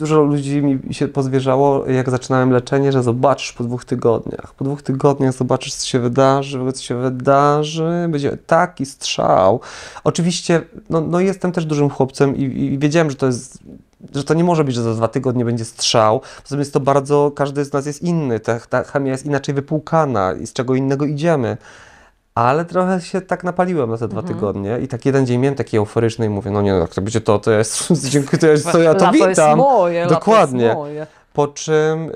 Dużo ludzi mi się pozwierzało, jak zaczynałem leczenie, że zobaczysz po dwóch tygodniach. Po dwóch tygodniach zobaczysz, co się wydarzy, co się wydarzy, będzie taki strzał. Oczywiście, no, no jestem też dużym chłopcem i, i wiedziałem, że to jest że to nie może być, że za dwa tygodnie będzie strzał. Poza tym jest to bardzo, każdy z nas jest inny, ta, ta chemia jest inaczej wypłukana i z czego innego idziemy ale trochę się tak napaliłem na te dwa mhm. tygodnie i tak jeden dzień miałem taki euforyczny i mówię, no nie, no, jak to będzie to, to jest, dziękuję, to, jest, to ja to witam. Moje, Dokładnie. Moje. Po czym yy,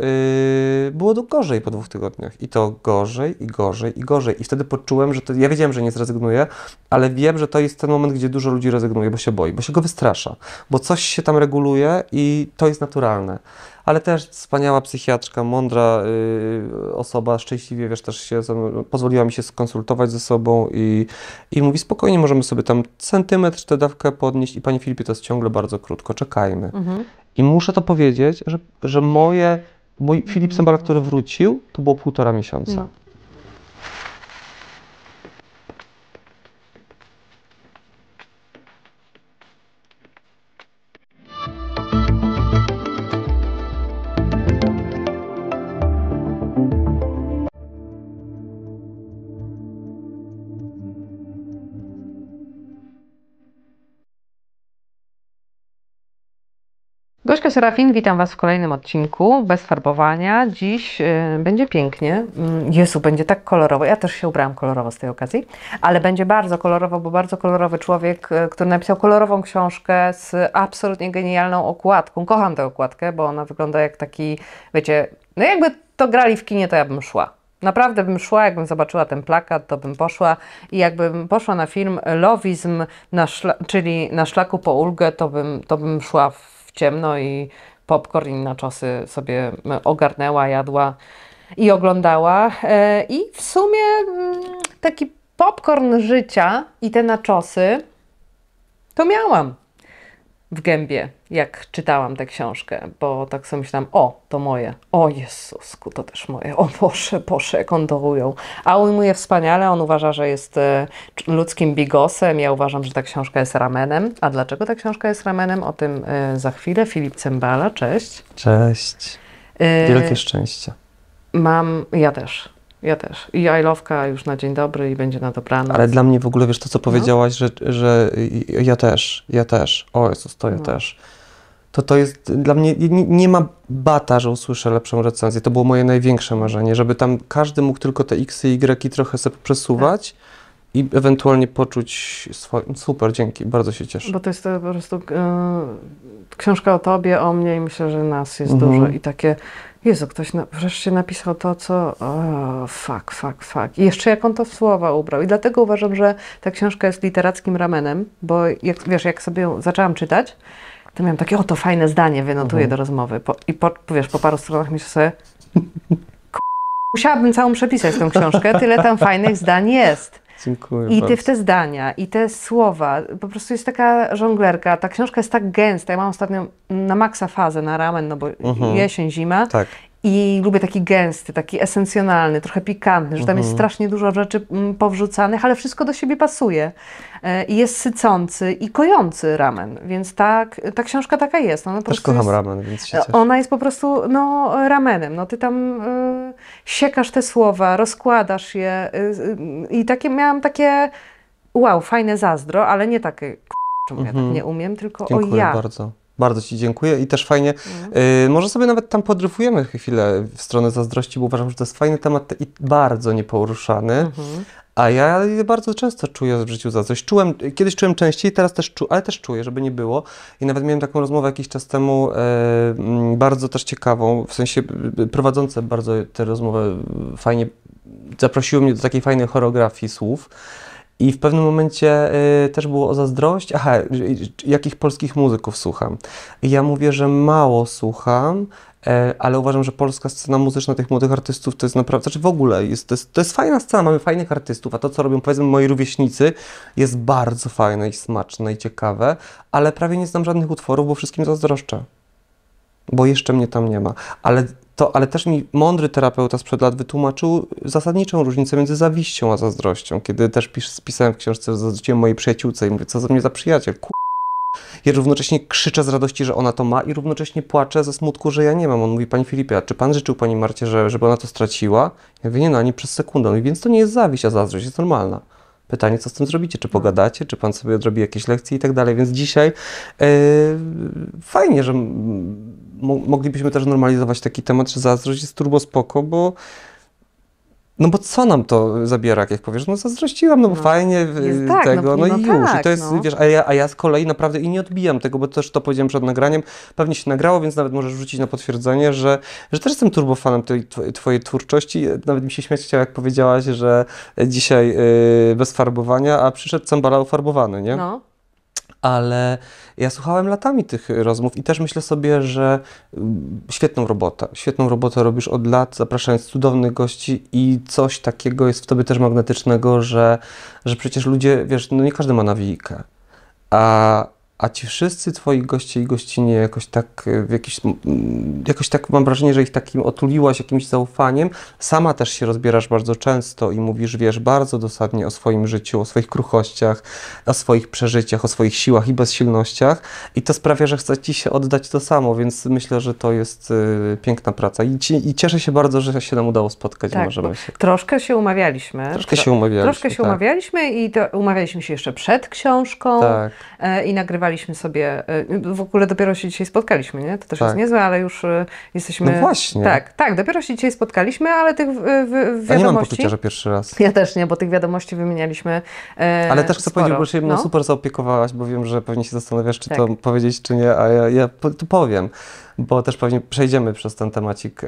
było to gorzej po dwóch tygodniach. I to gorzej, i gorzej, i gorzej. I wtedy poczułem, że to, ja wiedziałem, że nie zrezygnuję, ale wiem, że to jest ten moment, gdzie dużo ludzi rezygnuje, bo się boi, bo się go wystrasza, bo coś się tam reguluje i to jest naturalne ale też wspaniała psychiatrzka, mądra y, osoba, szczęśliwie, wiesz, też się pozwoliła mi się skonsultować ze sobą i, i mówi spokojnie, możemy sobie tam centymetr tę dawkę podnieść i Panie Filipie, to jest ciągle bardzo krótko, czekajmy. Mhm. I muszę to powiedzieć, że, że moje, mój Filip Sembala, który wrócił, to było półtora miesiąca. No. Gośka Serafin, witam Was w kolejnym odcinku bez farbowania. Dziś y, będzie pięknie. Mm, Jezu, będzie tak kolorowo. Ja też się ubrałam kolorowo z tej okazji, ale będzie bardzo kolorowo, bo bardzo kolorowy człowiek, y, który napisał kolorową książkę z absolutnie genialną okładką. Kocham tę okładkę, bo ona wygląda jak taki, wiecie, no jakby to grali w kinie, to ja bym szła. Naprawdę bym szła, jakbym zobaczyła ten plakat, to bym poszła i jakbym poszła na film Lowizm, na czyli na szlaku po ulgę, to bym, to bym szła w ciemno i popcorn i na czosy sobie ogarnęła, jadła i oglądała. E, I w sumie mm, taki popcorn życia i te naczosy to miałam w gębie, jak czytałam tę książkę, bo tak sobie myślałam, o, to moje, o Jezusku, to też moje, o Boże, Boże, jak A ujmuje wspaniale, on uważa, że jest e, ludzkim bigosem, ja uważam, że ta książka jest ramenem. A dlaczego ta książka jest ramenem? O tym e, za chwilę. Filip Cembala, cześć. Cześć. E, Wielkie szczęście. Mam, ja też. Ja też. I Ajlowka już na dzień dobry i będzie na dobranoc. Ale dla mnie w ogóle, wiesz, to co no. powiedziałaś, no. że, że ja też, ja też, o Jezus, to ja no. też. To to jest, dla mnie nie, nie, ma bata, że usłyszę lepszą recenzję. To było moje największe marzenie, żeby tam każdy mógł tylko te x i y trochę sobie przesuwać. Tak i ewentualnie poczuć swoje. Super, dzięki, bardzo się cieszę. Bo to jest to po prostu yy, książka o tobie, o mnie i myślę, że nas jest mhm. dużo i takie Jezu, ktoś na, wreszcie napisał to, co. O, fuck, fuck, fuck. I jeszcze jak on to w słowa ubrał. I dlatego uważam, że ta książka jest literackim ramenem, bo jak, wiesz, jak sobie zaczęłam czytać, to miałam takie, o to fajne zdanie, wynotuję mhm. do rozmowy. Po, I po, wiesz, po paru stronach myślę sobie, musiałabym całą przepisać tę książkę, tyle tam fajnych zdań jest. Dziękuję I te, te zdania, i te słowa, po prostu jest taka żonglerka, ta książka jest tak gęsta, ja mam ostatnio na maksa fazę na ramen, no bo uh mhm. -huh. jesień, zima tak. I lubię taki gęsty, taki esencjonalny, trochę pikantny, że tam jest mhm. strasznie dużo rzeczy mm, powrzucanych, ale wszystko do siebie pasuje. E, I jest sycący i kojący ramen, więc tak, ta książka taka jest. No, ona Też kocham jest, ramen, więc się e, Ona jest po prostu no, ramenem. No, ty tam y, siekasz te słowa, rozkładasz je y, y, i takie miałam takie wow, fajne zazdro, ale nie takie k***, czemu ja tak mhm. nie umiem, tylko Dziękuję o ja. bardzo. Bardzo Ci dziękuję i też fajnie. Yy, może sobie nawet tam podryfujemy chwilę w stronę zazdrości, bo uważam, że to jest fajny temat i bardzo nieporuszany. Mhm. A ja bardzo często czuję w życiu zazdrość. Czułem, kiedyś czułem częściej, teraz też czuję, ale też czuję, żeby nie było. I nawet miałem taką rozmowę jakiś czas temu, y, mm, bardzo też ciekawą, w sensie y, y, prowadzące bardzo tę rozmowę fajnie zaprosiły mnie do takiej fajnej choreografii słów. I w pewnym momencie y, też było o zazdrość. Aha, jakich polskich muzyków słucham? ja mówię, że mało słucham, y, ale uważam, że polska scena muzyczna tych młodych artystów to jest naprawdę, znaczy w ogóle, jest, to, jest, to jest fajna scena, mamy fajnych artystów, a to, co robią powiedzmy moi rówieśnicy, jest bardzo fajne i smaczne i ciekawe, ale prawie nie znam żadnych utworów, bo wszystkim zazdroszczę bo jeszcze mnie tam nie ma. Ale to, ale też mi mądry terapeuta sprzed lat wytłumaczył zasadniczą różnicę między zawiścią a zazdrością. Kiedy też pis pisałem w książce zazdrościłem mojej przyjaciółce i mówię, co za mnie za przyjaciel, ku... I równocześnie krzyczę z radości, że ona to ma i równocześnie płaczę ze smutku, że ja nie mam. On mówi, Pani Filipia, czy Pan życzył Pani Marcie, że, żeby ona to straciła? Ja mówię, nie no, ani przez sekundę. I więc to nie jest zawiść, a zazdrość jest normalna. Pytanie, co z tym zrobicie? Czy no. pogadacie, czy pan sobie odrobi jakieś lekcje i tak dalej. Więc dzisiaj yy, fajnie, że moglibyśmy też normalizować taki temat, że zazdrość jest turbo spoko, bo no bo co nam to zabiera, jak powiesz, no zazdrościłam, no bo no. fajnie y, jest tak, tego, no, no i no już. Tak, I to jest, no. wiesz, a ja, a ja z kolei naprawdę i nie odbijam tego, bo też to powiedziałem przed nagraniem, pewnie się nagrało, więc nawet możesz rzucić na potwierdzenie, że, że też jestem turbofanem tej twojej twórczości. Nawet mi się śmiać chciało, jak powiedziałaś, że dzisiaj yy, bez farbowania, a przyszedł cembalał farbowany, nie? No ale ja słuchałem latami tych rozmów i też myślę sobie, że mm, świetną robotę, świetną robotę robisz od lat, zapraszając cudownych gości i coś takiego jest w tobie też magnetycznego, że, że przecież ludzie, wiesz, no nie każdy ma nawijkę, a a ci wszyscy twoi goście i gościnie jakoś tak, e, w jakiś, jakoś tak mam wrażenie, że ich takim otuliłaś jakimś zaufaniem. Sama też się rozbierasz bardzo często i mówisz, wiesz, bardzo dosadnie o swoim życiu, o swoich kruchościach, o swoich przeżyciach, o swoich siłach i bezsilnościach i to sprawia, że chce ci się oddać to samo, więc myślę, że to jest y, piękna praca I, ci, I, cieszę się bardzo, że się nam udało spotkać tak, możemy się... Troszkę się umawialiśmy. Troszkę się umawialiśmy. Troszkę się tak. umawialiśmy i to, umawialiśmy się jeszcze przed książką tak. E, i nagrywaliśmy sobie, e, w ogóle dopiero się dzisiaj spotkaliśmy, nie? To też tak. jest niezłe, ale już e, jesteśmy... No właśnie. Tak, tak, dopiero się dzisiaj spotkaliśmy, ale tych wi wiadomości... Ja nie mam poczucia, że pierwszy raz. Ja też nie, bo tych wiadomości wymienialiśmy e, Ale też chcę sporo. powiedzieć, bo się no? no? super zaopiekowałaś, bo wiem, że pewnie się zastanawiasz, czy tak. to powiedzieć, czy nie, a ja, ja to powiem bo też pewnie przejdziemy przez ten temacik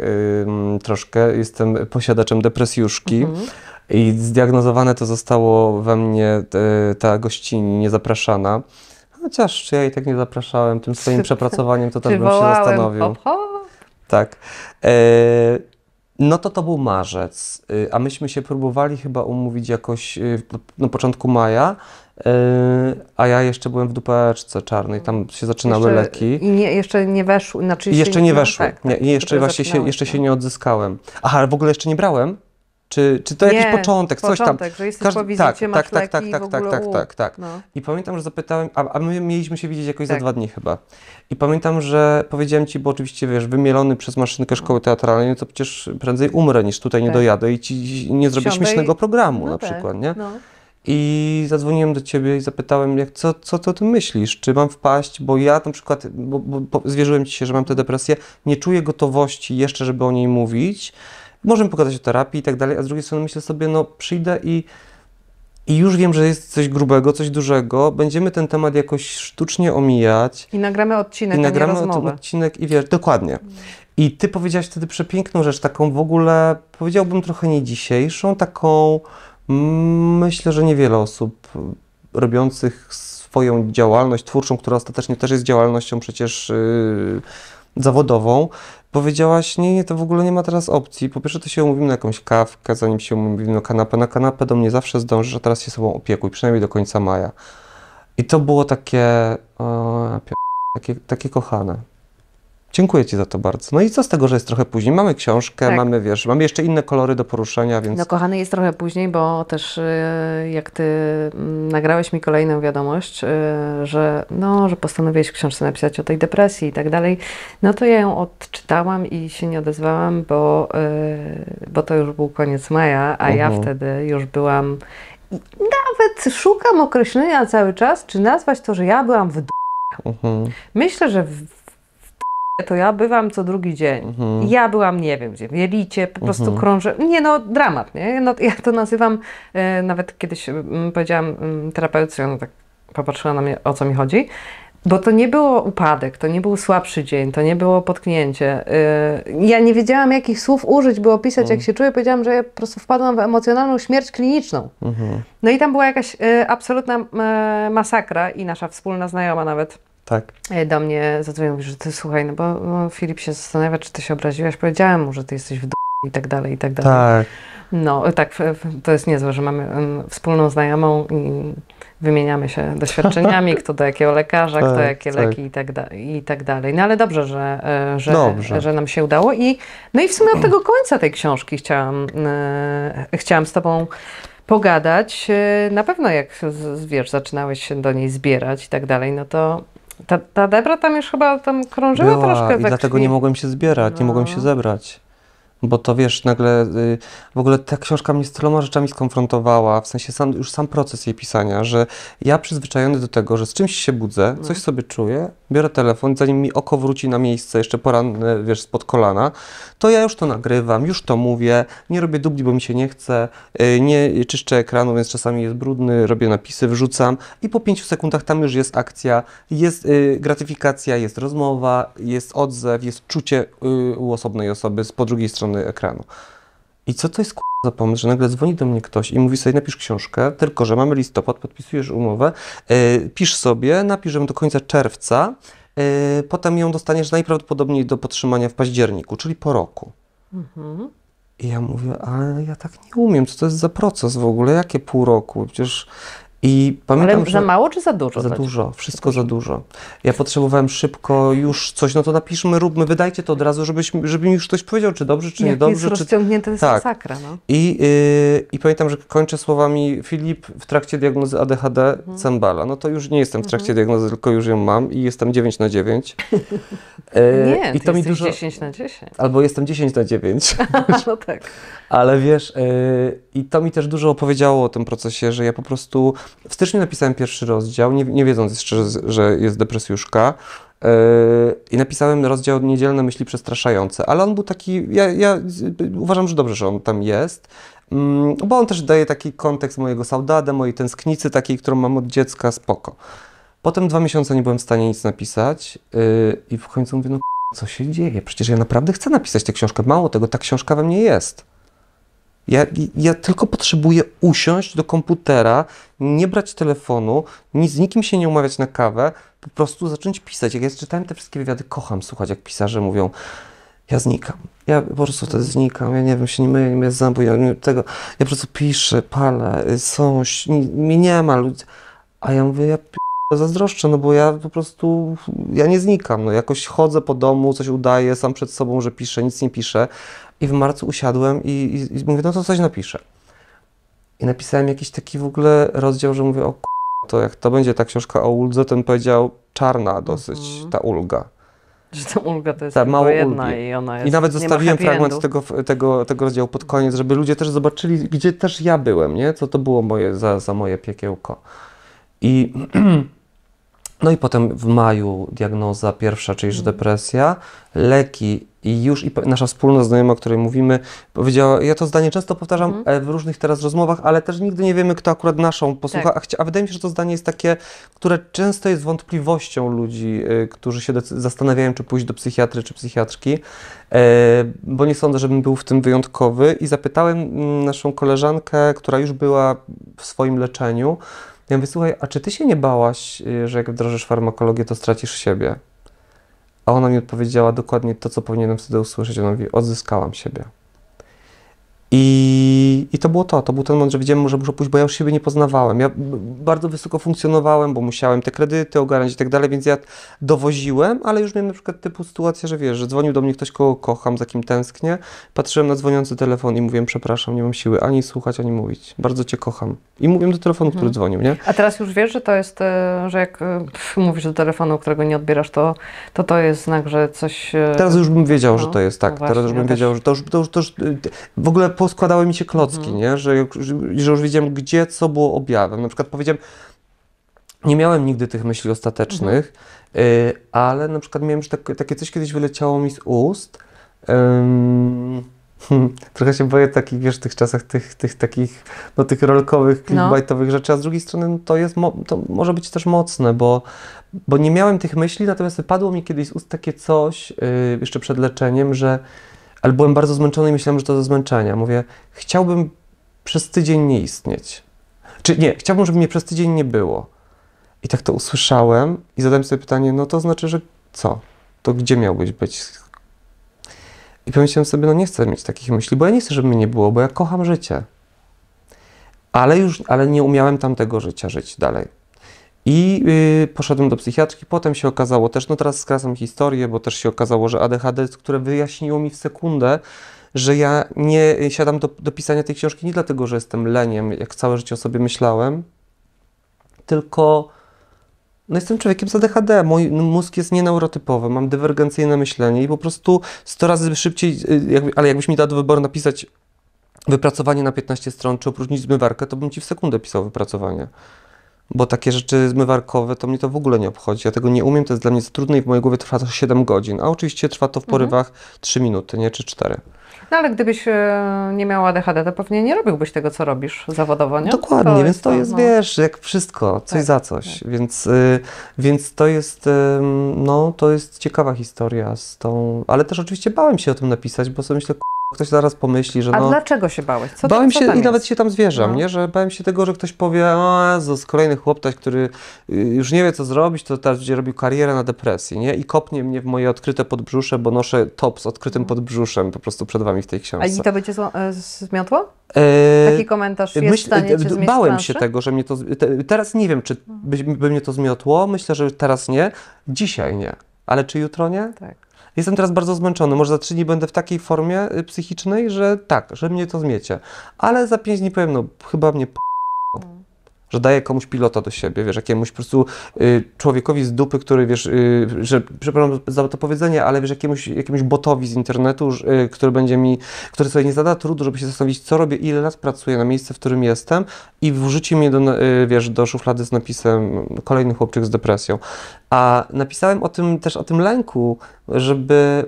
troszkę. Jestem posiadaczem depresjuszki. Mhm. I zdiagnozowane to zostało we mnie e, ta gościni niezapraszana. Chociaż czy ja jej tak nie zapraszałem, tym swoim przepracowaniem to też bym się zastanowił. Hop, Tak. E, no to to był marzec, y, a myśmy się próbowali chyba umówić jakoś y, na no, początku maja, y, a ja jeszcze byłem w dupeczce czarnej, tam się zaczynały jeszcze, leki. Nie, jeszcze nie weszły, znaczy jeszcze nie, nie weszły, tak, tak, nie, jeszcze właśnie się, jeszcze się no. nie odzyskałem. Aha, ale w ogóle jeszcze nie brałem, czy, czy to nie, jakiś początek, coś początek, tam. że jesteś Każdy, po wizycie, tak, tak masz tak, tak, tak, tak, ogóle, tak, tak, tak, tak. I pamiętam, że zapytałem, a, a my mieliśmy się widzieć jakoś tak. za dwa dni chyba. I pamiętam, że powiedziałem ci, bo oczywiście wiesz, wymielony przez maszynkę no. szkoły teatralnej, no to przecież prędzej umrę niż tutaj tak. nie dojadę i ci nie zrobię Siądej... śmiesznego programu no na tak, przykład, nie? No. I zadzwoniłem do ciebie i zapytałem, jak, co, co o ty myślisz? Czy mam wpaść? Bo ja na przykład, bo, bo, bo zwierzyłem ci się, że mam tę depresję, nie czuję gotowości jeszcze, żeby o niej mówić możemy pogadać o terapii i tak dalej, a z drugiej strony myślę sobie, no przyjdę i, i już wiem, że jest coś grubego, coś dużego, będziemy ten temat jakoś sztucznie omijać. I nagramy odcinek, I nagramy a nie odcinek i wiesz, dokładnie. I ty powiedziałaś wtedy przepiękną rzecz, taką w ogóle, powiedziałbym trochę nie dzisiejszą, taką mm, myślę, że niewiele osób robiących swoją działalność twórczą, która ostatecznie też jest działalnością przecież yy, zawodową, powiedziałaś, nie, nie, to w ogóle nie ma teraz opcji. Po pierwsze, to się umówimy na jakąś kawkę, zanim się umówimy na kanapę. Na kanapę do mnie zawsze zdążysz, a teraz się sobą opiekuj, przynajmniej do końca maja. I to było takie, o, takie, takie kochane. Dziękuję Ci za to bardzo. No i co z tego, że jest trochę później? Mamy książkę, tak. mamy, wiesz, mamy jeszcze inne kolory do poruszenia, więc... No kochany, jest trochę później, bo też y, jak Ty mm, nagrałeś mi kolejną wiadomość, y, że no, że postanowiłeś książkę napisać o tej depresji i tak dalej, no to ja ją odczytałam i się nie odezwałam, bo, y, bo to już był koniec maja, a ja mhm. wtedy już byłam... Nawet szukam określenia cały czas, czy nazwać to, że ja byłam w d... Mhm. Myślę, że w to ja bywam co drugi dzień. Mhm. Ja byłam, nie wiem, gdzie w Jelicie, po prostu mhm. krążę. Nie no, dramat, nie? No, ja to nazywam, e, nawet kiedyś m, powiedziałam m, terapeutce, ona tak popatrzyła na mnie, o co mi chodzi. Bo to nie było upadek, to nie był słabszy dzień, to nie było potknięcie. E, ja nie wiedziałam, jakich słów użyć, by opisać, mm. jak mhm. się czuję. Powiedziałam, że ja po prostu wpadłam w emocjonalną śmierć kliniczną. Mm -hmm. No i tam była jakaś e, absolutna e, masakra i nasza wspólna znajoma nawet tak. E, do mnie zadzwonił, mówi, że ty słuchaj, no bo no, Filip się zastanawia, czy ty się obraziłaś. Powiedziałem mu, że ty jesteś w d... i tak dalej, i tak dalej. Tak. No, e, tak, to jest niezłe, że mamy wspólną znajomą i wymieniamy się doświadczeniami, kto do jakiego lekarza, tak, kto jakie tak. leki i tak, da, i tak dalej. No ale dobrze, że, e, że, dobrze. że nam się udało. I, no i w sumie od tego końca tej książki chciałam, e, chciałam z Tobą pogadać. Na pewno jak wiesz, zaczynałeś się do niej zbierać i tak dalej, no to ta, ta debra tam już chyba tam krążyła Była, troszkę we i krwi. dlatego nie mogłem się zbierać, nie mogłem się no. zebrać. Bo to wiesz, nagle y, w ogóle ta książka mnie z tyloma rzeczami skonfrontowała, w sensie sam, już sam proces jej pisania, że ja przyzwyczajony do tego, że z czymś się budzę, coś mhm. sobie czuję, biorę telefon, zanim mi oko wróci na miejsce jeszcze poranne, wiesz, spod kolana, to ja już to nagrywam, już to mówię, nie robię dubli, bo mi się nie chce, y, nie czyszczę ekranu, więc czasami jest brudny, robię napisy, wrzucam i po pięciu sekundach tam już jest akcja, jest y, gratyfikacja, jest rozmowa, jest odzew, jest czucie y, u osobnej osoby z po drugiej strony strony ekranu. I co to jest za pomysł, że nagle dzwoni do mnie ktoś i mówi sobie, napisz książkę, tylko że mamy listopad, podpisujesz umowę, yy, pisz sobie, napisz ją do końca czerwca, yy, potem ją dostaniesz najprawdopodobniej do podtrzymania w październiku, czyli po roku. Mhm. I ja mówię, ale ja tak nie umiem, co to jest za proces w ogóle, jakie pół roku? Przecież i pamiętam, Ale za mało czy za dużo? Za dużo, wszystko za dużo. Ja potrzebowałem szybko już coś, no to napiszmy, róbmy, wydajcie to od razu, żebyśmy, żeby mi już ktoś powiedział, czy dobrze, czy Jak dobrze, Jest rozciągnięte czy... tak. sakra. No. I, yy, I pamiętam, że kończę słowami Filip w trakcie diagnozy ADHD mhm. cembala. No to już nie jestem w mhm. trakcie mhm. diagnozy, tylko już ją mam i jestem 9 na 9. Y, nie, i to mi dużo... 10 na 10. Albo jestem 10 na 9. no tak. Ale wiesz, yy, i to mi też dużo opowiedziało o tym procesie, że ja po prostu w styczniu napisałem pierwszy rozdział, nie, nie wiedząc jeszcze, że, jest depresjuszka. E, I napisałem rozdział Niedzielne myśli przestraszające, ale on był taki, ja, ja uważam, że dobrze, że on tam jest, mm, bo on też daje taki kontekst mojego saudade, mojej tęsknicy, takiej, którą mam od dziecka, spoko. Potem dwa miesiące nie byłem w stanie nic napisać e, i w końcu mówię, no co się dzieje? Przecież ja naprawdę chcę napisać tę książkę. Mało tego, ta książka we mnie jest. Ja, ja tylko potrzebuję usiąść do komputera, nie brać telefonu, nic, z nikim się nie umawiać na kawę, po prostu zacząć pisać. Jak ja czytałem te wszystkie wywiady, kocham słuchać, jak pisarze mówią, ja znikam. Ja po prostu znikam. Ja nie wiem, się nie myję, nie myję zębów, ja nie, tego. Ja po prostu piszę, palę, są, y, mnie nie ma ludzi. A ja mówię, ja zazdroszczę, no bo ja po prostu, ja nie znikam. No jakoś chodzę po domu, coś udaję sam przed sobą, że piszę, nic nie piszę, i w marcu usiadłem i, i, i mówię, no to coś napiszę. I napisałem jakiś taki w ogóle rozdział, że mówię, o k***, to jak to będzie ta książka o uldze, ten powiedział, czarna dosyć mm. ta ulga. Że ta ulga to jest ta mało jedna ulgi. i ona jest, I nawet zostawiłem fragment tego, tego, tego rozdziału pod koniec, żeby ludzie też zobaczyli, gdzie też ja byłem, nie? Co to było moje, za, za moje piekiełko. I... No i potem w maju diagnoza pierwsza, czyli mhm. depresja, leki i już i nasza wspólna znajoma, o której mówimy, powiedziała, ja to zdanie często powtarzam mhm. e, w różnych teraz rozmowach, ale też nigdy nie wiemy, kto akurat naszą posłucha, tak. a, a, wydaje mi się, że to zdanie jest takie, które często jest wątpliwością ludzi, y, którzy się zastanawiają, czy pójść do psychiatry, czy psychiatrki, y, bo nie sądzę, żebym był w tym wyjątkowy i zapytałem mm, naszą koleżankę, która już była w swoim leczeniu, ja mówię, słuchaj, a czy ty się nie bałaś, że jak wdrożysz farmakologię, to stracisz siebie? A ona mi odpowiedziała dokładnie to, co powinienem wtedy usłyszeć. Ona mówi, odzyskałam siebie. I, I to było to, to był ten moment, że wiedziałem, że muszę pójść, bo ja już siebie nie poznawałem. Ja bardzo wysoko funkcjonowałem, bo musiałem te kredyty ogarnąć i tak dalej, więc ja dowoziłem, ale już miałem na przykład typu sytuację, że wiesz, że dzwonił do mnie ktoś, kogo kocham, za kim tęsknię, patrzyłem na dzwoniący telefon i mówiłem, przepraszam, nie mam siły ani słuchać, ani mówić, bardzo cię kocham. I mówiłem do telefonu, który mhm. dzwonił, nie? A teraz już wiesz, że to jest, e, że jak e, pff, mówisz do telefonu, którego nie odbierasz, to to, to jest znak, że coś... E, teraz już bym wiedział, no, że to jest, tak, no właśnie, teraz już bym wiedział, że to już, to już, to już w ogóle po poskładały mi się klocki, mhm. nie? Że, że, już wiedziałem, gdzie co było objawem. Na przykład powiedziałem, nie miałem nigdy tych myśli ostatecznych, y, ale na przykład miałem, że tak, takie coś kiedyś wyleciało mi z ust. Ym, trochę się boję takich, wiesz, w tych czasach tych, tych takich, no tych rolkowych, no. clickbaitowych no. rzeczy, a z drugiej strony no, to jest, mo to może być też mocne, bo, bo nie miałem tych myśli, natomiast wypadło mi kiedyś z ust takie coś, y, jeszcze przed leczeniem, że ale byłem bardzo zmęczony i myślałem, że to do zmęczenia. Mówię, chciałbym przez tydzień nie istnieć. Czy nie, chciałbym, żeby mnie przez tydzień nie było. I tak to usłyszałem i zadałem sobie pytanie, no to znaczy, że co? To gdzie miałbyś być? I pomyślałem sobie, no nie chcę mieć takich myśli, bo ja nie chcę, żeby mnie nie było, bo ja kocham życie. Ale już, ale nie umiałem tamtego życia żyć dalej. I y, poszedłem do psychiatrki. Potem się okazało też, no teraz skracam historię, bo też się okazało, że ADHD, które wyjaśniło mi w sekundę, że ja nie siadam do, do pisania tej książki nie dlatego, że jestem leniem, jak całe życie o sobie myślałem, tylko no jestem człowiekiem z ADHD, mój mózg jest nieneurotypowy, mam dywergencyjne myślenie i po prostu 100 razy szybciej, y, ale jakbyś mi dał do wyboru napisać wypracowanie na 15 stron czy opróżnić zmywarkę, to bym ci w sekundę pisał wypracowanie bo takie rzeczy zmywarkowe to mnie to w ogóle nie obchodzi. Ja tego nie umiem, to jest dla mnie za trudne i w mojej głowie trwa to 7 godzin, a oczywiście trwa to w mhm. porywach mhm. 3 minuty, nie czy 4. No ale gdybyś e, nie miała ADHD, to pewnie nie robiłbyś tego, co robisz zawodowo, nie? Dokładnie, to więc to jest, no... wiesz, jak wszystko, coś tak, za tak. coś. Tak. Więc, y, więc to jest, y, no, to jest ciekawa historia z tą, ale też oczywiście bałem się o tym napisać, bo sobie myślę, Ktoś zaraz pomyśli, że. A no, dlaczego się bałeś? Co bałem to, co się i jest? nawet się tam zwierzam, no. nie? Że bałem się tego, że ktoś powie, o Jezus, kolejny chłoptaś, który y, już nie wie, co zrobić, to teraz będzie robił karierę na depresji, nie? I kopnie mnie w moje odkryte podbrzusze, bo noszę top z odkrytym no. podbrzuszem po prostu przed wami w tej książce. A i to by cię e, zmiotło? E, Taki komentarz jest myśl, w stanie cię Bałem się tego, że mnie to. teraz nie wiem, czy mhm. by, by mnie to zmiotło. Myślę, że teraz nie. Dzisiaj nie. Ale czy jutro nie? Tak. Jestem teraz bardzo zmęczony, może za trzy dni będę w takiej formie y, psychicznej, że tak, że mnie to zmiecie. Ale za pięć dni powiem, no chyba mnie p że daje komuś pilota do siebie, wiesz, jakiemuś po prostu y, człowiekowi z dupy, który, wiesz, y, że, przepraszam za to powiedzenie, ale wiesz, jakiemuś, jakiemuś botowi z internetu, y, który będzie mi, który sobie nie zada trudu, żeby się zastanowić, co robię, ile lat pracuję na miejscu, w którym jestem i wrzuci mnie do, y, wiesz, do szuflady z napisem kolejny chłopczyk z depresją. A napisałem o tym też, o tym lęku, żeby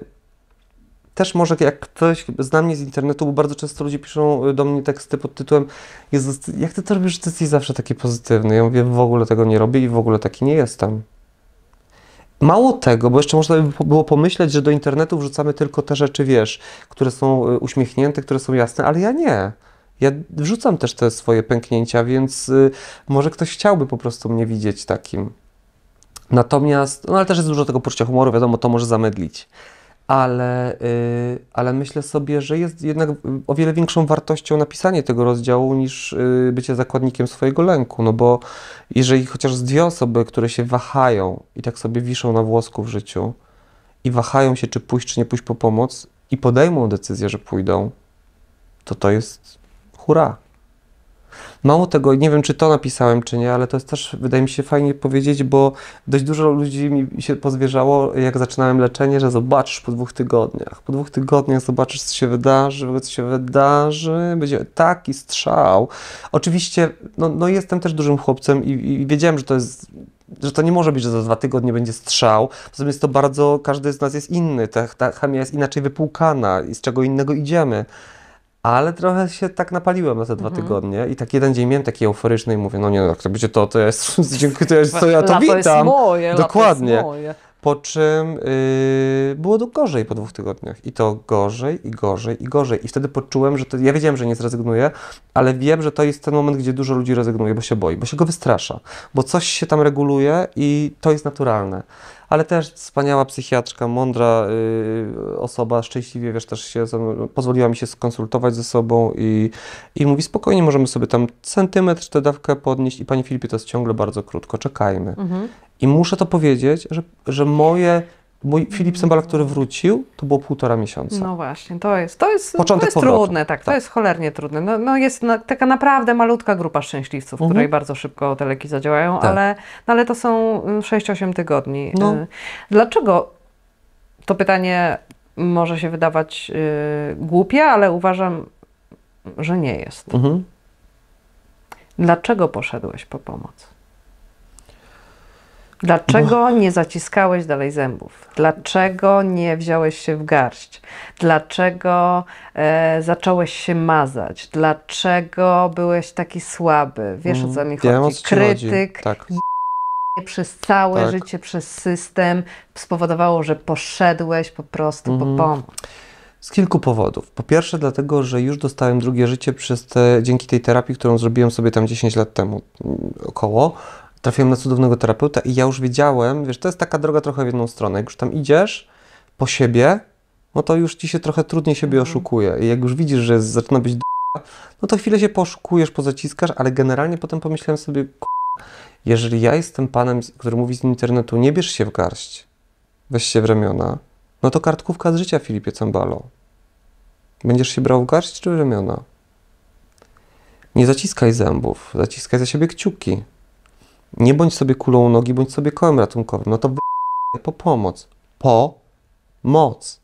też może jak ktoś zna mnie z internetu, bo bardzo często ludzie piszą do mnie teksty pod tytułem Jezus, jak ty to robisz, że ty jesteś zawsze taki pozytywny? Ja mówię, w ogóle tego nie robię i w ogóle taki nie jestem. Mało tego, bo jeszcze można by było pomyśleć, że do internetu wrzucamy tylko te rzeczy, wiesz, które są y, uśmiechnięte, które są jasne, ale ja nie. Ja wrzucam też te swoje pęknięcia, więc y, może ktoś chciałby po prostu mnie widzieć takim. Natomiast, no ale też jest dużo tego poczucia humoru, wiadomo, to może zamedlić ale, y, ale myślę sobie, że jest jednak o wiele większą wartością napisanie tego rozdziału niż y, bycie zakładnikiem swojego lęku. No bo jeżeli chociaż z dwie osoby, które się wahają i tak sobie wiszą na włosku w życiu i wahają się, czy pójść, czy nie pójść po pomoc i podejmą decyzję, że pójdą, to to jest hura. Mało tego, nie wiem czy to napisałem, czy nie, ale to jest też, wydaje mi się, fajnie powiedzieć, bo dość dużo ludzi mi się pozwierzało, jak zaczynałem leczenie, że zobaczysz po dwóch tygodniach. Po dwóch tygodniach zobaczysz, co się wydarzy, co się wydarzy, będzie taki strzał. Oczywiście, no, no jestem też dużym chłopcem i, i wiedziałem, że to jest że to nie może być, że za dwa tygodnie będzie strzał. Poza tym jest to bardzo, każdy z nas jest inny, ta, ta chemia jest inaczej wypłukana i z czego innego idziemy ale trochę się tak napaliłem na te dwa mhm. tygodnie i tak jeden dzień miałem taki euforyczny i mówię, no nie, no, jak to będzie to, to jest, dziękuję, to, jest, to ja to witam. Moje, Dokładnie. Po czym yy, było to gorzej po dwóch tygodniach. I to gorzej, i gorzej, i gorzej. I wtedy poczułem, że to, ja wiedziałem, że nie zrezygnuję, ale wiem, że to jest ten moment, gdzie dużo ludzi rezygnuje, bo się boi, bo się go wystrasza, bo coś się tam reguluje i to jest naturalne ale też wspaniała psychiatrzka, mądra y, osoba, szczęśliwie, wiesz, też się pozwoliła mi się skonsultować ze sobą i, i mówi spokojnie, możemy sobie tam centymetr tę dawkę podnieść i Pani Filipie, to jest ciągle bardzo krótko, czekajmy. Mhm. I muszę to powiedzieć, że, że moje Mój mhm. Filip Sembala, który wrócił, to było półtora miesiąca. No właśnie, to jest, to jest, Początek to jest trudne, tak, tak, to jest cholernie trudne. No, no jest na, taka naprawdę malutka grupa szczęśliwców, mhm. której bardzo szybko te leki zadziałają, tak. ale, no ale to są 6-8 mm, tygodni. No. Y, dlaczego to pytanie może się wydawać y, głupie, ale uważam, że nie jest. Mhm. Dlaczego poszedłeś po pomoc? Dlaczego nie zaciskałeś dalej zębów? Dlaczego nie wziąłeś się w garść? Dlaczego e, zacząłeś się mazać? Dlaczego byłeś taki słaby? Wiesz o co mm, mi chodzi? co Krytyk, chodzi. Tak. przez całe Tak. życie, przez system spowodowało, że poszedłeś po prostu po mhm. pomoc. Z kilku powodów. Po pierwsze, dlatego, że już dostałem drugie życie przez te, dzięki tej terapii, którą zrobiłem sobie tam 10 lat temu mm, około trafiłem na cudownego terapeuta i ja już wiedziałem, wiesz, to jest taka droga trochę w jedną stronę. Jak już tam idziesz po siebie, no to już ci się trochę trudniej siebie mhm. oszukuje. I jak już widzisz, że zaczyna być d***, no to chwilę się poszukujesz, pozaciskasz, ale generalnie potem pomyślałem sobie, jeżeli ja jestem panem, który mówi z internetu, nie bierz się w garść, weź się w ramiona, no to kartkówka z życia, Filipie Cembalo. Będziesz się brał w garść czy w ramiona? Nie zaciskaj zębów, zaciskaj za siebie kciuki. Nie bądź sobie kulą u nogi, bądź sobie kołem ratunkowym. No to po pomoc. Po moc.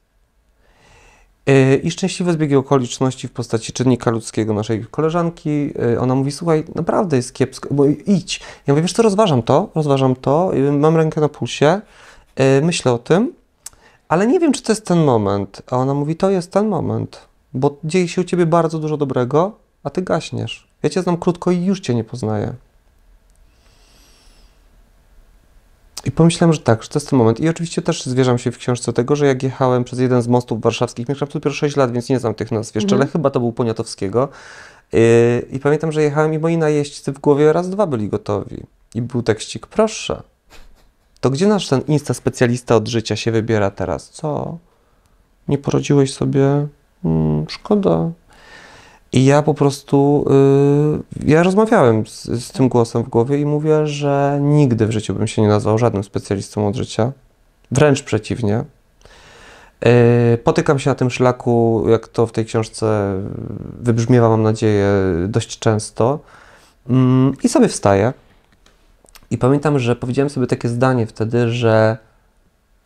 Y, I szczęśliwe zbiegi okoliczności w postaci czynnika ludzkiego naszej koleżanki. Y, ona mówi, słuchaj, naprawdę jest kiepsko, bo idź. Ja mówię, wiesz co, rozważam to, rozważam to, y, mam rękę na pulsie, myślę o tym, ale nie wiem, czy to jest ten moment. A ona mówi, to jest ten moment, bo dzieje się u ciebie bardzo dużo dobrego, a ty gaśniesz. Ja cię znam krótko i już cię nie poznaję. I pomyślałem, że tak, że to jest ten moment. I oczywiście też zwierzam się w książce tego, że jak jechałem przez jeden z mostów warszawskich, mieszkam tu dopiero 6 lat, więc nie znam tych nazw jeszcze, mhm. ale chyba to był Poniatowskiego. Y, I pamiętam, że jechałem i moi najeźdźcy w głowie raz, dwa byli gotowi. I był tekstik, proszę, to gdzie nasz ten insta specjalista od życia się wybiera teraz? Co? Nie poradziłeś sobie? Hmm, szkoda. I ja po prostu, y, ja rozmawiałem z, z, tym głosem w głowie i mówię, że nigdy w życiu bym się nie nazwał żadnym specjalistą od życia. Wręcz przeciwnie. Y, potykam się na tym szlaku, jak to w tej książce wybrzmiewa, mam nadzieję, dość często. Mm, I sobie wstaję. I pamiętam, że powiedziałem sobie takie zdanie wtedy, że,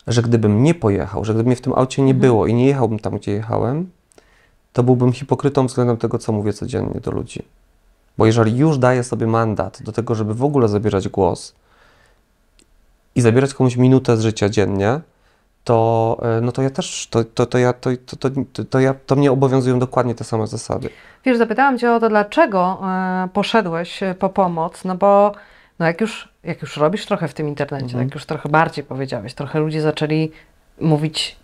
że gdybym nie pojechał, że gdyby mnie w tym aucie nie mhm. było i nie jechałbym tam, gdzie jechałem, to byłbym hipokrytą względem tego, co mówię codziennie do ludzi. Bo jeżeli już daję sobie mandat do tego, żeby w ogóle zabierać głos i zabierać komuś minutę z życia dziennie, to, e, no to ja też, to, to, to, ja, to, to, to, to, ja, to mnie obowiązują dokładnie te same zasady. Wiesz, zapytałam Cię o to, dlaczego e, poszedłeś po pomoc, no bo no jak, już, jak już robisz trochę w tym internecie, mhm. jak już trochę bardziej powiedziałeś, trochę ludzie zaczęli mówić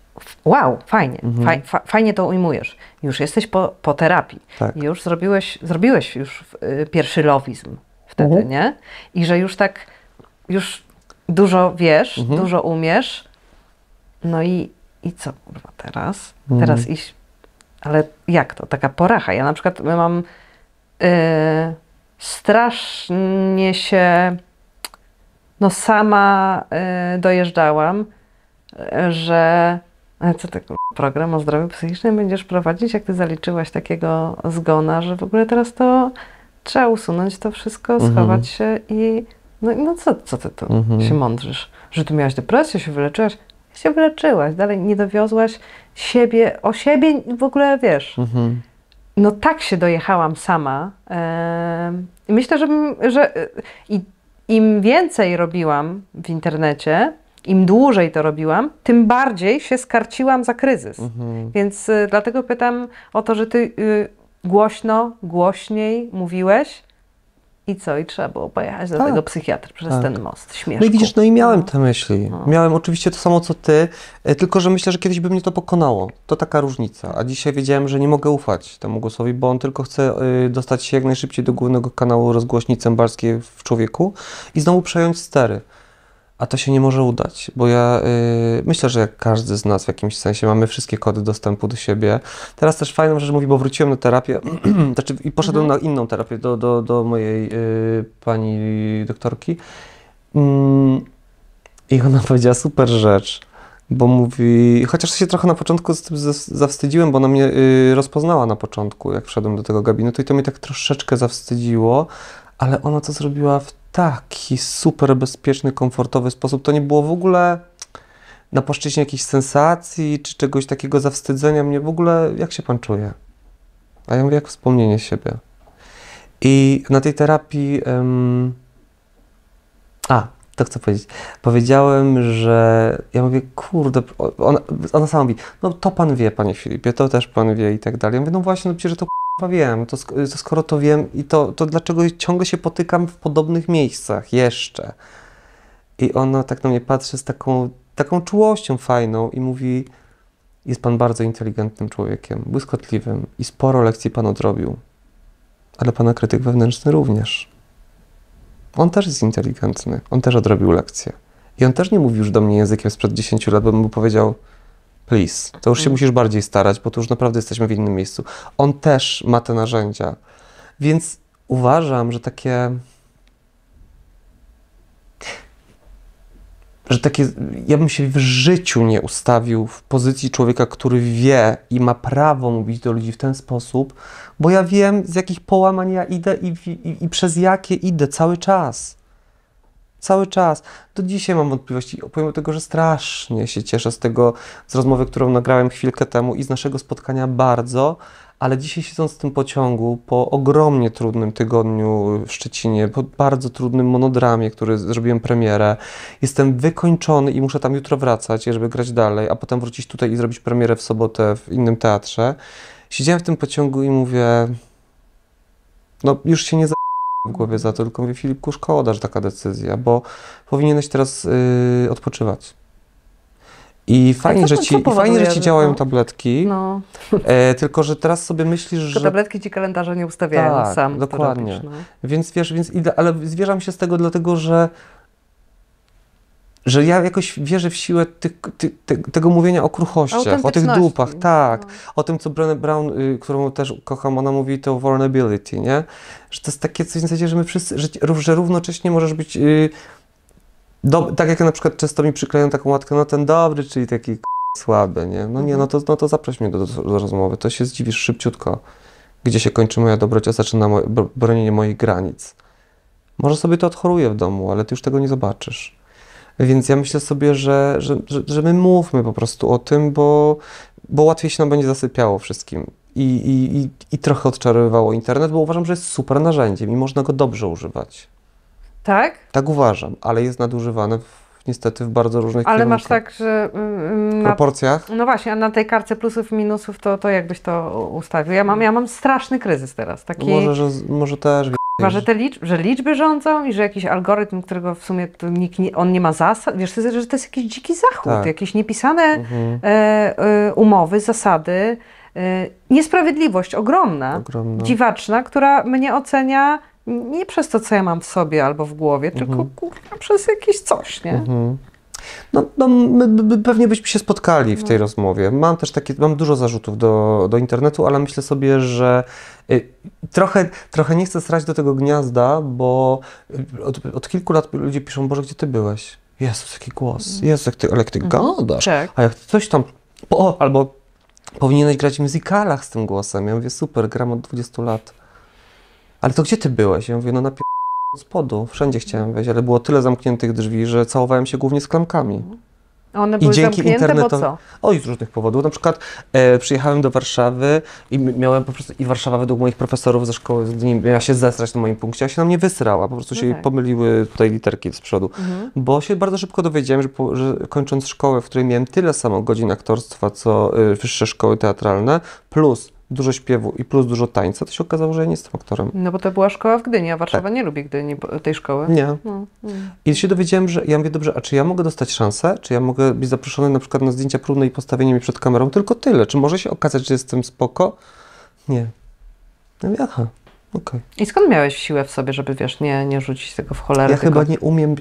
wow, fajnie, mhm. fa, fajnie to ujmujesz. Już jesteś po, po terapii. Tak. Już zrobiłeś, zrobiłeś już y, pierwszy lowizm wtedy, mhm. nie? I że już tak, już dużo wiesz, mhm. dużo umiesz. No i, i co kurwa teraz? Mhm. Teraz iść. Ale jak to? Taka poracha. Ja na przykład mam yy, strasznie się no sama yy, dojeżdżałam, y, że ale co ty, tak, program o zdrowiu psychicznym będziesz prowadzić, jak ty zaliczyłaś takiego zgona, że w ogóle teraz to trzeba usunąć to wszystko, mhm. schować mhm. się i no, no co, co ty tu mhm. się mądrzysz? Że tu miałaś depresję, się wyleczyłaś? Się wyleczyłaś, dalej nie dowiozłaś siebie, o siebie w ogóle, wiesz. Mhm. No tak się dojechałam sama. Yy, myślę, że, że y, im więcej robiłam w internecie, im dłużej to robiłam, tym bardziej się skarciłam za kryzys. Mhm. Więc y, dlatego pytam o to, że ty y, głośno, głośniej mówiłeś. I co? I trzeba było pojechać do tak, tego psychiatry przez tak. ten most. Śmieszku. No i widzisz, no i miałem te no. myśli. No. Miałem oczywiście to samo, co ty, e, tylko że myślę, że kiedyś by mnie to pokonało. To taka różnica. A dzisiaj wiedziałem, że nie mogę ufać temu głosowi, bo on tylko chce e, dostać się jak najszybciej do głównego kanału rozgłośni cembalskiej w człowieku i znowu przejąć stery a to się nie może udać, bo ja yy, myślę, że jak każdy z nas w jakimś sensie mamy wszystkie kody dostępu do siebie. Teraz też fajną rzecz mówi, bo wróciłem na terapię znaczy, i poszedłem mhm. na inną terapię do, do, do mojej yy, pani doktorki. Yy, I ona powiedziała super rzecz bo mówi, chociaż się trochę na początku z tym zawstydziłem, bo ona mnie y, rozpoznała na początku, jak wszedłem do tego gabinetu i to mnie tak troszeczkę zawstydziło, ale ona to zrobiła w taki super bezpieczny, komfortowy sposób. To nie było w ogóle na płaszczyźnie jakiejś sensacji czy czegoś takiego zawstydzenia mnie w ogóle, jak się pan czuje? A ja mówię, jak wspomnienie siebie. I na tej terapii. a, to chcę powiedzieć. Powiedziałem, że ja mówię, kurde, ona, ona sama mówi, no to pan wie, panie Filipie, to też pan wie i tak dalej. Ja mówię, no właśnie, no przecież że to k***a wiem, to, to, skoro to wiem i to, to dlaczego ciągle się potykam w podobnych miejscach jeszcze? I ona tak na mnie patrzy z taką, taką czułością fajną i mówi, jest pan bardzo inteligentnym człowiekiem, błyskotliwym i sporo lekcji pan odrobił, ale pana krytyk wewnętrzny również. On też jest inteligentny, on też odrobił lekcję. I on też nie mówi już do mnie językiem sprzed 10 lat, bo bym mu powiedział, please, to już się mm. musisz bardziej starać, bo tu już naprawdę jesteśmy w innym miejscu. On też ma te narzędzia. Więc uważam, że takie że takie, ja bym się w życiu nie ustawił w pozycji człowieka, który wie i ma prawo mówić do ludzi w ten sposób, bo ja wiem, z jakich połamań ja idę i, i, i przez jakie idę cały czas. Cały czas. Do dzisiaj mam wątpliwości, pomimo tego, że strasznie się cieszę z tego, z rozmowy, którą nagrałem chwilkę temu i z naszego spotkania bardzo, ale dzisiaj siedząc w tym pociągu po ogromnie trudnym tygodniu w Szczecinie, po bardzo trudnym monodramie, który zrobiłem premierę, jestem wykończony i muszę tam jutro wracać, żeby grać dalej, a potem wrócić tutaj i zrobić premierę w sobotę w innym teatrze. Siedziałem w tym pociągu i mówię, no już się nie za w głowie za to, tylko mówię Filipku, szkoda, że taka decyzja, bo powinieneś teraz yy, odpoczywać. I fajnie, co, że ci, fajnie, że ci działają no. tabletki, no. E, tylko że teraz sobie myślisz, że. że... tabletki ci kalendarze nie ustawiają tak, sam. dokładnie. Robisz, no. Więc wiesz, więc idę, ale zwierzam się z tego dlatego, że że ja jakoś wierzę w siłę ty, ty, tego mówienia o kruchościach, o tych dupach, tak. No. O tym, co Brené Brown, y, którą też kocham, ona mówi to vulnerability, nie? Że to jest takie coś w zasadzie, że my wszyscy, że, że równocześnie możesz być... Y, do, tak jak na przykład często mi przyklejają taką łatkę, no ten dobry, czyli taki słaby, nie? No nie, no to, no to zaproś mnie do, do, do rozmowy, to się zdziwisz szybciutko, gdzie się kończy moja dobroć, a zaczyna moje, bronienie moich granic. Może sobie to odchoruję w domu, ale ty już tego nie zobaczysz. Więc ja myślę sobie, że, że, że, że my mówmy po prostu o tym, bo, bo łatwiej się nam będzie zasypiało wszystkim. I, i, i, i trochę odczarowywało internet, bo uważam, że jest super narzędziem i można go dobrze używać. Tak? Tak uważam, ale jest nadużywane w, niestety w bardzo różnych Ale kierunkach. masz tak, że... Mm, mm, na, proporcjach? No właśnie, a na tej karce plusów i minusów to, to jakbyś to ustawił? Ja mam, ja mam straszny kryzys teraz, no taki... Może, że, może też... Chyba, że, te licz, że liczby rządzą i że jakiś algorytm, którego w sumie nikt nie, on nie ma zasad. Wiesz, że to jest jakiś dziki zachód, tak. jakieś niepisane mhm. e, e, umowy, zasady, e, niesprawiedliwość ogromna, ogromna, dziwaczna, która mnie ocenia nie przez to, co ja mam w sobie albo w głowie, mhm. tylko kurwa, przez jakieś coś, nie? Mhm. No, no my, pewnie byśmy się spotkali w tej no. rozmowie. Mam też takie, mam dużo zarzutów do, do internetu, ale myślę sobie, że y, trochę, trochę nie chcę srać do tego gniazda, bo y, od, od kilku lat ludzie piszą, Boże, gdzie ty byłeś? Jezus, jaki głos. Mhm. Jezus, jak ty, ale jak ty mhm. gadasz. A jak coś tam, o, albo powinieneś grać w musicalach z tym głosem. Ja mówię, super, gram od 20 lat ale to gdzie ty byłeś? Ja mówię, no na pi... spodu, wszędzie chciałem wejść, ale było tyle zamkniętych drzwi, że całowałem się głównie z klamkami. One były I dzięki internetowi. Bo co? z różnych powodów. Na przykład e, przyjechałem do Warszawy i miałem po prostu. I Warszawa według moich profesorów ze szkoły miała się zesrać na moim punkcie, a się na mnie wysrała. Po prostu no się okay. Tak. pomyliły tutaj literki z przodu. Mhm. Bo się bardzo szybko dowiedziałem, że, po, że, kończąc szkołę, w której miałem tyle samo godzin aktorstwa, co y, wyższe szkoły teatralne, plus dużo śpiewu i plus dużo tańca, to się okazało, że ja nie jestem aktorem. No bo to była szkoła w Gdyni, a Warszawa tak. nie lubi Gdyni, tej szkoły. Nie. No, no. I się dowiedziałem, że ja mówię, dobrze, a czy ja mogę dostać szansę? Czy ja mogę być zaproszony na przykład na zdjęcia próbne i postawienie mi przed kamerą? Tylko tyle. Czy może się okazać, że jestem spoko? Nie. No ja aha. Okay. I skąd miałeś siłę w sobie, żeby wiesz, nie, nie rzucić tego w cholerę? Ja tylko... chyba nie umiem.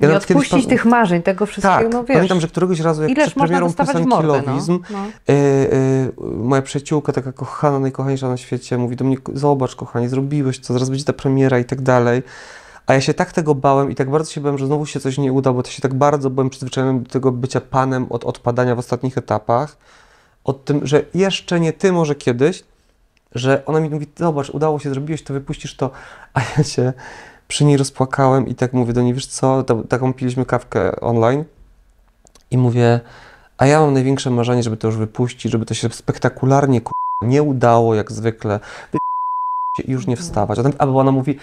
Ja nie odpuścić kiedyś... tych marzeń, tego wszystkiego. Tak, no, wiesz, pamiętam, że któregoś razu, jak przed premierą pisanki Lobizm, no? no. yy, yy, moja przyjaciółka, taka kochana, najkochańsza na świecie, mówi do mnie: Zobacz, kochanie, zrobiłeś co, zaraz będzie ta premiera i tak dalej. A ja się tak tego bałem i tak bardzo się bałem, że znowu się coś nie uda, bo to się tak bardzo byłem przyzwyczajony do tego bycia panem od odpadania w ostatnich etapach. Od tym, że jeszcze nie ty, może kiedyś, że ona mi mówi, zobacz, udało się, zrobiłeś to, wypuścisz to, a ja się przy niej rozpłakałem i tak mówię do niej, wiesz co, to, taką piliśmy kawkę online i mówię, a ja mam największe marzenie, żeby to już wypuścić, żeby to się spektakularnie k- nie udało, jak zwykle, i już nie wstawać. A, tam, ona mówi,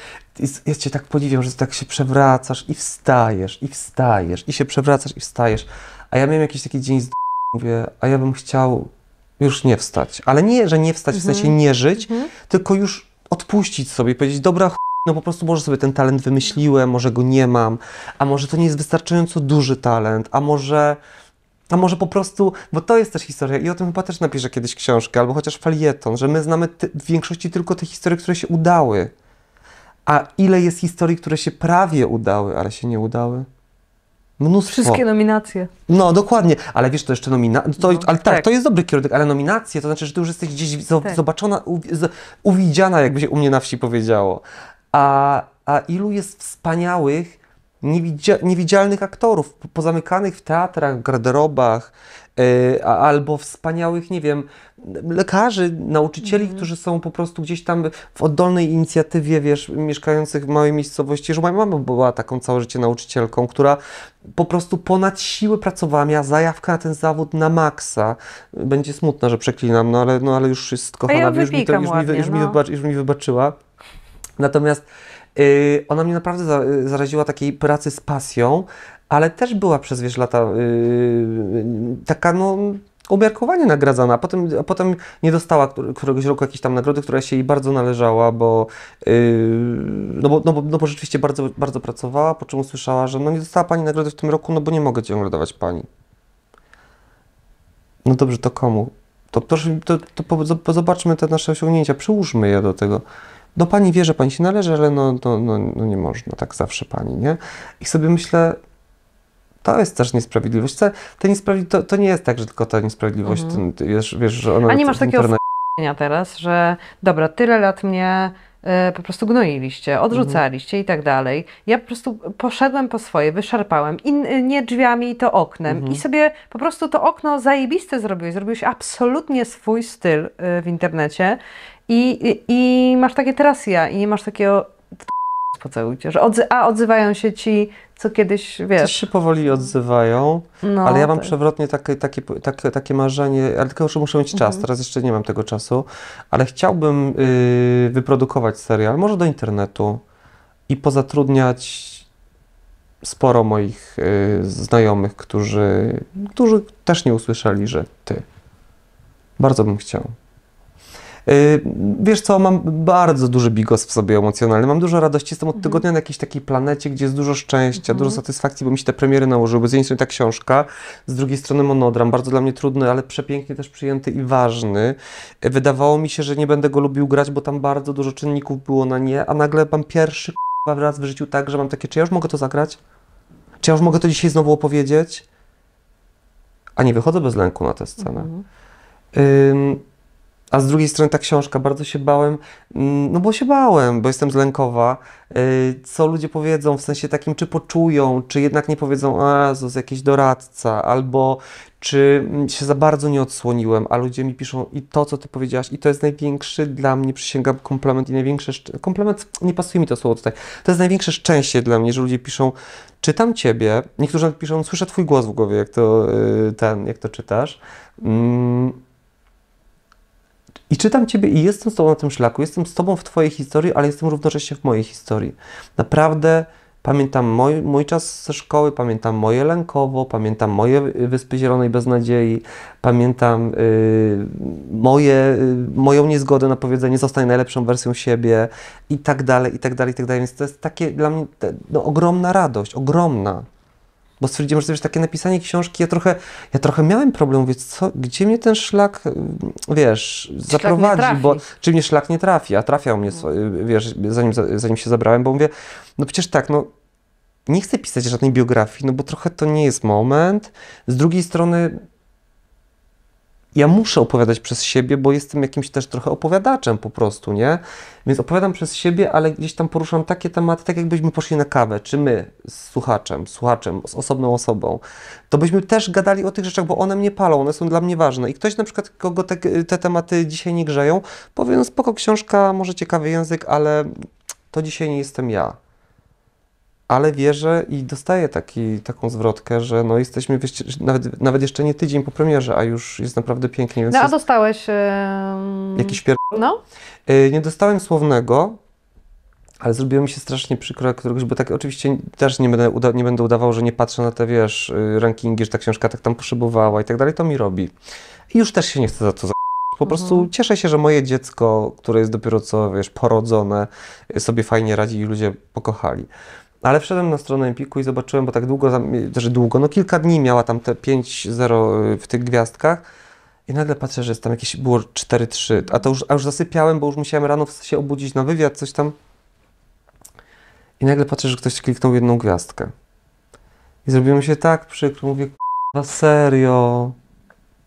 ja cię tak podziwiam, że tak się przewracasz i wstajesz, i wstajesz, i się przewracasz i wstajesz. A ja miałem jakiś taki dzień z mówię, a ja bym chciał już nie wstać. Ale nie, że nie wstać, mhm. w sensie mhm. nie żyć, mhm. tylko już odpuścić sobie, powiedzieć, dobra, ch... no po prostu może sobie ten talent wymyśliłem, może go nie mam, a może to nie jest wystarczająco duży talent, a może... A może po prostu, bo to jest też historia i o tym chyba też napiszę kiedyś książkę, albo chociaż falieton, że my znamy ty, w większości tylko te historie, które się udały. A ile jest historii, które się prawie udały, ale się nie udały? Mnóstwo. Wszystkie nominacje. No, dokładnie, ale wiesz, to jeszcze nominacje, no, ale tak, tak, to jest dobry kierunek, ale nominacje, to znaczy, że ty już jesteś gdzieś tak. zobaczona, uwidziana, jakby się u mnie na wsi powiedziało. A, a ilu jest wspaniałych, niewidzia niewidzialnych aktorów, pozamykanych w teatrach, w garderobach, yy, albo wspaniałych, nie wiem, lekarzy, nauczycieli, mm. którzy są po prostu gdzieś tam w oddolnej inicjatywie, wiesz, mieszkających w małej miejscowości. Że moja mama była taką całe życie nauczycielką, która po prostu ponad siły pracowała, miała zajawkę na ten zawód na maksa. Będzie smutna, że przeklinam, no ale, no, ale już jest kochana, ja już, mi to, już, ładnie, mi, już, no. mi już mi wybaczyła. Natomiast yy, ona mnie naprawdę za, zaraziła takiej pracy z pasją, ale też była przez wiesz lata yy, taka no umiarkowanie nagradzana, a potem, a potem nie dostała któregoś roku jakiejś tam nagrody, która się jej bardzo należała, bo, yy, no, bo, no, bo, no bo rzeczywiście bardzo, bardzo pracowała, po czym usłyszała, że no nie dostała Pani nagrody w tym roku, no bo nie mogę Cię nagradować Pani. No dobrze, to komu? To, proszę, to, to, to zobaczmy te nasze osiągnięcia, przyłóżmy je do tego. No Pani wie, że Pani się należy, ale no, no, no, no nie można, tak zawsze Pani, nie? I sobie myślę, to jest też niesprawiedliwość. To, to, to, to nie jest tak, że tylko ta niesprawiedliwość, mhm. ty, wiesz, wiesz, że ona... A nie masz takiego internet... teraz, że dobra, tyle lat mnie e, po prostu gnoiliście, odrzucaliście mhm. i tak dalej. Ja po prostu poszedłem po swoje, wyszarpałem, I nie drzwiami, to oknem mhm. i sobie po prostu to okno zajebiste zrobiłeś, zrobiłeś absolutnie swój styl e, w internecie i, i, i masz takie teraz ja i nie masz takiego pocałujcie, że odzy a odzywają się ci, co kiedyś, wiesz... Też się powoli odzywają, no, ale ja mam tak. przewrotnie takie, takie, takie, takie marzenie, ale tylko już muszę mieć czas, mhm. teraz jeszcze nie mam tego czasu, ale chciałbym y, wyprodukować serial, może do internetu i pozatrudniać sporo moich y, znajomych, którzy, którzy też nie usłyszeli, że ty. Bardzo bym chciał. Y, wiesz co, mam bardzo duży bigos w sobie emocjonalny, mam dużo radości, jestem od mhm. tygodnia na jakiejś takiej planecie, gdzie jest dużo szczęścia, mhm. dużo satysfakcji, bo mi się te premiery nałożyły, bo z jednej strony ta książka, z drugiej strony monodram, bardzo dla mnie trudny, ale przepięknie też przyjęty i ważny. Y, wydawało mi się, że nie będę go lubił grać, bo tam bardzo dużo czynników było na nie, a nagle mam pierwszy raz w życiu tak, że mam takie, czy ja już mogę to zagrać? Czy ja już mogę to dzisiaj znowu opowiedzieć? A nie wychodzę bez lęku na tę scenę. Mhm. Ym, a z drugiej strony ta książka, bardzo się bałem, mm, no bo się bałem, bo jestem zlękowa, y, Co ludzie powiedzą, w sensie takim, czy poczują, czy jednak nie powiedzą, a Zus, jakiś doradca, albo czy mm, się za bardzo nie odsłoniłem, a ludzie mi piszą i to, co ty powiedziałaś, i to jest największy dla mnie, przysięgam, komplement i największy, komplement, nie pasuje mi to słowo tutaj, to jest największe szczęście dla mnie, że ludzie piszą, czytam ciebie, niektórzy piszą, słyszę twój głos w głowie, jak to, y, ten, jak to czytasz. Mm i czytam Ciebie i jestem z Tobą na tym szlaku, jestem z Tobą w Twojej historii, ale jestem równocześnie w mojej historii. Naprawdę pamiętam mój, mój czas ze szkoły, pamiętam moje Lękowo, pamiętam moje Wyspy Zielonej Beznadziei, pamiętam y, moje, y, moją niezgodę na powiedzenie zostań najlepszą wersją siebie i tak dalej, i tak dalej, i tak dalej. Więc to jest takie dla mnie te, no, ogromna radość, ogromna bo stwierdziłem, że wiesz, takie napisanie książki, ja trochę, ja trochę miałem problem, mówię, co, gdzie mnie ten szlak, y, wiesz, zaprowadzi, bo czy mnie szlak nie trafi, a trafiał mnie, no. y, wiesz, zanim, zanim się zabrałem, bo mówię, no przecież tak, no nie chcę pisać żadnej biografii, no bo trochę to nie jest moment. Z drugiej strony ja muszę opowiadać przez siebie, bo jestem jakimś też trochę opowiadaczem po prostu, nie? Więc opowiadam przez siebie, ale gdzieś tam poruszam takie tematy, tak jakbyśmy poszli na kawę, czy my z słuchaczem, słuchaczem, z osobną osobą, to byśmy też gadali o tych rzeczach, bo one mnie palą, one są dla mnie ważne. I ktoś na przykład, kogo te, te tematy dzisiaj nie grzeją, powie, no spoko, książka, może ciekawy język, ale to dzisiaj nie jestem ja ale wierzę i dostaję taki, taką zwrotkę, że no jesteśmy nawet, nawet jeszcze nie tydzień po premierze, a już jest naprawdę pięknie. Więc no a dostałeś... Yy... Jakiś pier... No? Yy, nie dostałem słownego, ale zrobiło mi się strasznie przykro któregoś, bo tak oczywiście też nie będę, uda, nie będę udawał, że nie patrzę na te, wiesz, y, rankingi, że ta książka tak tam poszybowała i tak dalej, to mi robi. I już też się nie chcę za to za... Po mhm. prostu mhm. cieszę się, że moje dziecko, które jest dopiero co, wiesz, porodzone, y, sobie fajnie radzi i ludzie pokochali. Ale wszedłem na stronę Empiku i zobaczyłem, bo tak długo, że znaczy długo, no kilka dni miała tam te 5-0 y, w tych gwiazdkach. I nagle patrzę, że jest tam jakieś było 4-3, a to już, a już zasypiałem, bo już musiałem rano się obudzić na wywiad, coś tam. I nagle patrzę, że ktoś kliknął jedną gwiazdkę. I zrobiło mi się tak przykro, mówię, k***a, serio.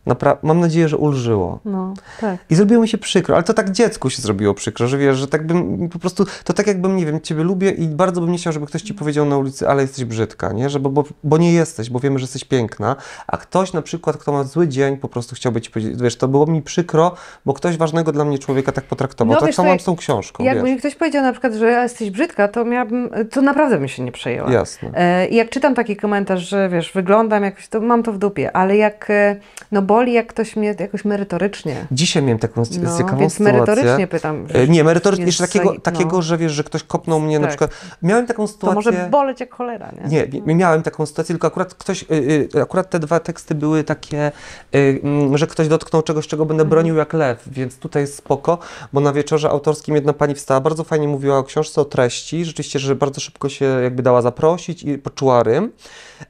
Napra- mam nadzieję, że ulżyło. No, tak. I zrobiło mi się przykro, ale to tak dziecku się zrobiło przykro, że wiesz, że tak bym po prostu, to tak jakbym, nie wiem, ciebie lubię i bardzo bym nie chciał, żeby ktoś ci powiedział na ulicy, ale jesteś brzydka, nie? Że, bo, bo, bo nie jesteś, bo wiemy, że jesteś piękna, a ktoś na przykład, kto ma zły dzień, po prostu chciałby ci powiedzieć, wiesz, to było mi przykro, bo ktoś ważnego dla mnie człowieka tak potraktował. No, tak samo mam z tą książką, Jakby mi ktoś powiedział na przykład, że jesteś brzydka, to miałabym, to naprawdę bym się nie przejęła. Jasne. E, I e, jak czytam taki komentarz, że wiesz, wyglądam jakoś, to mam to w dupie, ale jak, e, no bo boli, jak ktoś mnie jakoś merytorycznie. Dzisiaj miałem taką no, ciekawą więc sytuację. merytorycznie pytam. E, nie, merytorycznie, jeszcze takiego, no. takiego, że wiesz, że ktoś kopnął mnie tak. na przykład. Miałem taką sytuację... To może boleć jak cholera, nie? Nie, no. miałem taką sytuację, tylko akurat ktoś, y, y, akurat te dwa teksty były takie, y, mm, że ktoś dotknął czegoś, czego będę mhm. bronił jak lew, więc tutaj jest spoko, bo na wieczorze autorskim jedna pani wstała, bardzo fajnie mówiła o książce, o treści, rzeczywiście, że bardzo szybko się jakby dała zaprosić i poczuła rym.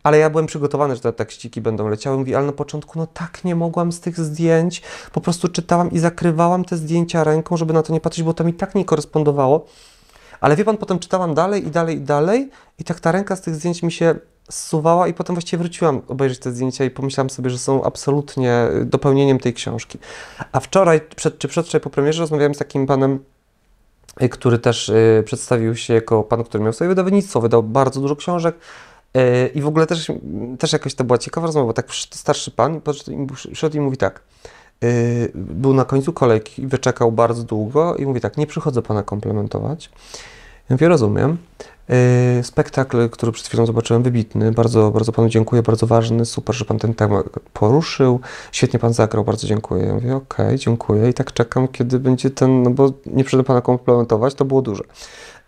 Ale ja byłem przygotowany, że te tekściki będą leciały. Mówi, ale na początku, no tak nie mogłam z tych zdjęć. Po prostu czytałam i zakrywałam te zdjęcia ręką, żeby na to nie patrzeć, bo to mi tak nie korespondowało. Ale wie pan, potem czytałam dalej i dalej i dalej, i tak ta ręka z tych zdjęć mi się zsuwała, i potem właściwie wróciłam obejrzeć te zdjęcia i pomyślałam sobie, że są absolutnie y, dopełnieniem tej książki. A wczoraj, przed, czy przedwczoraj po premierze, rozmawiałem z takim panem y, który też y, przedstawił się jako pan, który miał swoje wydawnictwo, wydał bardzo dużo książek, i w ogóle też, też jakoś to była ciekawa rozmowa, bo tak starszy pan przyszedł i mówi tak, y, był na końcu kolejki, wyczekał bardzo długo i mówi tak, nie przychodzę pana komplementować. Ja mówię, rozumiem. Y, spektakl, który przed chwilą zobaczyłem, wybitny. Bardzo, bardzo panu dziękuję, bardzo ważny. Super, że pan ten temat poruszył. Świetnie pan zagrał, bardzo dziękuję. Ja mówię, okej, okay, dziękuję. I tak czekam, kiedy będzie ten, no bo nie przyszedłem pana komplementować, to było duże.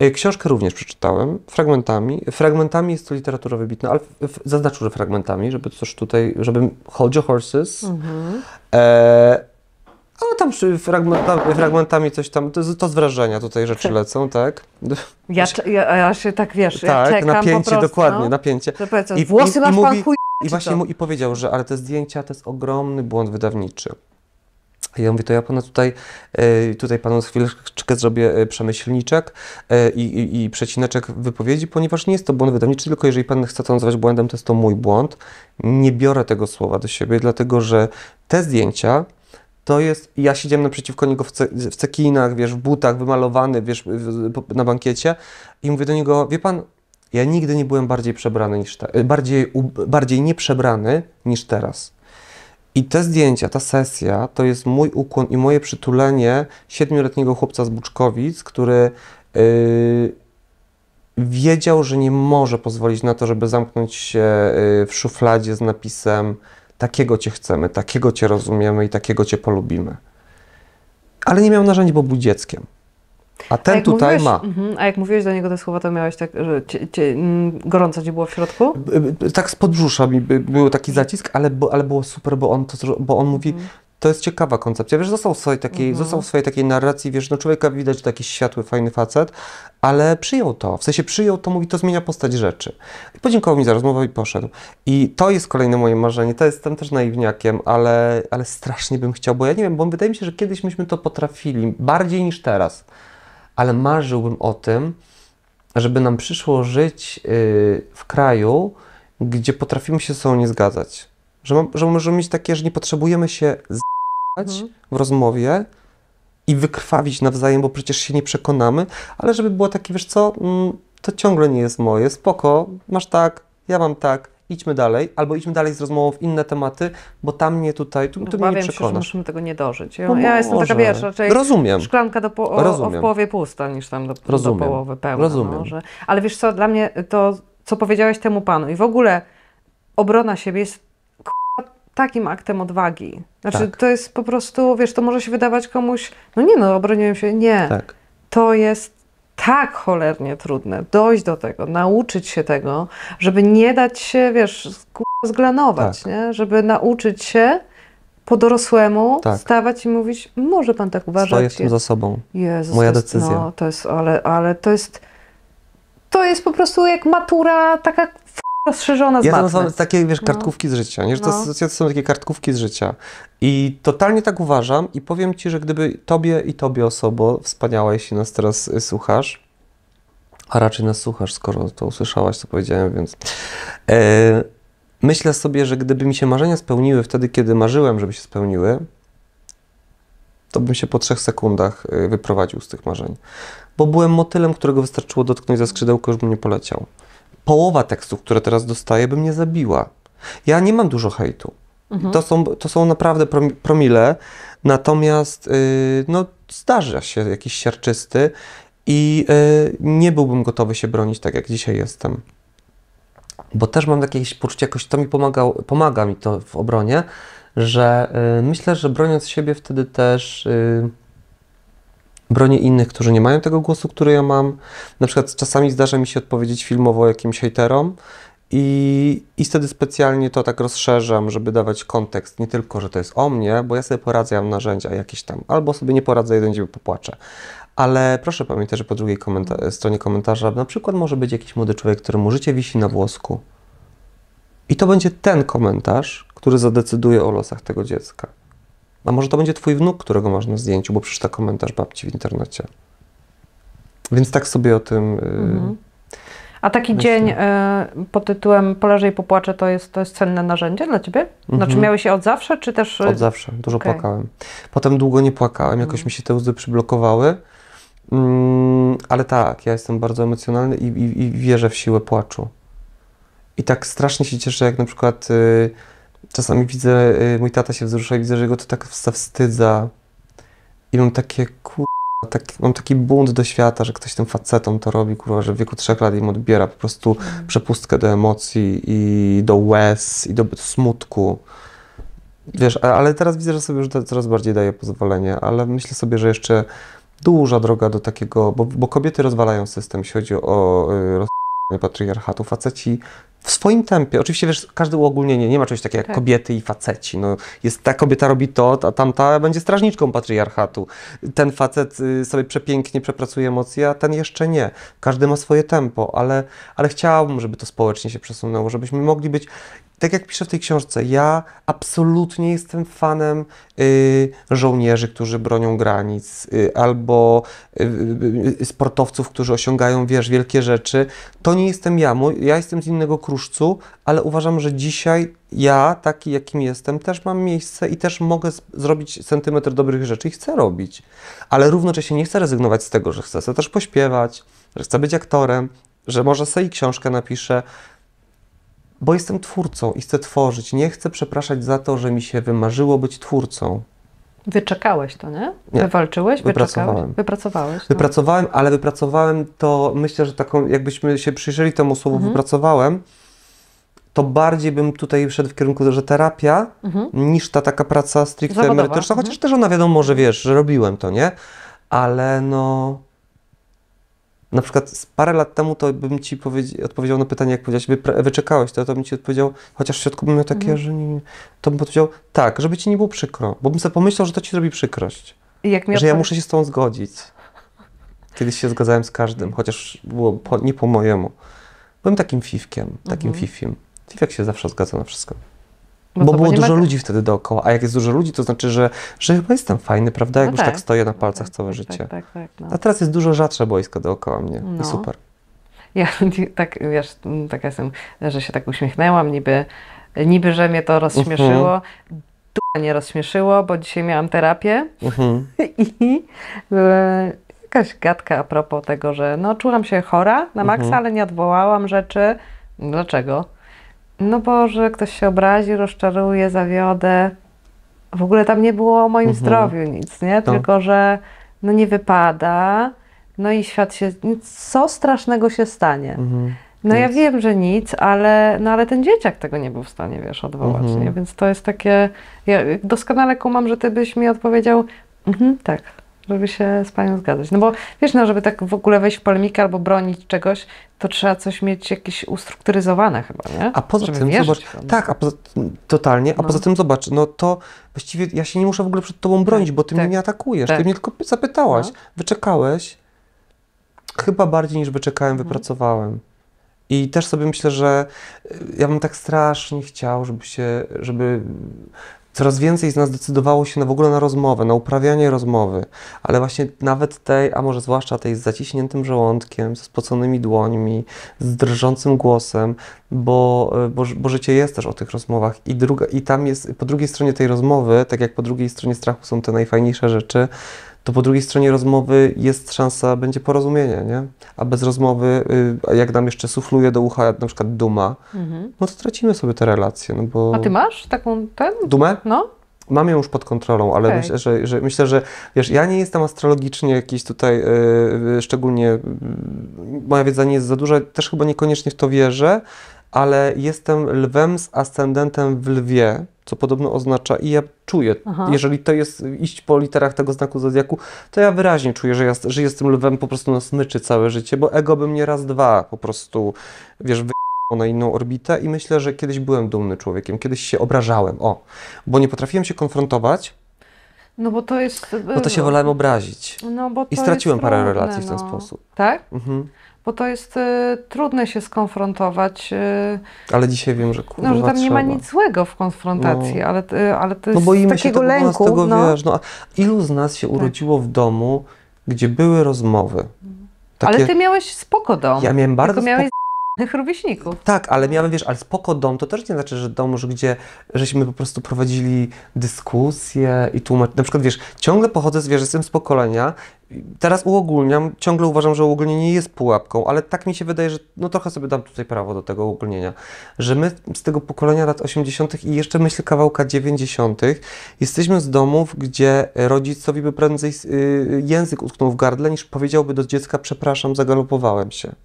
Y, książkę również przeczytałem fragmentami. Fragmentami jest to literatura wybitna, ale zaznaczył że fragmentami, żeby coś tutaj, żebym Hold Your Horses. Mhm. E, ale tam fragmentami, fragmentami coś tam, to, to z wrażenia tutaj rzeczy lecą, tak? Ja, ja, ja się tak wiesz, tak, ja czekam napięcie, po prostu, dokładnie, no. napięcie. I, włosy i, masz i pan mówi, chuj. I właśnie mu i powiedział, że ale te zdjęcia to jest ogromny błąd wydawniczy. Ja mówię, to ja pana tutaj, e, tutaj panu chwileczkę zrobię e, przemyślniczek e, i, i, i przecineczek wypowiedzi, ponieważ nie jest to błąd wydawniczy, tylko jeżeli pan chce to nazywać błędem, to jest to mój błąd. Nie biorę tego słowa do siebie, dlatego że te zdjęcia to jest, ja siedziałem naprzeciwko niego w, ce, w cekinach, wiesz, w butach, wymalowany, wiesz, na bankiecie i mówię do niego, wie pan, ja nigdy nie byłem bardziej przebrany niż te, bardziej, bardziej nieprzebrany niż teraz i te zdjęcia, ta sesja to jest mój ukłon i moje przytulenie siedmioletniego chłopca z Buczkowic, który yy, wiedział, że nie może pozwolić na to, żeby zamknąć się y, w szufladzie z napisem takiego cię chcemy, takiego cię rozumiemy i takiego cię polubimy. Ale nie miał narzędzi, bo był dzieckiem. A ten a tutaj mówiłeś, ma. Mhm, a jak mówiłeś do niego te słowa, to miałeś tak, że cie, cie, gorąco ci było w środku? Tak z podbrzusza mi by, był taki mhm. zacisk, ale, ale było super, bo on, to, bo on mówi, mhm. to jest ciekawa koncepcja. Wiesz, został w swojej takiej, został w swojej takiej narracji, wiesz, no człowieka widać, że taki światły, fajny facet, ale przyjął to. W sensie przyjął to, mówi, to zmienia postać rzeczy. I podziękował mi za rozmowę i poszedł. I to jest kolejne moje marzenie. To jestem też naiwniakiem, ale, ale strasznie bym chciał, bo ja nie wiem, bo wydaje mi się, że kiedyś myśmy to potrafili, bardziej niż teraz ale marzyłbym o tym, żeby nam przyszło żyć y, w kraju, gdzie potrafimy się ze sobą nie zgadzać. Że, że możemy mieć takie, że nie potrzebujemy się z***ać mhm. w rozmowie i wykrwawić nawzajem, bo przecież się nie przekonamy, ale żeby było takie, wiesz co, mm, to ciągle nie jest moje, spoko, masz tak, ja mam tak, idźmy dalej, albo idźmy dalej z rozmową w inne tematy, bo tam mnie tutaj, tu, tu mnie nie przekonasz. Się, że musimy tego nie dożyć. Ja, no ja jestem taka, wiesz, raczej Rozumiem. szklanka do po, o, Rozumiem. w połowie pusta, niż tam do, Rozumiem. do połowy pełna. Rozumiem. No, ale wiesz co, dla mnie to, co powiedziałeś temu panu i w ogóle obrona siebie jest takim aktem odwagi. Znaczy tak. to jest po prostu, wiesz, to może się wydawać komuś, no nie no, obroniłem się, nie. Tak. To jest tak cholernie trudne dojść do tego, nauczyć się tego, żeby nie dać się, wiesz, zglanować, tak. nie? żeby nauczyć się po dorosłemu tak. stawać i mówić, może pan tak uważać. Stoję tym za sobą. Jezus, Moja decyzja. No, to jest, ale, ale to jest, to jest po prostu jak matura taka rozszerzone z Ja to są takie, wiesz, no. kartkówki no. z życia, nie? Że to, no. to są takie kartkówki z życia. I totalnie tak uważam i powiem Ci, że gdyby Tobie i Tobie osobo, wspaniała, jeśli nas teraz y, słuchasz, a raczej nas słuchasz, skoro to usłyszałaś, co powiedziałem, więc... E, myślę sobie, że gdyby mi się marzenia spełniły wtedy, kiedy marzyłem, żeby się spełniły, to bym się po trzech sekundach y, wyprowadził z tych marzeń. Bo byłem motylem, którego wystarczyło dotknąć za skrzydełko, już bym nie poleciał połowa tekstów, które teraz dostaję, by mnie zabiła. Ja nie mam dużo hejtu. Mhm. To, są, to są naprawdę promile, natomiast yy, no, zdarza się jakiś siarczysty i yy, nie byłbym gotowy się bronić tak, jak dzisiaj jestem. Bo też mam takie poczucie, jakoś to mi pomaga pomaga mi to w obronie, że yy, myślę, że broniąc siebie wtedy też... Yy, bronię innych, którzy nie mają tego głosu, który ja mam. Na przykład czasami zdarza mi się odpowiedzieć filmowo jakimś hejterom i, i wtedy specjalnie to tak rozszerzam, żeby dawać kontekst, nie tylko, że to jest o mnie, bo ja sobie poradzę, ja mam narzędzia jakieś tam, albo sobie nie poradzę, jeden dzień popłaczę. Ale proszę pamiętać, że po drugiej komenta stronie komentarza na przykład może być jakiś młody człowiek, któremu życie wisi na włosku. I to będzie ten komentarz, który zadecyduje o losach tego dziecka. A może to będzie twój wnuk, którego masz na zdjęciu, bo przeczyta komentarz babci w internecie. Więc tak sobie o tym. Y, mhm. A taki myślę. dzień y, pod tytułem Poleżę i popłaczę to jest, to jest cenne narzędzie dla ciebie? Znaczy mhm. miałeś się od zawsze, czy też. Y, od zawsze, dużo okay. płakałem. Potem długo nie płakałem, jakoś mhm. mi się te łzy przyblokowały. Mm, ale tak, ja jestem bardzo emocjonalny i, i, i, wierzę w siłę płaczu. I tak strasznie się cieszę, jak na przykład. Y, Czasami widzę, y, mój tata się wzrusza i widzę, że go to tak zawstydza. I mam takie, kurwa, tak, mam taki bunt do świata, że ktoś tym facetom to robi, kurwa, że w wieku trzech lat im odbiera po prostu mhm. przepustkę do emocji i do łez i do smutku. Wiesz, ale teraz widzę, że sobie już coraz bardziej daje pozwolenie, ale myślę sobie, że jeszcze duża droga do takiego, bo, bo kobiety rozwalają system, jeśli chodzi o y, patriarchatu. Faceci w swoim tempie, oczywiście wiesz, każde uogólnienie, nie ma czegoś takiego jak tak. kobiety i faceci. No, jest, ta kobieta robi to, a tamta będzie strażniczką patriarchatu. Ten facet y, sobie przepięknie przepracuje emocje, a ten jeszcze nie. Każdy ma swoje tempo, ale, ale chciałbym, żeby to społecznie się przesunęło, żebyśmy mogli być tak jak piszę w tej książce, ja absolutnie jestem fanem y, żołnierzy, którzy bronią granic, y, albo y, y, y, sportowców, którzy osiągają, wiesz, wielkie rzeczy. To nie jestem ja, mój, ja jestem z innego kruszcu, ale uważam, że dzisiaj ja, taki jakim jestem, też mam miejsce i też mogę zrobić centymetr dobrych rzeczy i chcę robić. Ale równocześnie nie chcę rezygnować z tego, że chcę sobie też pośpiewać, że chcę być aktorem, że może sobie książkę napiszę, bo jestem twórcą i chcę tworzyć. Nie chcę przepraszać za to, że mi się wymarzyło być twórcą. Wyczekałeś to, nie? nie. Wywalczyłeś, wypracowałem. Wypracowałeś. No. Wypracowałem, ale wypracowałem to, myślę, że taką, jakbyśmy się przyjrzeli temu słowu mhm. wypracowałem, to bardziej bym tutaj szedł w kierunku, że terapia, mhm. niż ta taka praca stricte Zawodowa. merytoryczna, chociaż mhm. też ona wiadomo, że wiesz, że robiłem to, nie? Ale no na przykład parę lat temu to bym ci odpowiedział na pytanie, jak powiedziałeś, by wyczekałeś to, to bym ci odpowiedział, chociaż w środku bym miał takie, mhm. że nie, to bym powiedział tak, żeby ci nie było przykro, bo bym sobie pomyślał, że to ci zrobi przykrość. I jak że ja muszę się z tą zgodzić. Kiedyś się zgadzałem z każdym, chociaż było po, nie po mojemu. Byłem takim fifkiem, takim mhm. fifiem. Fifek się zawsze zgadza na wszystko. No bo, było dużo ma... ludzi wtedy dookoła, a jak jest dużo ludzi, to znaczy, że, że chyba jestem fajny, prawda? Jak no już tak. tak stoję na palcach całe tak, życie. Tak, tak, tak, no. A teraz jest dużo rzadsze boisko dookoła mnie no. i super. Ja tak, wiesz, tak jestem, że się tak uśmiechnęłam, niby, niby że mnie to rozśmieszyło. Mhm nie rozśmieszyło, bo dzisiaj miałam terapię mhm. i e, jakaś gadka a propos tego, że no czułam się chora na maksa, mhm. ale nie odwołałam rzeczy. Dlaczego? no bo że ktoś się obrazi, rozczaruje, zawiodę. W ogóle tam nie było o moim mhm. zdrowiu nic, nie? To. Tak. Tylko, że no nie wypada, no i świat się, co strasznego się stanie. Mhm. No nic. ja wiem, że nic, ale, no ale ten dzieciak tego nie był w stanie, wiesz, odwołać, mhm. nie? Więc to jest takie, ja doskonale kumam, że ty byś mi odpowiedział, mhm, tak żeby się z Panią zgadzać. No bo wiesz, no, żeby tak w ogóle wejść w polemikę albo bronić czegoś, to trzeba coś mieć jakieś ustrukturyzowane chyba, nie? A poza żeby tym, zobacz, no. tak, a poza, totalnie, a no. poza tym zobacz, no to właściwie ja się nie muszę w ogóle przed Tobą bronić, tak, bo Ty tak. mnie nie atakujesz, tak. Ty mnie tylko zapytałaś, no. wyczekałeś, chyba bardziej niż wyczekałem, mhm. wypracowałem. I też sobie myślę, że y, ja bym tak strasznie chciał, żeby się, żeby coraz więcej z nas decydowało się na, w ogóle na rozmowę, na uprawianie rozmowy, ale właśnie nawet tej, a może zwłaszcza tej z zaciśniętym żołądkiem, z spoconymi dłońmi, z drżącym głosem, bo, e, bo, bo życie jest też o tych rozmowach i, druga, i tam jest, po drugiej stronie tej rozmowy, tak jak po drugiej stronie strachu są te najfajniejsze rzeczy, to po drugiej stronie rozmowy jest szansa, będzie porozumienie, nie? A bez rozmowy, y, jak nam jeszcze sufluje do ucha na przykład duma, mhm. no to tracimy sobie te relacje, no bo... A ty masz taką, ten? Dumę? No. Mam ją już pod kontrolą, ale okay. myślę, że, że, myślę, że wiesz, ja nie jestem astrologicznie jakiś tutaj yy, szczególnie, yy, moja wiedza nie jest za duża, też chyba niekoniecznie w to wierzę, ale jestem lwem z ascendentem w lwie, co podobno oznacza i ja czuję, Aha. jeżeli to jest iść po literach tego znaku zodiaku, to ja wyraźnie czuję, że, ja, że jestem lwem po prostu na smyczy całe życie, bo ego by mnie raz, dwa po prostu, wiesz, wy na inną orbitę i myślę, że kiedyś byłem dumny człowiekiem, kiedyś się obrażałem, o, bo nie potrafiłem się konfrontować, no bo to jest... Bo to się wolałem obrazić. No bo I straciłem parę relacji w ten no. sposób. Tak? Mhm bo to jest y, trudne się skonfrontować. Y, ale dzisiaj wiem, że kurwa No, że tam nie ma nic złego w konfrontacji, no. ale, y, ale to no jest no boimy takiego się tego, lęku. No, tego, no. Wiesz, no, ilu z nas się tak. urodziło w domu, gdzie były rozmowy? Takie... Ale ty miałeś spoko dom. Ja miałem bardzo Tylko miałeś spoko... rówieśników. Tak, ale miałem, wiesz, ale spoko dom to też nie znaczy, że dom, że gdzie żeśmy po prostu prowadzili dyskusje i tłumaczyli. Na przykład, wiesz, ciągle pochodzę z, wiesz, jestem z pokolenia, Teraz uogólniam, ciągle uważam, że uogólnienie jest pułapką, ale tak mi się wydaje, że no trochę sobie dam tutaj prawo do tego uogólnienia, że my z tego pokolenia lat 80. i jeszcze myślę kawałka 90. jesteśmy z domów, gdzie rodzicowi by prędzej y, język utknął w gardle, niż powiedziałby do dziecka przepraszam, zagalopowałem się.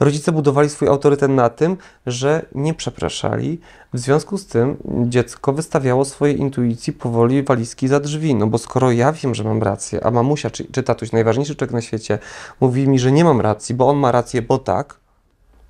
Rodzice budowali swój autorytet na tym, że nie przepraszali. W związku z tym dziecko wystawiało swojej intuicji powoli walizki za drzwi. No bo skoro ja wiem, że mam rację, a mamusia czy, czy tatuś, najważniejszy człowiek na świecie, mówi mi, że nie mam racji, bo on ma rację, bo tak.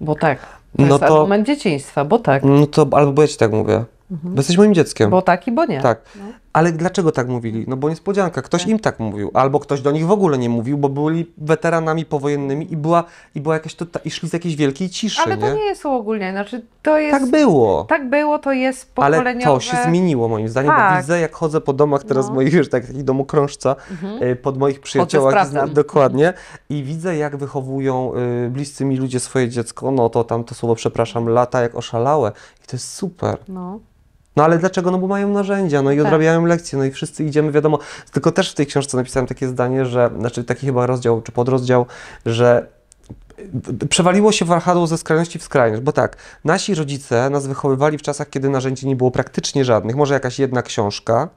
Bo tak. To no jest to, argument dzieciństwa, bo tak. No to albo ja ci tak mówię. Mhm. Bo jesteś moim dzieckiem. Bo tak i bo nie. Tak. No. Ale dlaczego tak mówili? No bo niespodzianka, ktoś tak. im tak mówił, albo ktoś do nich w ogóle nie mówił, bo byli weteranami powojennymi i była, i była jakaś to, tota, i szli z jakiejś wielkiej ciszy. Ale to nie, jest jest ogólnie, znaczy to jest. Tak było. Tak było, to jest pokoleniowe. Ale to się zmieniło moim zdaniem, tak. bo widzę, jak chodzę po domach teraz no. moich, już tak taki domu mhm. Y, pod moich przyjaciołach. Z, dokładnie. I widzę, jak wychowują y, bliscy mi ludzie swoje dziecko. No to tam to słowo przepraszam, lata jak oszalałe. I to jest super. No. No ale dlaczego? No bo mają narzędzia, no i tak. odrabiają lekcje, no i wszyscy idziemy, wiadomo. Tylko też w tej książce napisałem takie zdanie, że, znaczy taki chyba rozdział czy podrozdział, że e, przewaliło się wahadło ze skrajności w skrajność, bo tak, nasi rodzice nas wychowywali w czasach, kiedy narzędzi nie było praktycznie żadnych, może jakaś jedna książka,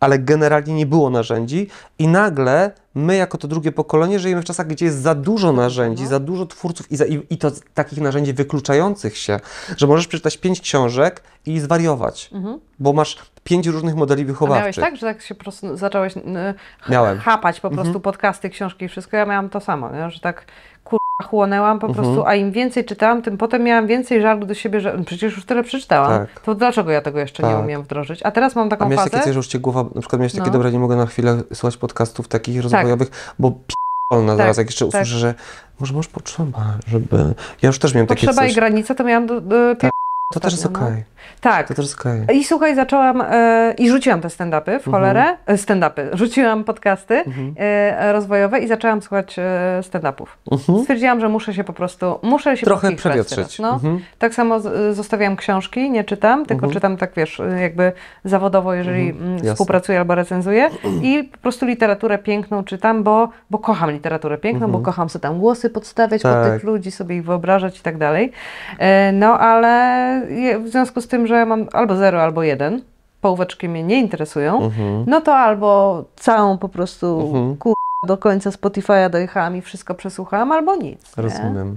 ale generalnie nie było narzędzi i nagle my, jako to drugie pokolenie, żyjemy w czasach, gdzie jest za dużo narzędzi, no. za dużo twórców i, za, i, i to takich narzędzi wykluczających się, że możesz przeczytać pięć książek i zwariować, mhm. bo masz pięć różnych modeli wychowawczych. A miałeś tak, że tak się po prostu zacząłeś yy, chapać po mhm. prostu mhm. podcasty, książki i wszystko? Ja miałam to samo, nie? że tak kur chłonęłam po mhm. prostu, a im więcej czytałam, tym potem miałam więcej żalu do siebie, że przecież już tyle przeczytałam, tak. to dlaczego ja tego jeszcze tak. nie umiem wdrożyć? A teraz mam taką a miałeś fazę... Takie, że już cię głowa, na przykład miałeś takie, no. dobra, nie mogę na chwilę słuchać podcastów takich tak. rozwojowych, bo p***olna tak. zaraz, jak jeszcze tak. usłyszę, że może masz potrzeba, żeby... Ja już też miałem potrzeba takie coś... Potrzeba i granica, to miałam do, do... Tak. To też jest no. okej. Okay. No. Tak. To troszkę. I słuchaj, zaczęłam e, i rzuciłam te stand-upy w mhm. cholerę. Mhm. Stand-upy. Rzuciłam podcasty mhm. e, rozwojowe i zaczęłam słuchać e, stand-upów. Mhm. Stwierdziłam, że muszę się po prostu, muszę się Trochę przewietrzyć. No. Mhm. Tak samo z, zostawiam książki, nie czytam, tylko czytam tak, wiesz, jakby zawodowo, jeżeli mm, współpracuję albo recenzuję i po prostu literaturę piękną czytam, bo, bo kocham literaturę piękną, bo kocham sobie tam głosy podstawiać tak. pod tych tak. ludzi, sobie ich wyobrażać i tak dalej. E, no, ale w związku z z tym, że mam albo 0, albo 1, połóweczki mnie nie interesują, mhm. no to albo całą po prostu mhm. kur... do końca Spotify'a dojechałam i wszystko przesłuchałam, albo nic. Rozumiem.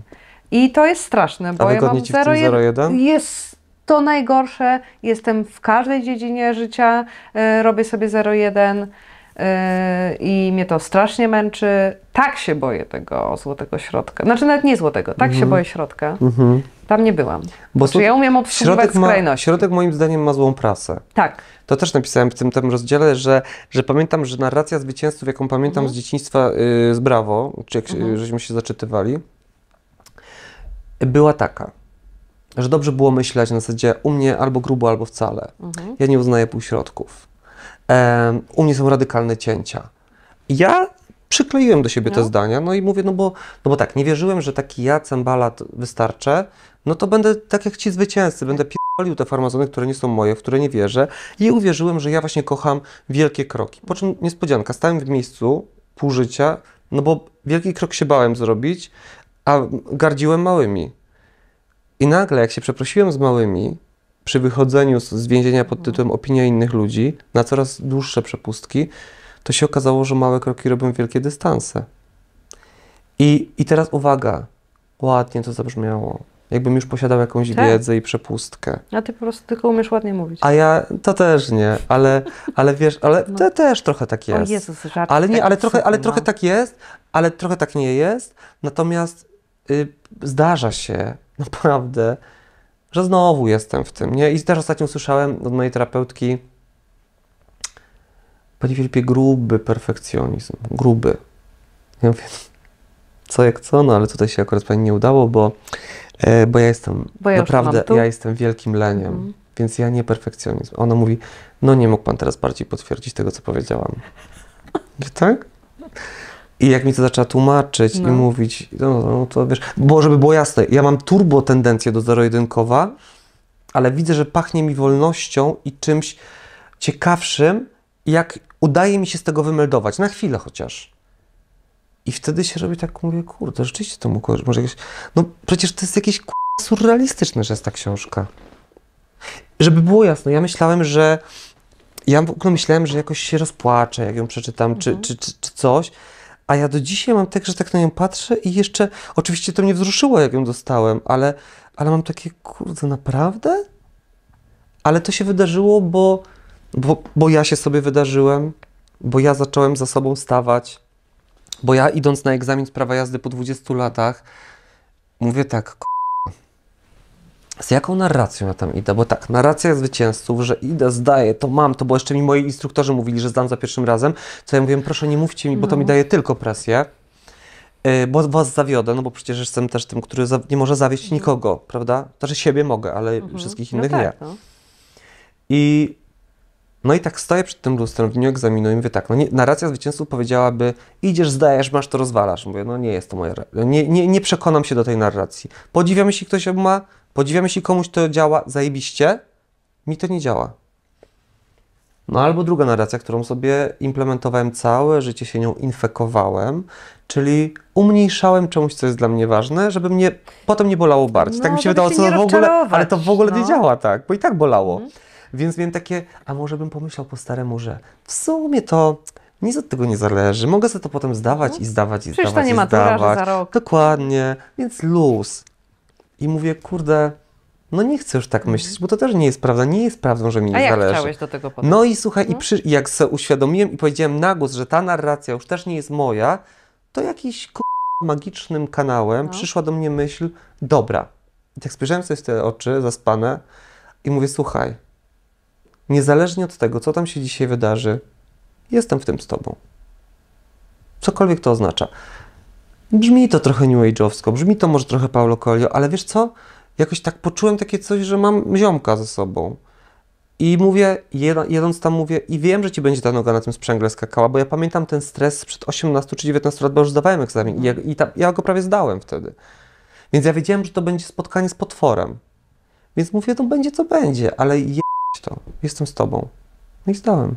Nie? I to jest straszne, bo A ja mam 0,1. Jest to najgorsze. Jestem w każdej dziedzinie życia, y, robię sobie 0,1 e, i mnie to strasznie męczy. Tak się boję tego złotego środka. Znaczy nawet nie złotego, tak się mhm. boję środka. Mhm. Tam nie byłam. Bo znaczy, ja umiem obsługiwać skrajność? środek moim zdaniem ma złą prasę. Tak. To też napisałem w tym, tym rozdziale, że, że pamiętam, że narracja zwycięzców, jaką pamiętam mhm. z dzieciństwa y, z Brawo, czy jak mhm. żeśmy się zaczytywali, była taka, że dobrze było myśleć na zasadzie u mnie albo grubo, albo wcale. Mhm. Ja nie uznaję półśrodków. u mnie są radykalne cięcia. Ja przykleiłem do siebie no. te zdania, no i mówię, no bo, no bo tak, nie wierzyłem, że taki ja cembalat wystarczy, no to będę tak jak ci zwycięzcy, będę pierdolił te farmazony, które nie są moje, w które nie wierzę i uwierzyłem, że ja właśnie kocham wielkie kroki. Po czym niespodzianka, stałem w miejscu pół życia, no bo wielki krok się bałem zrobić, a gardziłem małymi. I nagle, jak się przeprosiłem z małymi, przy wychodzeniu z więzienia pod tytułem Opinia innych ludzi, na coraz dłuższe przepustki, to się okazało, że małe kroki robią wielkie dystanse. I, i teraz uwaga, ładnie to zabrzmiało jakbym już posiadał jakąś tak? wiedzę i przepustkę. A ty po prostu tylko umiesz ładnie mówić. A ja to też nie, ale, ale wiesz, ale no. to też trochę tak jest. O Jezus, żart, ale nie, tak ale trochę, ale no. trochę tak jest, ale trochę tak nie jest. Natomiast y, zdarza się naprawdę, że znowu jestem w tym. Nie? I też ostatnio słyszałem od mojej terapeutki. Panie Filipie, gruby perfekcjonizm. Gruby. Ja mówię, co jak co, no ale tutaj się akurat pani nie udało, bo E, bo ja jestem, bo ja naprawdę, ja jestem wielkim leniem, mhm. więc ja nie perfekcjonizm. Ona mówi, no nie mógł pan teraz bardziej potwierdzić tego, co powiedziałam. tak? I jak mi to zaczęła tłumaczyć no. i mówić, no, no, no, to wiesz, bo żeby było jasne, ja mam turbo tendencję do zero-jedynkowa, ale widzę, że pachnie mi wolnością i czymś ciekawszym, jak udaje mi się z tego wymeldować, na chwilę chociaż. I wtedy się robi tak, mówię, kurde, rzeczywiście to mógł, może jakieś... No przecież to jest jakieś surrealistyczne, że jest ta książka. Żeby było jasne, ja myślałem, że... Ja w ogóle myślałem, że jakoś się rozpłaczę, jak ją przeczytam, mhm. czy, czy, czy, czy coś. A ja do dzisiaj mam tak, że tak na nią patrzę i jeszcze, oczywiście to mnie wzruszyło, jak ją dostałem, ale, ale mam takie, kurde, naprawdę? Ale to się wydarzyło, bo, bo, bo ja się sobie wydarzyłem, bo ja zacząłem za sobą stawać, bo ja idąc na egzamin z prawa jazdy po 20 latach, mówię tak, z jaką narracją ja tam idę? Bo tak, narracja zwycięzców, że idę, zdaję, to mam, to bo jeszcze mi moi instruktorzy mówili, że zdam za pierwszym razem, co ja mówiłem, proszę nie mówcie mi, bo to mi no. daje tylko presję. Y, bo was zawiodę, no bo przecież jestem też tym, który nie może zawieść nikogo, prawda? Znaczy siebie mogę, ale mhm. wszystkich no innych no tak, nie. No. I no i tak stoję przed tym lustrem w dniu egzaminu i mówię tak, no nie, narracja zwycięzców powiedziałaby idziesz, zdajesz, masz, to rozwalasz. Mówię, no nie jest to moja, nie, nie, nie przekonam się do tej narracji. Podziwiam, jeśli ktoś ma, podziwiam, jeśli komuś to działa zajebiście, mi to nie działa. No albo druga narracja, którą sobie implementowałem całe życie, się nią infekowałem, czyli umniejszałem czemuś, co jest dla mnie ważne, żeby mnie potem nie bolało bardziej. No, tak mi się no, wydawało, co w ogóle, ale to w ogóle no. nie działa tak, bo i tak bolało. Mhm. Więc miałem takie, a może bym pomyślał po staremu, że w sumie to nic od tego nie zależy. Mogę sobie to potem zdawać i zdawać i Przecież zdawać. To nie ma matura, zdawać. Za rok. Dokładnie, więc luz. I mówię, kurde, no nie chcę już tak mhm. myśleć, bo to też nie jest prawda. Nie jest prawdą, że mi nie A jak zależy. Chciałeś do tego podejść? No i słuchaj, no? i mhm. przy, jak sobie uświadomiłem i powiedziałem na głos, że ta narracja już też nie jest moja, to jakiś magicznym kanałem no. przyszła do mnie myśl, dobra. I tak spojrzałem sobie w te oczy zaspane i mówię, słuchaj, niezależnie od tego, co tam się dzisiaj wydarzy, jestem w tym z Tobą. Cokolwiek to oznacza. Brzmi to trochę New Age'owsko, brzmi to może trochę Paulo Coelho, ale wiesz co? Jakoś tak poczułem takie coś, że mam ziomka ze sobą. I mówię, jedąc tam mówię, i wiem, że ci będzie ta noga na tym sprzęgle skakała, bo ja pamiętam ten stres sprzed 18 czy 19 lat, bo już zdawałem egzamin i, ja, i ta, ja go prawie zdałem wtedy. Więc ja wiedziałem, że to będzie spotkanie z potworem. Więc mówię, to no będzie co będzie, ale je to, jestem z tobą. No i zdałem.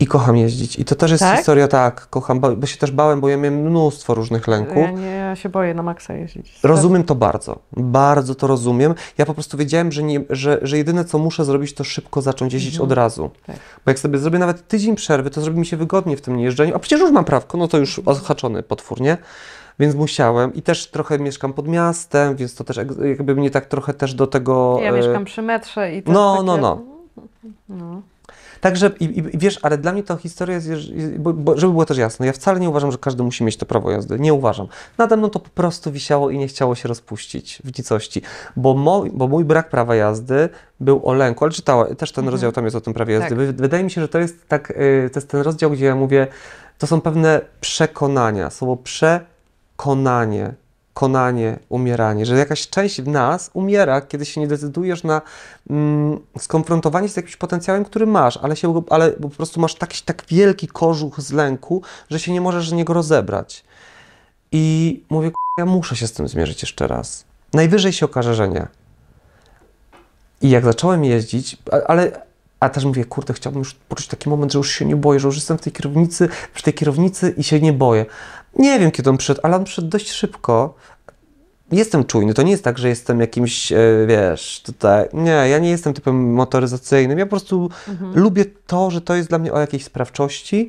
I kocham jeździć. I to też jest tak? historia, tak, kocham, bo się też bałem, bo ja miałem mnóstwo różnych lęków. Ja, nie, ja się boję na maksa jeździć. Rozumiem to bardzo, bardzo to rozumiem. Ja po prostu wiedziałem, że, nie, że, że jedyne co muszę zrobić, to szybko zacząć jeździć mhm. od razu. Tak. Bo jak sobie zrobię nawet tydzień przerwy, to zrobi mi się wygodnie w tym niejeżdżeniu, a przecież już mam prawko, no to już mhm. odhaczony potwórnie więc musiałem. I też trochę mieszkam pod miastem, więc to też jakby mnie tak trochę też do tego... Ja e, mieszkam przy metrze i... No, takie... no, no, no. Także, i, i, wiesz, ale dla mnie ta historia jest, bo, bo, żeby było też jasne, ja wcale nie uważam, że każdy musi mieć to prawo jazdy. Nie uważam. Nade mną to po prostu wisiało i nie chciało się rozpuścić w nicości, bo, mo, bo mój brak prawa jazdy był o lęku, ale czytałem, też ten mhm. rozdział tam jest o tym prawie jazdy. Tak. Wydaje mi się, że to jest tak, e, to jest ten rozdział, gdzie ja mówię, to są pewne przekonania, słowo przekonania konanie, konanie, umieranie, że jakaś część w nas umiera, kiedy się nie decydujesz na mm, skonfrontowanie z jakimś potencjałem, który masz, ale, się, ale po prostu masz taki tak wielki kożuch z lęku, że się nie możesz z niego rozebrać. I mówię, ja muszę się z tym zmierzyć jeszcze raz. Najwyżej się okaże, że nie. I jak zacząłem jeździć, ale, a też mówię, kurde, chciałbym już poczuć taki moment, że już się nie boję, że już jestem w tej kierownicy, przy tej kierownicy i się nie boję. Nie wiem, kiedy on przyszedł, ale on przyszedł dość szybko. Jestem czujny, to nie jest tak, że jestem jakimś, e, wiesz, tutaj. Nie, ja nie jestem typem motoryzacyjnym. Ja po prostu mhm. lubię to, że to jest dla mnie o jakiejś sprawczości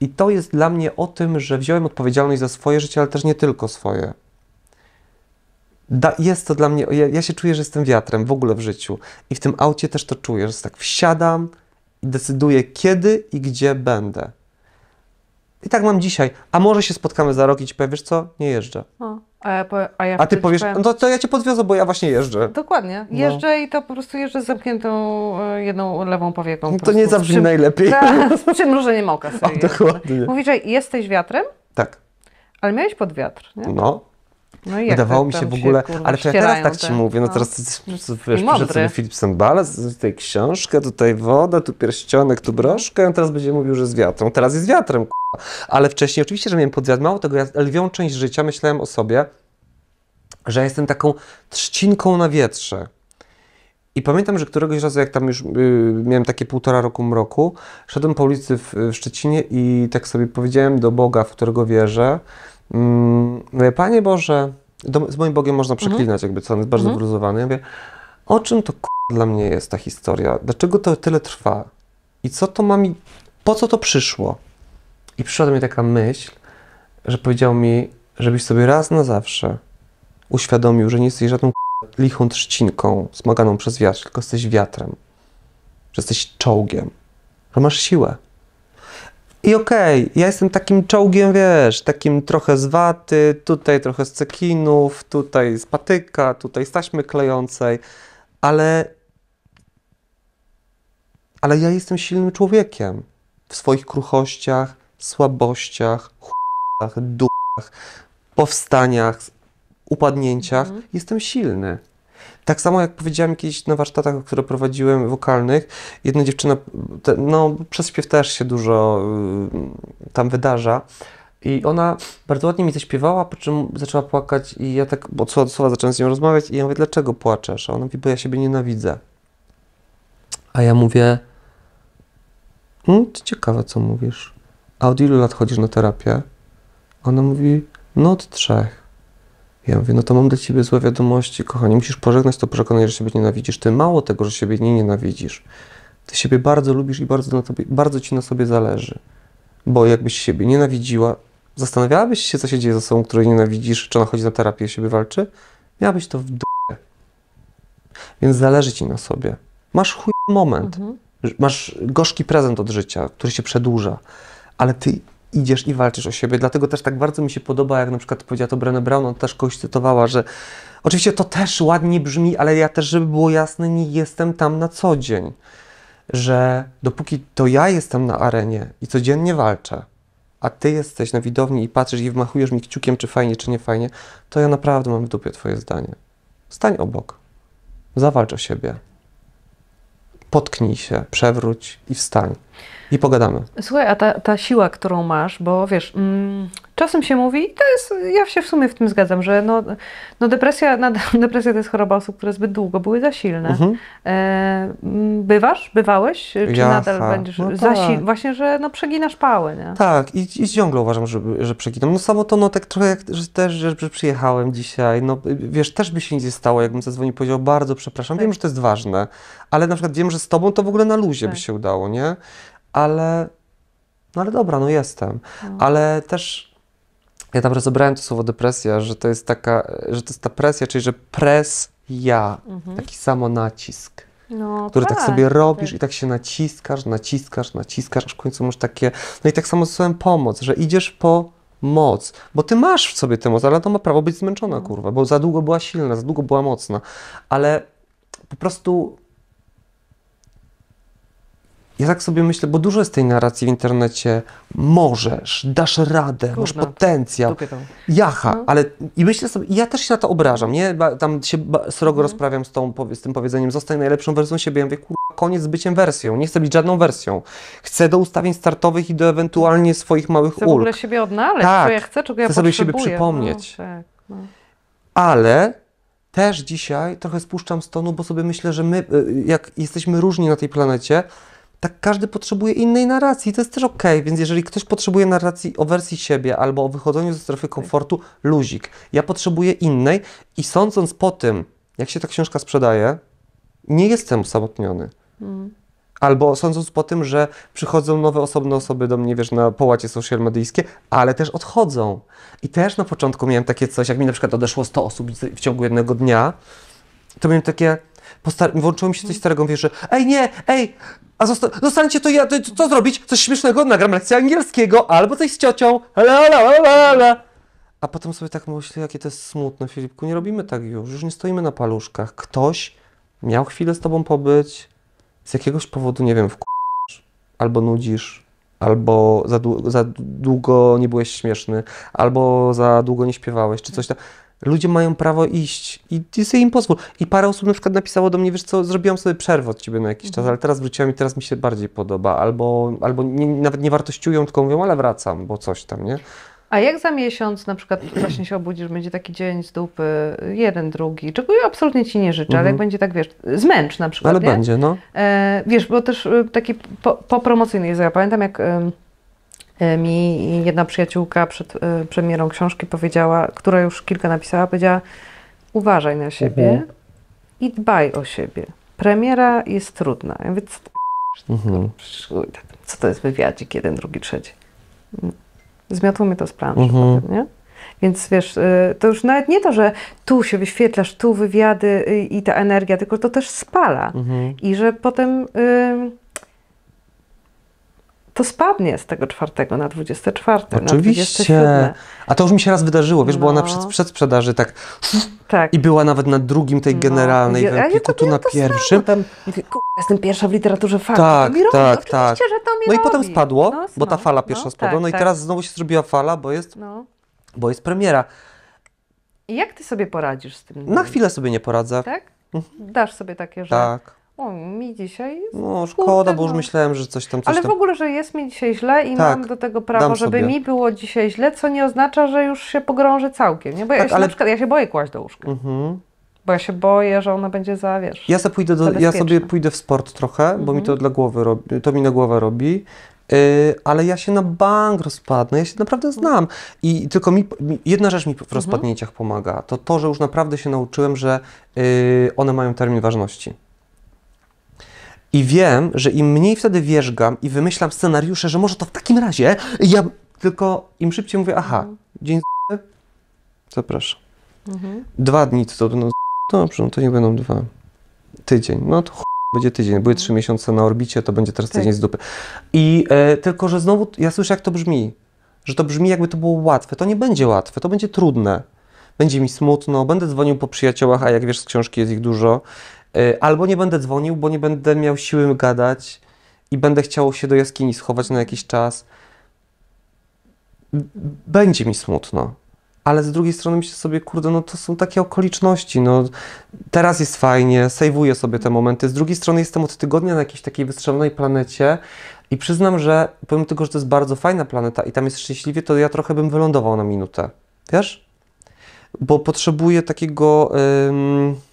i to jest dla mnie o tym, że wziąłem odpowiedzialność za swoje życie, ale też nie tylko swoje. Da, jest to dla mnie, ja, ja, się czuję, że jestem wiatrem w ogóle w życiu i w tym aucie też to czuję, że tak wsiadam i decyduję kiedy i gdzie będę. I tak mam dzisiaj. A może się spotkamy za rok i ci powiem, wiesz co, nie jeżdżę. a, ja, powie, a, ja a ty powiesz, powiem... no to ja cię podwiozę, bo ja właśnie jeżdżę. Dokładnie. No. Jeżdżę no. i to po prostu jeżdżę z zamkniętą e, jedną lewą powieką. No to nie zabrzmi czym, najlepiej. Ta, z przymrużeniem oka dokładnie. Mówisz, że jesteś wiatrem? Tak. Ale miałeś pod wiatr, nie? No. No i Wydawało tak mi się w ogóle, się, kurwa, ale to ja teraz tak te... ci mówię, no, no. teraz wiesz, przyszedł sobie Filip Sandbalas, tutaj książkę, tutaj woda, tu pierścionek, tu broszkę, on teraz będzie mówił, że z wiatrem. Teraz jest wiatrem, k***a. Ale wcześniej oczywiście, że miałem podwiat, mało tego, ja lwią część życia myślałem o sobie, że jestem taką trzcinką na wietrze. I pamiętam, że któregoś razu, jak tam już y, miałem takie półtora roku mroku, szedłem po ulicy w, w Szczecinie i tak sobie powiedziałem do Boga, w którego wierzę, Mm, Panie Boże, do, z moim Bogiem można mhm. przeklinać, jakby co, on jest bardzo bruzowany. Mhm. Ja mówię, o czym to dla mnie jest ta historia? Dlaczego to tyle trwa? I co to ma mi, po co to przyszło? I przyszła do mnie taka myśl, że powiedział mi, żebyś sobie raz na zawsze uświadomił, że nie jesteś żadną k***a lichą trzcinką smaganą przez wiatr, tylko jesteś wiatrem, że jesteś czołgiem, że masz siłę. I okej, okay, ja jestem takim czołgiem, wiesz, takim trochę z waty, tutaj trochę z cekinów, tutaj z patyka, tutaj z taśmy klejącej, ale, ale ja jestem silnym człowiekiem w swoich kruchościach, słabościach, chłopach, duchach, powstaniach, upadnięciach. Mhm. Jestem silny. Tak samo jak powiedziałem kiedyś na warsztatach, które prowadziłem wokalnych, jedna dziewczyna, no przez śpiew też się dużo y, tam wydarza, i ona bardzo ładnie mi zaśpiewała, po czym zaczęła płakać i ja tak od słowa do słowa zacząłem z nią rozmawiać i ja mówię, dlaczego płaczesz? A ona mówi, bo ja siebie nienawidzę. A ja mówię, no ciekawe co mówisz. A od ilu lat chodzisz na terapię? Ona mówi, no od trzech. Ja mówię, no to mam dla ciebie złe wiadomości, kochanie. Musisz pożegnać to przekonanie, że siebie nienawidzisz. Ty mało tego, że siebie nie nienawidzisz. Ty siebie bardzo lubisz i bardzo, na tobie, bardzo ci na sobie zależy. Bo jakbyś siebie nienawidziła, zastanawiałabyś się, co się dzieje z osobą, której nienawidzisz, czy ona chodzi na terapię i siebie walczy? Miałabyś to w d***. Więc zależy ci na sobie. Masz chuj moment. Mhm. Masz gorzki prezent od życia, który się przedłuża. Ale ty idziesz i walczysz o siebie. Dlatego też tak bardzo mi się podoba, jak na przykład powiedziała to Brenna Brown, on też kogoś cytowała, że oczywiście to też ładnie brzmi, ale ja też, żeby było jasne, nie jestem tam na co dzień. Że dopóki to ja jestem na arenie i codziennie walczę, a ty jesteś na widowni i patrzysz i wmachujesz mi kciukiem, czy fajnie, czy nie fajnie, to ja naprawdę mam w dupie twoje zdanie. Stań obok. Zawalcz o siebie potknij się, przewróć i wstań. I pogadamy. Słuchaj, a ta, ta siła, którą masz, bo wiesz, mm, Czasem się mówi, i to jest, ja się w sumie w tym zgadzam, że no, no depresja, no, depresja to jest choroba osób, które zbyt długo były za silne. Mhm. E, bywasz? Bywałeś? Czy Jasa. nadal będziesz no tak. Właśnie, że no przeginasz pałę, nie? Tak, i, i ciągle uważam, że, że przeginam. No samo to, no tak trochę, jak, że też, że, że przyjechałem dzisiaj, no wiesz, też by się nic nie stało, jakbym zadzwonił i powiedział, bardzo przepraszam, tak. wiem, że to jest ważne, ale na przykład wiem, że z tobą to w ogóle na luzie tak. by się udało, nie? Ale, no ale dobra, no jestem. No. Ale też ja tam rozebrałem to słowo depresja, że to jest taka, że to jest ta presja, czyli że presja, mhm. taki samo nacisk. No, który tak, tak sobie tak. robisz tak. i tak się naciskasz, naciskasz, naciskasz, aż w końcu masz takie. No i tak samo z słowem pomoc, że idziesz po moc, bo ty masz w sobie tę moc, ale to ma prawo być zmęczona, mhm. kurwa, bo za długo była silna, za długo była mocna, ale po prostu ja tak sobie myślę, bo dużo jest tej narracji w internecie. Możesz, dasz radę, Kurna, masz potencjał. Jacha, no. ale i myślę sobie, ja też się na to obrażam, nie? Ba, tam się ba, srogo no. rozprawiam z, tą, z tym powiedzeniem, zostań najlepszą wersją siebie. Ja mówię, kurwa, koniec z byciem wersją. Nie chcę być żadną wersją. Chcę do ustawień startowych i do ewentualnie swoich małych chcę ulg. Chcę w ogóle siebie odnaleźć, tak. co ja chcę, czego ja chcę sobie siebie przypomnieć. No, tak, no. ale też dzisiaj trochę spuszczam z tonu, bo sobie myślę, że my, y, jak jesteśmy różni na tej planecie, tak każdy potrzebuje innej narracji. To jest też ok, więc jeżeli ktoś potrzebuje narracji o wersji siebie albo o wychodzeniu ze strefy komfortu, luzik. Ja potrzebuję innej i sądząc po tym, jak się ta książka sprzedaje, nie jestem osamotniony. Mm. Albo sądząc po tym, że przychodzą nowe osobne osoby do mnie, wiesz, na połacie social medyjskie, ale też odchodzą. I też na początku miałem takie coś, jak mi na przykład odeszło 100 osób w ciągu jednego dnia, to miałem takie, postar- włączyło mi się coś starego, mówię, że ej nie, ej, a zosta- zostańcie to ja, to, co zrobić? Coś śmiesznego? Nagram lekcję angielskiego albo coś z ciocią, la la la la la. A potem sobie tak myślę, jakie to jest smutne, Filipku, nie robimy tak już, już nie stoimy na paluszkach. Ktoś miał chwilę z tobą pobyć, z jakiegoś powodu, nie wiem, wkurzasz, albo nudzisz, albo za, za długo nie byłeś śmieszny, albo za długo nie śpiewałeś, czy coś tam. Ludzie mają prawo iść i, i sobie im pozwól. I parę osób na przykład napisało do mnie, wiesz co, zrobiłam sobie przerwę od ciebie na jakiś czas, mhm. ale teraz wróciłam i teraz mi się bardziej podoba. Albo, albo nie, nawet nie wartościują, tylko mówią, ale wracam, bo coś tam, nie? A jak za miesiąc na przykład właśnie się obudzisz, będzie taki dzień z dupy, jeden, drugi, czego ja absolutnie ci nie życzę, mhm. ale jak mhm. będzie tak, wiesz, zmęcz na przykład. Ale nie? będzie, no. E, wiesz, bo też y, taki po, popromocyjny jest, ja pamiętam jak... Y E, mi jedna przyjaciółka przed e, premierą książki powiedziała, która już kilka napisała, powiedziała uważaj na siebie mhm. i dbaj o siebie. Premiera jest trudna. Ja mówię, co, to, no, mhm. tak, co to jest wywiadzik, jeden, drugi, trzeci. Mm, zmiotło mnie to z planszy mhm. potem, nie? Więc wiesz, e, to już nawet nie to, że tu się wyświetlasz, tu wywiady y, i ta energia, tylko to też spala. Mhm. I że potem... Y to spadnie z tego czwartego na 24. Oczywiście. Na A to już mi się raz wydarzyło, wiesz, no. była na przed, sprzedaży, tak, tak. I była nawet na drugim tej no. generalnej, no. w Empiku, ja tu na to pierwszym. Potem, mówię, jestem pierwsza w literaturze faktów. Tak, to mi tak, robi. tak. że to mi no robi. i potem spadło, no, bo ta no, fala no, pierwsza tak, spadła. Tak, no i tak. teraz znowu się zrobiła fala, bo jest, bo jest premiera. I jak ty sobie poradzisz z tym? Na chwilę sobie nie poradzę. Tak? Mhm. Dasz sobie takie, że... Tak. O, mi dzisiaj jest. No, szkoda, bo już myślałem, że coś tam coś Ale w ogóle, że jest mi dzisiaj źle i tak, mam do tego prawo, żeby mi było dzisiaj źle, co nie oznacza, że już się pogrążę całkiem. Nie? Bo tak, ja się, ale... na przykład ja się boję kłaść do łóżka. Mhm. Bo ja się boję, że ona będzie za, wiesz, ja sobie pójdę, do, ja sobie pójdę w sport trochę, mhm. bo mi to mhm. dla głowy robi, to mi na głowę robi. Yy, ale ja się na bank rozpadnę, ja się naprawdę znam. I tylko mi, mi jedna rzecz mi w mhm. rozpadnięciach mhm. pomaga, to to, że już naprawdę się nauczyłem, że yy, one mają termin ważności. I wiem, że im mniej wtedy wierzgam i wymyślam scenariusze, że może to w takim razie, ja tylko im szybciej mówię, aha, mhm. dzień z... zapraszam. Mhm. Dwa dni to będą z... dobrze, no to nie będą dwa. Tydzień, no to będzie tydzień. Były trzy miesiące na orbicie, to będzie teraz tak. tydzień tak. z dupy. I e, tylko, że znowu, ja słyszę jak to brzmi, że to brzmi jakby to było łatwe. To nie będzie łatwe, to będzie trudne. Będzie mi smutno, będę dzwonił po przyjaciołach, a jak wiesz, z książki jest ich dużo Y, albo nie będę dzwonił, bo nie będę miał siły gadać i będę chciał się do jaskini schować na jakiś czas. Będzie mi smutno. Ale z drugiej strony myślę sobie, kurde, no to są takie okoliczności, no teraz jest fajnie, sejwuję sobie te momenty. Z drugiej strony jestem od tygodnia na jakiejś takiej wystrzelonej planecie i przyznam, że pomimo tego, że to jest bardzo fajna planeta i tam jest szczęśliwie, to ja trochę bym wylądował na minutę. Wiesz? Bo potrzebuję takiego... Yy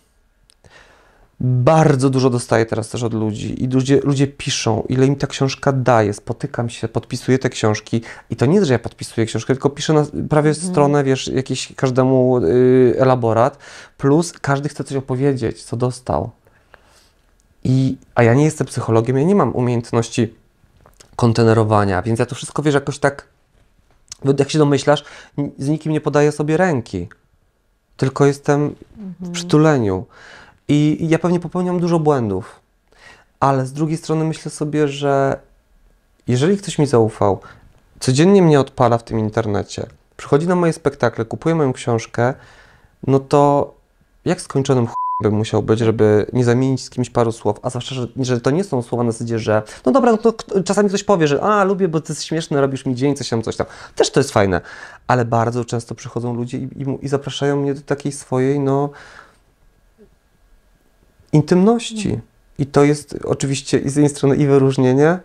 bardzo dużo dostaję teraz też od ludzi i ludzie, ludzie piszą, ile im ta książka daje. Spotykam się, podpisuję te książki i to nie jest, że ja podpisuję książkę, tylko piszę na prawie mhm. stronę, wiesz, jakiś każdemu y, elaborat, plus każdy chce coś opowiedzieć, co dostał. I, a ja nie jestem psychologiem, ja nie mam umiejętności kontenerowania, więc ja to wszystko, wiesz, jakoś tak, jak się domyślasz, z nikim nie podaję sobie ręki, tylko jestem w mhm. przytuleniu. I ja pewnie popełniam dużo błędów, ale z drugiej strony myślę sobie, że jeżeli ktoś mi zaufał, codziennie mnie odpala w tym internecie, przychodzi na moje spektakle, kupuje moją książkę, no to jak skończonym ch... bym musiał być, żeby nie zamienić z kimś paru słów, a zwłaszcza, że, że to nie są słowa na zasadzie, że no dobra, no to czasami ktoś powie, że a, lubię, bo ty jesteś śmieszny, robisz mi dzień, coś tam, coś tam. Też to jest fajne, ale bardzo często przychodzą ludzie i, i, i zapraszają mnie do takiej swojej, no intymności. I to jest oczywiście z jednej strony i wyróżnienie,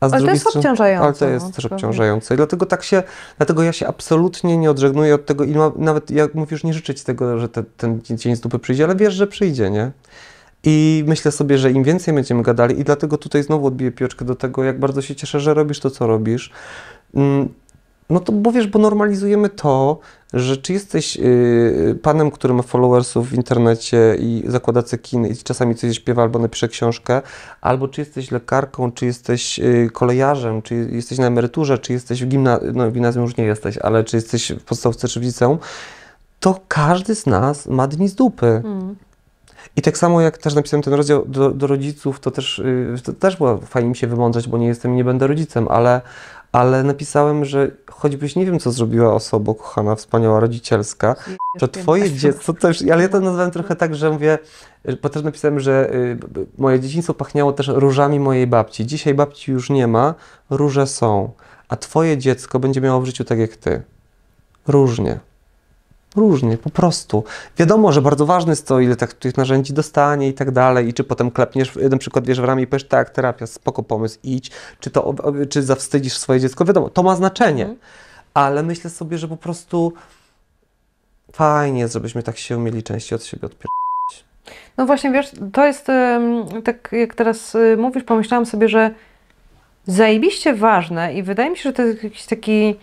a z ale drugiej to jest strony, obciążające. Ale to jest no, też obciążające. I dlatego tak się, dlatego ja się absolutnie nie odżegnuję od tego i ma, nawet jak mówisz, nie życzyć tego, że te, ten dzień z dupy przyjdzie, ale wiesz, że przyjdzie, nie? I myślę sobie, że im więcej będziemy gadali, i dlatego tutaj znowu odbiję piłeczkę do tego, jak bardzo się cieszę, że robisz to, co robisz. Mm, no to bo wiesz, bo normalizujemy to, że czy jesteś yy, panem, który ma followersów w internecie i zakłada cekiny i czasami coś śpiewa albo napisze książkę, albo czy jesteś lekarką, czy jesteś yy, kolejarzem, czy jesteś na emeryturze, czy jesteś w gimnazjum, no w gimnazjum już nie jesteś, ale czy jesteś w podstawce czy w liceum, to każdy z nas ma dni z dupy. Mm. I tak samo jak też napisałem ten rozdział do, do rodziców, to też, y, to też było fajnie mi się wymądrzeć, bo nie jestem i nie będę rodzicem, ale, ale napisałem, że choćbyś nie wiem, co zrobiła osoba kochana, wspaniała, rodzicielska, to twoje tak. dziecko też, ale ja to nazywam trochę tak, że mówię, bo też napisałem, że y, moje dzieciństwo pachniało też różami mojej babci. Dzisiaj babci już nie ma, róże są, a twoje dziecko będzie miało w życiu tak jak ty. Różnie. Różnie, po prostu. Wiadomo, że bardzo ważne jest to, ile tak, tych narzędzi dostanie i tak dalej, i czy potem klepniesz, y, na przykład wiesz w ramię i powiesz, tak, terapia, spoko pomysł, idź, czy, to, czy zawstydzisz swoje dziecko, wiadomo, to ma znaczenie, mhm. ale myślę sobie, że po prostu fajnie jest, żebyśmy tak się umieli częściej od siebie odpierdolić. No właśnie, wiesz, to jest, tak jak teraz y, mówisz, pomyślałam sobie, że zajebiście ważne i wydaje mi się, że to jest jakiś taki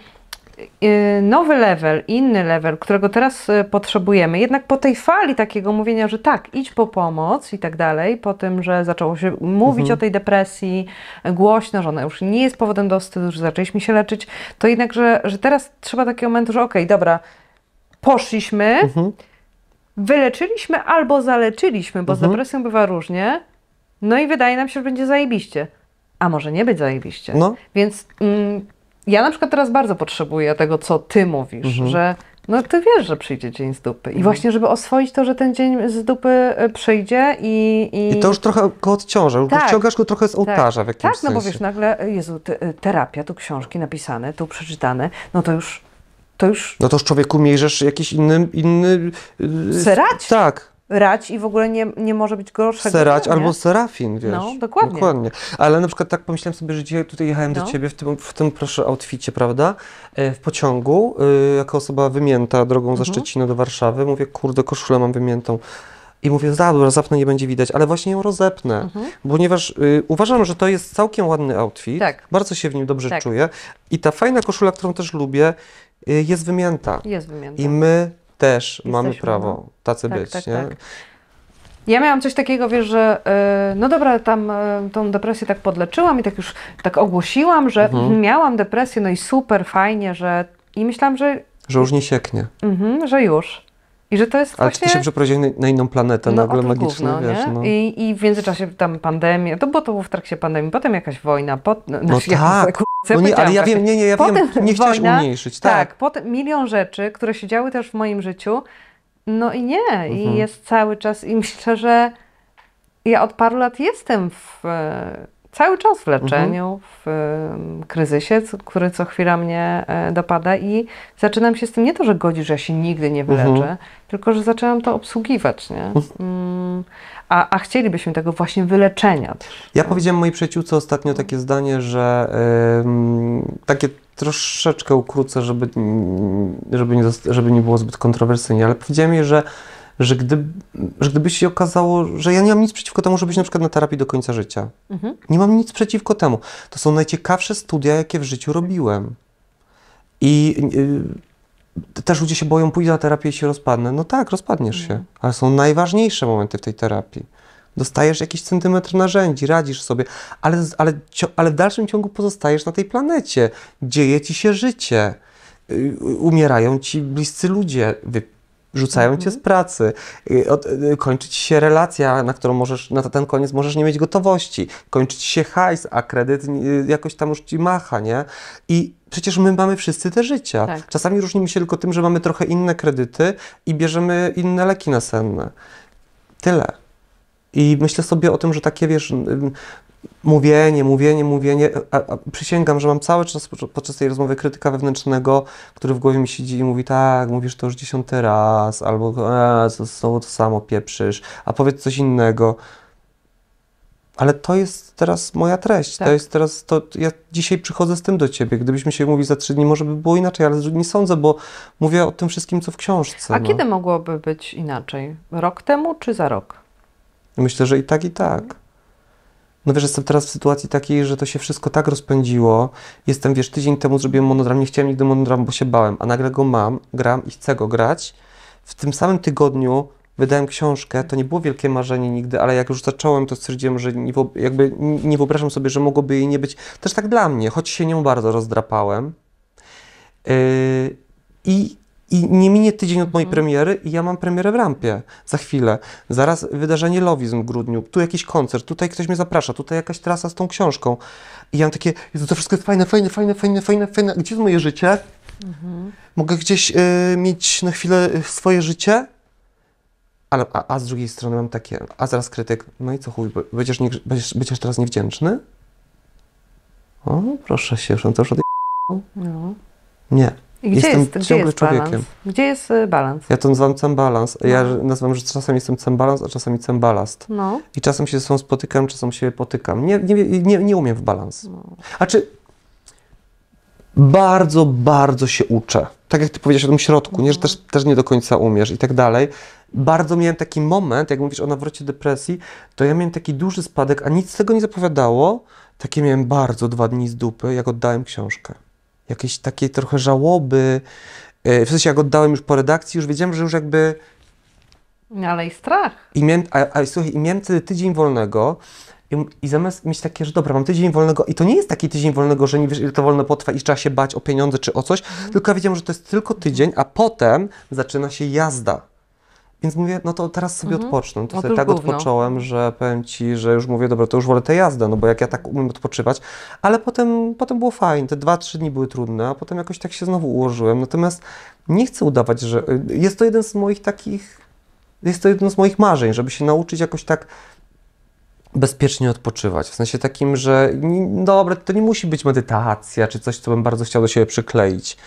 Y, nowy level, inny level, którego teraz y, potrzebujemy, jednak po tej fali takiego mówienia, że tak, idź po pomoc i tak dalej, po tym, że zaczęło się mówić mhm. o tej depresji głośno, że ona już nie jest powodem do wstydu, że zaczęliśmy się leczyć, to jednak, że, że teraz trzeba takiego momentu, że okej, okay, dobra, poszliśmy, mhm. wyleczyliśmy albo zaleczyliśmy, bo mhm. z depresją bywa różnie, no i wydaje nam się, że będzie zajebiście. A może nie być zajebiście. No. Więc... Mm, ja na przykład teraz bardzo potrzebuję tego, co ty mówisz, mhm. że no ty wiesz, że przyjdzie dzień z dupy. I mhm. właśnie, żeby oswoić to, że ten dzień z dupy e, przyjdzie i... I, I to już trochę go odciąża, tak. ściągasz go trochę z tak. ołtarza tak. w jakimś Tak, sensie. no bo wiesz, nagle, Jezu, e, terapia, tu książki napisane, tu przeczytane, no to już... To już... No to już człowieku mierzesz jakiś inny... inny e, Serać? Tak rać i w ogóle nie, nie może być gorszego. Serać nie? albo serafin, wiesz. No, dokładnie. dokładnie. Ale na przykład tak pomyślałem sobie, że dzisiaj tutaj jechałem no. do ciebie w tym, w tym proszę, outficie, prawda? E, w pociągu, y, jako osoba wymięta drogą ze mhm. Szczecina do Warszawy, mówię, kurde, koszulę mam wymiętą. I mówię, za dobra, zapnę nie będzie widać, ale właśnie ją rozepnę, mhm. ponieważ y, uważam, że to jest całkiem ładny outfit. Tak. Bardzo się w nim dobrze tak. czuję. I ta fajna koszula, którą też lubię, y, jest wymięta. Jest wymięta. I my też Jesteśmy, mamy prawo no. tacy tak, być. Tak, nie? Tak. Ja miałam coś takiego, wiesz, że e, no dobra, tam e, tą depresję tak podleczyłam i tak już tak ogłosiłam, że mhm. miałam depresję, no i super, fajnie, że i myślałam, że... Że już nie sieknie. Mhm, że już. I że to jest Ale właśnie... ty się przeprowadziłeś na, na inną planetę, no, nagle magiczną, no, no. I, I w międzyczasie tam pandemia, to bo to w trakcie pandemii, potem jakaś wojna, pot... no, no znaczy, ja tak, no nie, ale ja wiem, nie, nie, ja potem wiem, nie chciałeś wojna, umniejszyć, tak. Tak, potem milion rzeczy, które się działy też w moim życiu, no i nie, mhm. i jest cały czas i myślę, że ja od paru lat jestem w, e, cały czas w mhm. leczeniu, w kryzysie, który co chwila mnie e, dopada i zaczynam się z tym nie to, że godzić, że ja się nigdy nie mhm. wyleczę, mhm. tylko że zaczynam to obsługiwać, nie? Mhm. Mm, a, a chcielibyśmy tego właśnie wyleczenia. Ja powiedziałem mojej przyjaciółce ostatnio takie zdanie, że yy, takie troszeczkę ukrócę, żeby, mm, żeby, nie, żeby nie było zbyt kontrowersyjnie, ale powiedziałem jej, że że, gdy, że gdyby się okazało, że ja nie mam nic przeciwko temu, żebyś na przykład na terapii do końca życia. Mhm. Nie mam nic przeciwko temu. To są najciekawsze studia, jakie w życiu robiłem. I yy, też ludzie się boją, pójdę na terapię i się rozpadnę. No tak, rozpadniesz mhm. się, ale są najważniejsze momenty w tej terapii. Dostajesz jakiś centymetr narzędzi, radzisz sobie, ale, ale, ale w dalszym ciągu pozostajesz na tej planecie. Dzieje ci się życie y, y, umierają ci bliscy ludzie, Rzucają cię z mhm. pracy, kończyć y, kończy ci się relacja, na którą możesz, na ten koniec możesz nie mieć gotowości, kończy ci się hajs, a kredyt y, jakoś tam już ci macha, nie? I przecież my mamy wszyscy te życia. Tak. Czasami różnimy się tylko tym, że mamy trochę inne kredyty i bierzemy inne leki nasenne. Tyle. I myślę sobie o tym, że takie, wiesz, mówienie, mówienie, mówienie. A, a przysięgam, że mam cały czas podczas tej rozmowy krytyka wewnętrznego, który w głowie mi siedzi i mówi, tak, mówisz to już dziesiąty raz, albo e, znowu to samo pieprzysz, a powiedz coś innego. Ale to jest teraz moja treść. Tak. To jest teraz to. Ja dzisiaj przychodzę z tym do ciebie. Gdybyśmy się mówili za trzy dni, może by było inaczej, ale nie sądzę, bo mówię o tym wszystkim, co w książce. A no. kiedy mogłoby być inaczej? Rok temu czy za rok? Myślę, że i tak, i tak. No wiesz, jestem teraz w sytuacji takiej, że to się wszystko tak rozpędziło. Jestem, wiesz, tydzień temu zrobiłem monodram, nie chciałem nigdy monodram, bo się bałem, a nagle go mam, gram i chcę go grać. W tym samym tygodniu wydałem książkę, to nie było wielkie marzenie nigdy, ale jak już zacząłem, to stwierdziłem, że nie, jakby nie wyobrażam sobie, że mogłoby jej nie być. Też tak dla mnie, choć się nią bardzo rozdrapałem. Yy, I i nie minie tydzień od mojej mhm. premiery i ja mam premierę w rampie za chwilę. Zaraz wydarzenie Lowizm w grudniu, tu jakiś koncert, tutaj ktoś mnie zaprasza, tutaj jakaś trasa z tą książką. I ja mam takie, Jezu, to wszystko jest fajne, fajne, fajne, fajne, fajne, fajne. Gdzie jest moje życie? Mhm. Mogę gdzieś y, mieć na chwilę y, swoje życie? Ale, a, a, z drugiej strony mam takie, a zaraz krytyk, no i co chuj, będziesz, nie, będziesz, będziesz teraz niewdzięczny? O, proszę się, że to już od... No. Nie gdzie jestem jest, ten ciągle jest człowiekiem. Balans? Gdzie jest y, balans? Ja to nazywam cembalans. No. Ja nazywam, że czasem jestem cembalans, a czasami cembalast. No. I czasem się ze sobą spotykam, czasem się potykam. Nie, nie, nie, nie umiem w balans. No. A czy bardzo, bardzo się uczę. Tak jak ty powiedziałeś o tym środku, no. nie, że mhm. też, też nie do końca umiesz i tak dalej. Bardzo miałem taki moment, jak mówisz o nawrocie depresji, to ja miałem taki duży spadek, a nic z tego nie zapowiadało. Takie miałem bardzo dwa dni z dupy, jak oddałem książkę jakiejś takiej trochę żałoby. E, w sensie jak oddałem już po redakcji, już wiedziałem, że już jakby... No, ale i strach. I miałem, a, a, słuchaj, i miałem wtedy tydzień wolnego i, i, zamiast mieć takie, że dobra, mam tydzień wolnego i to nie jest taki tydzień wolnego, że nie wiesz ile to wolno potrwa i trzeba się bać o pieniądze czy o coś, mhm. tylko ja wiedziałem, że to jest tylko tydzień, a potem zaczyna się jazda. Więc mówię, no to teraz sobie mhm. odpocznę. To no sobie tak gówno. odpocząłem, że powiem ci, że już mówię, dobra, to już wolę tę jazdę, no bo jak ja tak umiem odpoczywać. Ale potem, potem było fajnie, te dwa, trzy dni były trudne, a potem jakoś tak się znowu ułożyłem. Natomiast nie chcę udawać, że y, jest to jeden z moich takich, jest to jedno z moich marzeń, żeby się nauczyć jakoś tak bezpiecznie odpoczywać. W sensie takim, że dobra, to nie musi być medytacja czy coś, co bym bardzo chciał do siebie przykleić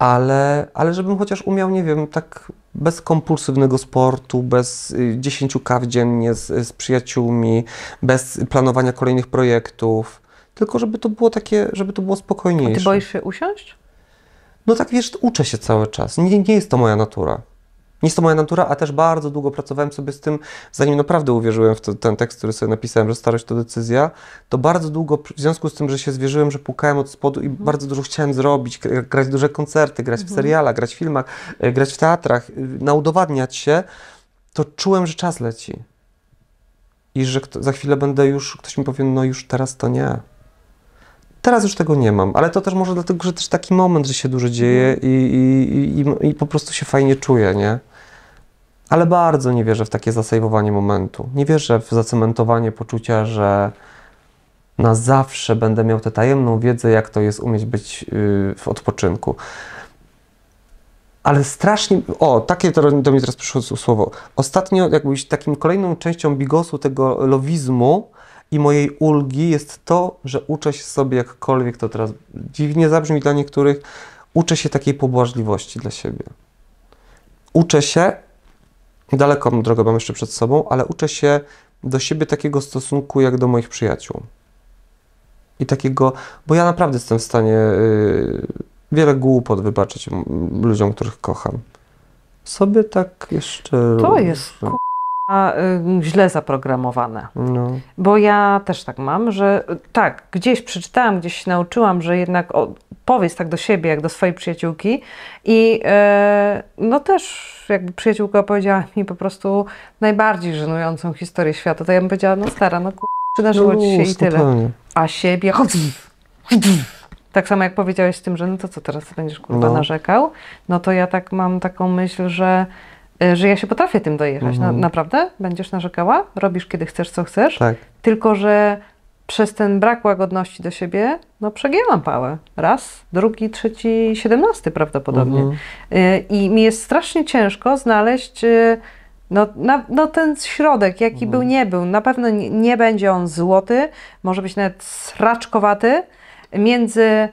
ale, ale żebym chociaż umiał, nie wiem, tak bez kompulsywnego sportu, bez 10 y, kaw dziennie z, y, z przyjaciółmi, bez planowania kolejnych projektów, tylko żeby to było takie, żeby to było spokojniejsze. A ty boisz się usiąść? No tak, wiesz, uczę się cały czas. Nie, nie jest to moja natura. Nie jest to moja natura, a też bardzo długo pracowałem sobie z tym, zanim naprawdę uwierzyłem w to, ten tekst, który sobie napisałem, że starość to decyzja, to bardzo długo, w związku z tym, że się zwierzyłem, że pukałem od spodu i mhm. bardzo dużo chciałem zrobić, grać duże koncerty, grać w mhm. serialach, grać w filmach, e, grać w teatrach, y, naudowadniać się, to czułem, że czas leci. I że kto, za chwilę będę już, ktoś mi powie, no już teraz to nie. Teraz już tego nie mam, ale to też może dlatego, że też taki moment, że się dużo dzieje mhm. i, i, i, i po prostu się fajnie czuję, nie? Ale bardzo nie wierzę w takie zasejwowanie momentu. Nie wierzę w zacementowanie poczucia, że na zawsze będę miał tę tajemną wiedzę, jak to jest umieć być y, w odpoczynku. Ale strasznie. O, takie to do mnie teraz przyszło słowo. Ostatnio, jakbyś takim kolejną częścią bigosu tego lowizmu i mojej ulgi jest to, że uczę się sobie jakkolwiek to teraz dziwnie zabrzmi dla niektórych, uczę się takiej pobłażliwości dla siebie. Uczę się Daleką drogę mam jeszcze przed sobą, ale uczę się do siebie takiego stosunku jak do moich przyjaciół. I takiego, bo ja naprawdę jestem w stanie y, wiele głupot wybaczyć ludziom, których kocham. Sobie tak jeszcze. To jest k***a, y, źle zaprogramowane. No. Bo ja też tak mam, że y, tak, gdzieś przeczytałam, gdzieś się nauczyłam, że jednak o, powiedz tak do siebie, jak do swojej przyjaciółki. I yy, no też jakby przyjaciółka powiedziała mi po prostu najbardziej żenującą historię świata, to ja bym powiedziała, no stara, no k***, przydarzyło ci się i no, tyle. A siebie... Tak samo jak powiedziałeś z tym, że no to co teraz będziesz kurwa no. narzekał, no to ja tak mam taką myśl, że, y, że ja się potrafię tym dojechać. No, mhm. Na, naprawdę? Będziesz narzekała? Robisz kiedy chcesz, co chcesz? Tak. Tylko, że przez ten brak łagodności do siebie, no przegięłam pałę. Raz, drugi, trzeci, siedemnasty prawdopodobnie. Mhm. Y, I mi jest strasznie ciężko znaleźć y, no, na, no ten środek, jaki mhm. był, nie był. Na pewno nie, nie, będzie on złoty, może być nawet sraczkowaty, między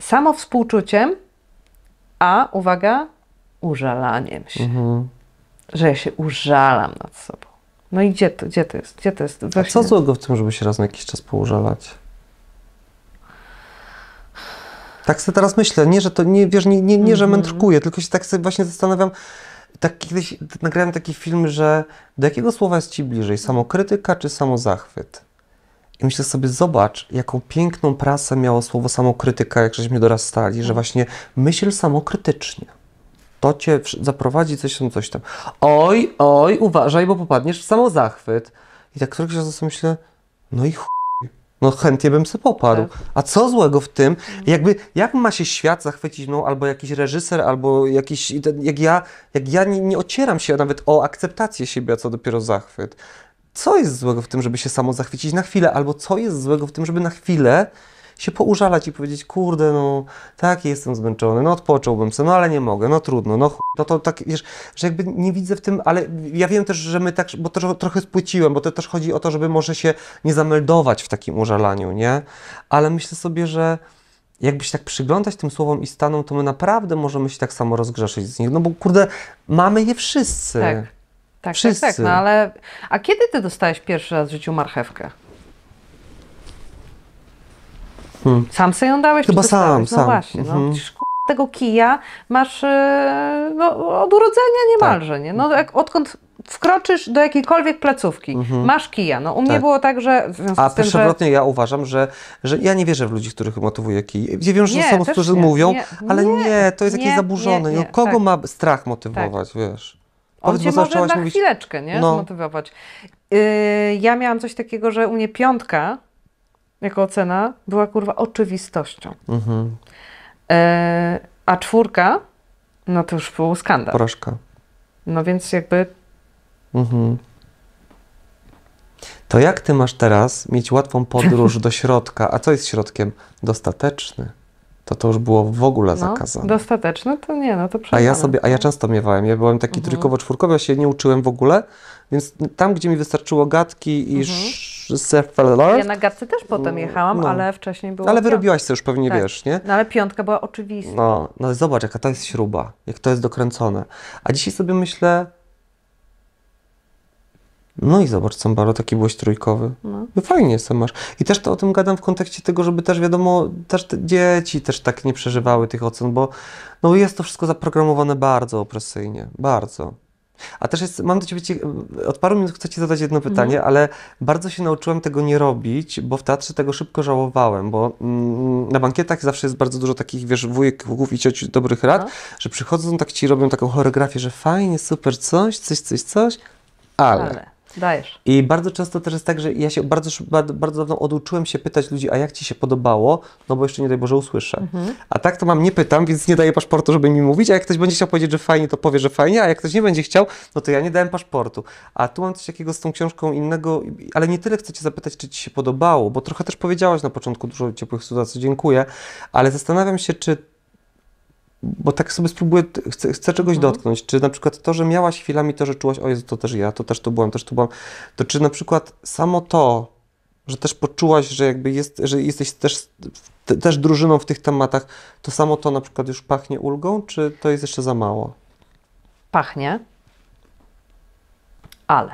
samowspółczuciem, a uwaga, użalaniem się. Mhm. Że ja się użalam nad sobą. No i gdzie to, gdzie to jest? Gdzie to jest? A co złego w tym, żeby się raz na jakiś czas poużalać? Tak sobie teraz myślę, nie, że to, nie, wiesz, nie, nie, nie że mhm. mędrkuję, tylko się tak sobie właśnie zastanawiam, tak kiedyś nagrałem taki film, że do jakiego słowa jest Ci bliżej, samokrytyka czy samozachwyt? I myślę sobie, zobacz, jaką piękną prasę miało słowo samokrytyka, jak żeśmy dorastali, że mhm. właśnie myśl samokrytycznie to cię zaprowadzi coś tam, coś tam. Oj, oj, uważaj, bo popadniesz w samozachwyt. I tak któregoś razu sobie myślę, no i chuj. No chętnie bym sobie poparł. Tak. A co złego w tym? Mhm. Jakby, jak ma się świat zachwycić mną, no, albo jakiś reżyser, albo jakiś, jak ja, jak ja nie, nie ocieram się nawet o akceptację siebie, a co dopiero zachwyt. Co jest złego w tym, żeby się samo zachwycić na chwilę, albo co jest złego w tym, żeby na chwilę się poużalać i powiedzieć, kurde, no tak jestem zmęczony, no odpocząłbym sobie, no ale nie mogę, no trudno, no chuj. No, to tak, wiesz, że jakby nie widzę w tym, ale ja wiem też, że my tak, bo to trochę spłyciłem, bo to też chodzi o to, żeby może się nie zameldować w takim użalaniu, nie? Ale myślę sobie, że jakby się tak przyglądać tym słowom i stanom, to my naprawdę możemy się tak samo rozgrzeszyć z nich. No bo kurde, mamy je wszyscy. Tak, tak, wszyscy. tak, tak. No ale, a kiedy ty dostałeś pierwszy raz w życiu marchewkę? Hmm. Sam sobie ją dałeś? Chyba sam, sam. No właśnie, no, mhm. tego kija masz e, no, od urodzenia niemalże, tak. nie? No, jak, odkąd wkroczysz do jakiejkolwiek placówki, mhm. masz kija. No, u mnie tak. było tak, że A tym, przewrotnie że... ja uważam, że, że ja nie wierzę w ludzi, których motywuje kij. Ja wiem, że nie, są, którzy nie, mówią, nie, ale nie, to jest jakieś zaburzone. no, kogo tak. ma strach motywować, tak. wiesz? On cię może na mówić... chwileczkę, nie? No. Zmotywować. Yy, ja miałam coś takiego, że u mnie piątka jako ocena była kurwa oczywistością. Mhm. E, a czwórka, no to już był skandal. Porażka. No więc jakby. Mhm. To jak ty masz teraz mieć łatwą podróż do środka? A co jest środkiem? Dostateczny. To to już było w ogóle no, zakazane. dostateczny to nie, no to przepraszam. A ja sobie, a ja często miewałem. Ja byłem taki mhm. trójkowo-czwórkowy, ja się nie uczyłem w ogóle, więc tam, gdzie mi wystarczyło gadki i mhm Sefeller. Ja na garce też potem mm, jechałam, no. ale wcześniej było. Ale wyrobiłaś to już pewnie tak. wiesz, nie? No ale piątka była oczywista. No, no zobacz, jaka to jest śruba, jak to jest dokręcone. A dzisiaj sobie myślę. No i zobacz, Sambaro, taki byłeś trójkowy. No. no fajnie sam masz. I też to o tym gadam w kontekście tego, żeby też wiadomo, też te dzieci też tak nie przeżywały tych ocen, bo no jest to wszystko zaprogramowane bardzo opresyjnie. Bardzo. A też jest, mam do Ciebie, od paru minut chcę Ci zadać jedno pytanie, mhm. ale bardzo się nauczyłem tego nie robić, bo w teatrze tego szybko żałowałem, bo mm, na bankietach zawsze jest bardzo dużo takich, wiesz, wujek, wujków i cioci dobrych rad, no. że przychodzą, tak Ci robią taką choreografię, że fajnie, super, coś, coś, coś, coś, ale. ale. Dajesz. I bardzo często też jest tak, że ja się bardzo, bardzo dawno oduczyłem się pytać ludzi, a jak ci się podobało, no bo jeszcze nie daj Boże usłyszę. Mhm. A tak to mam, nie pytam, więc nie daję paszportu, żeby mi mówić, a jak ktoś będzie chciał powiedzieć, że fajnie, to powie, że fajnie, a jak ktoś nie będzie chciał, no to ja nie dałem paszportu. A tu mam coś takiego z tą książką innego, ale nie tyle chcę cię zapytać, czy ci się podobało, bo trochę też powiedziałaś na początku dużo ciepłych słów, za co dziękuję, ale zastanawiam się, czy bo tak sobie spróbuję, chcę, chcę czegoś mhm. dotknąć. Czy na przykład to, że miałaś chwilami to, że czułaś, o Jezu, to też ja, to też to byłam, też to byłam, to czy na przykład samo to, że też poczułaś, że jakby jest, że jesteś też, te, też drużyną w tych tematach, to samo to na przykład już pachnie ulgą, czy to jest jeszcze za mało? Pachnie, ale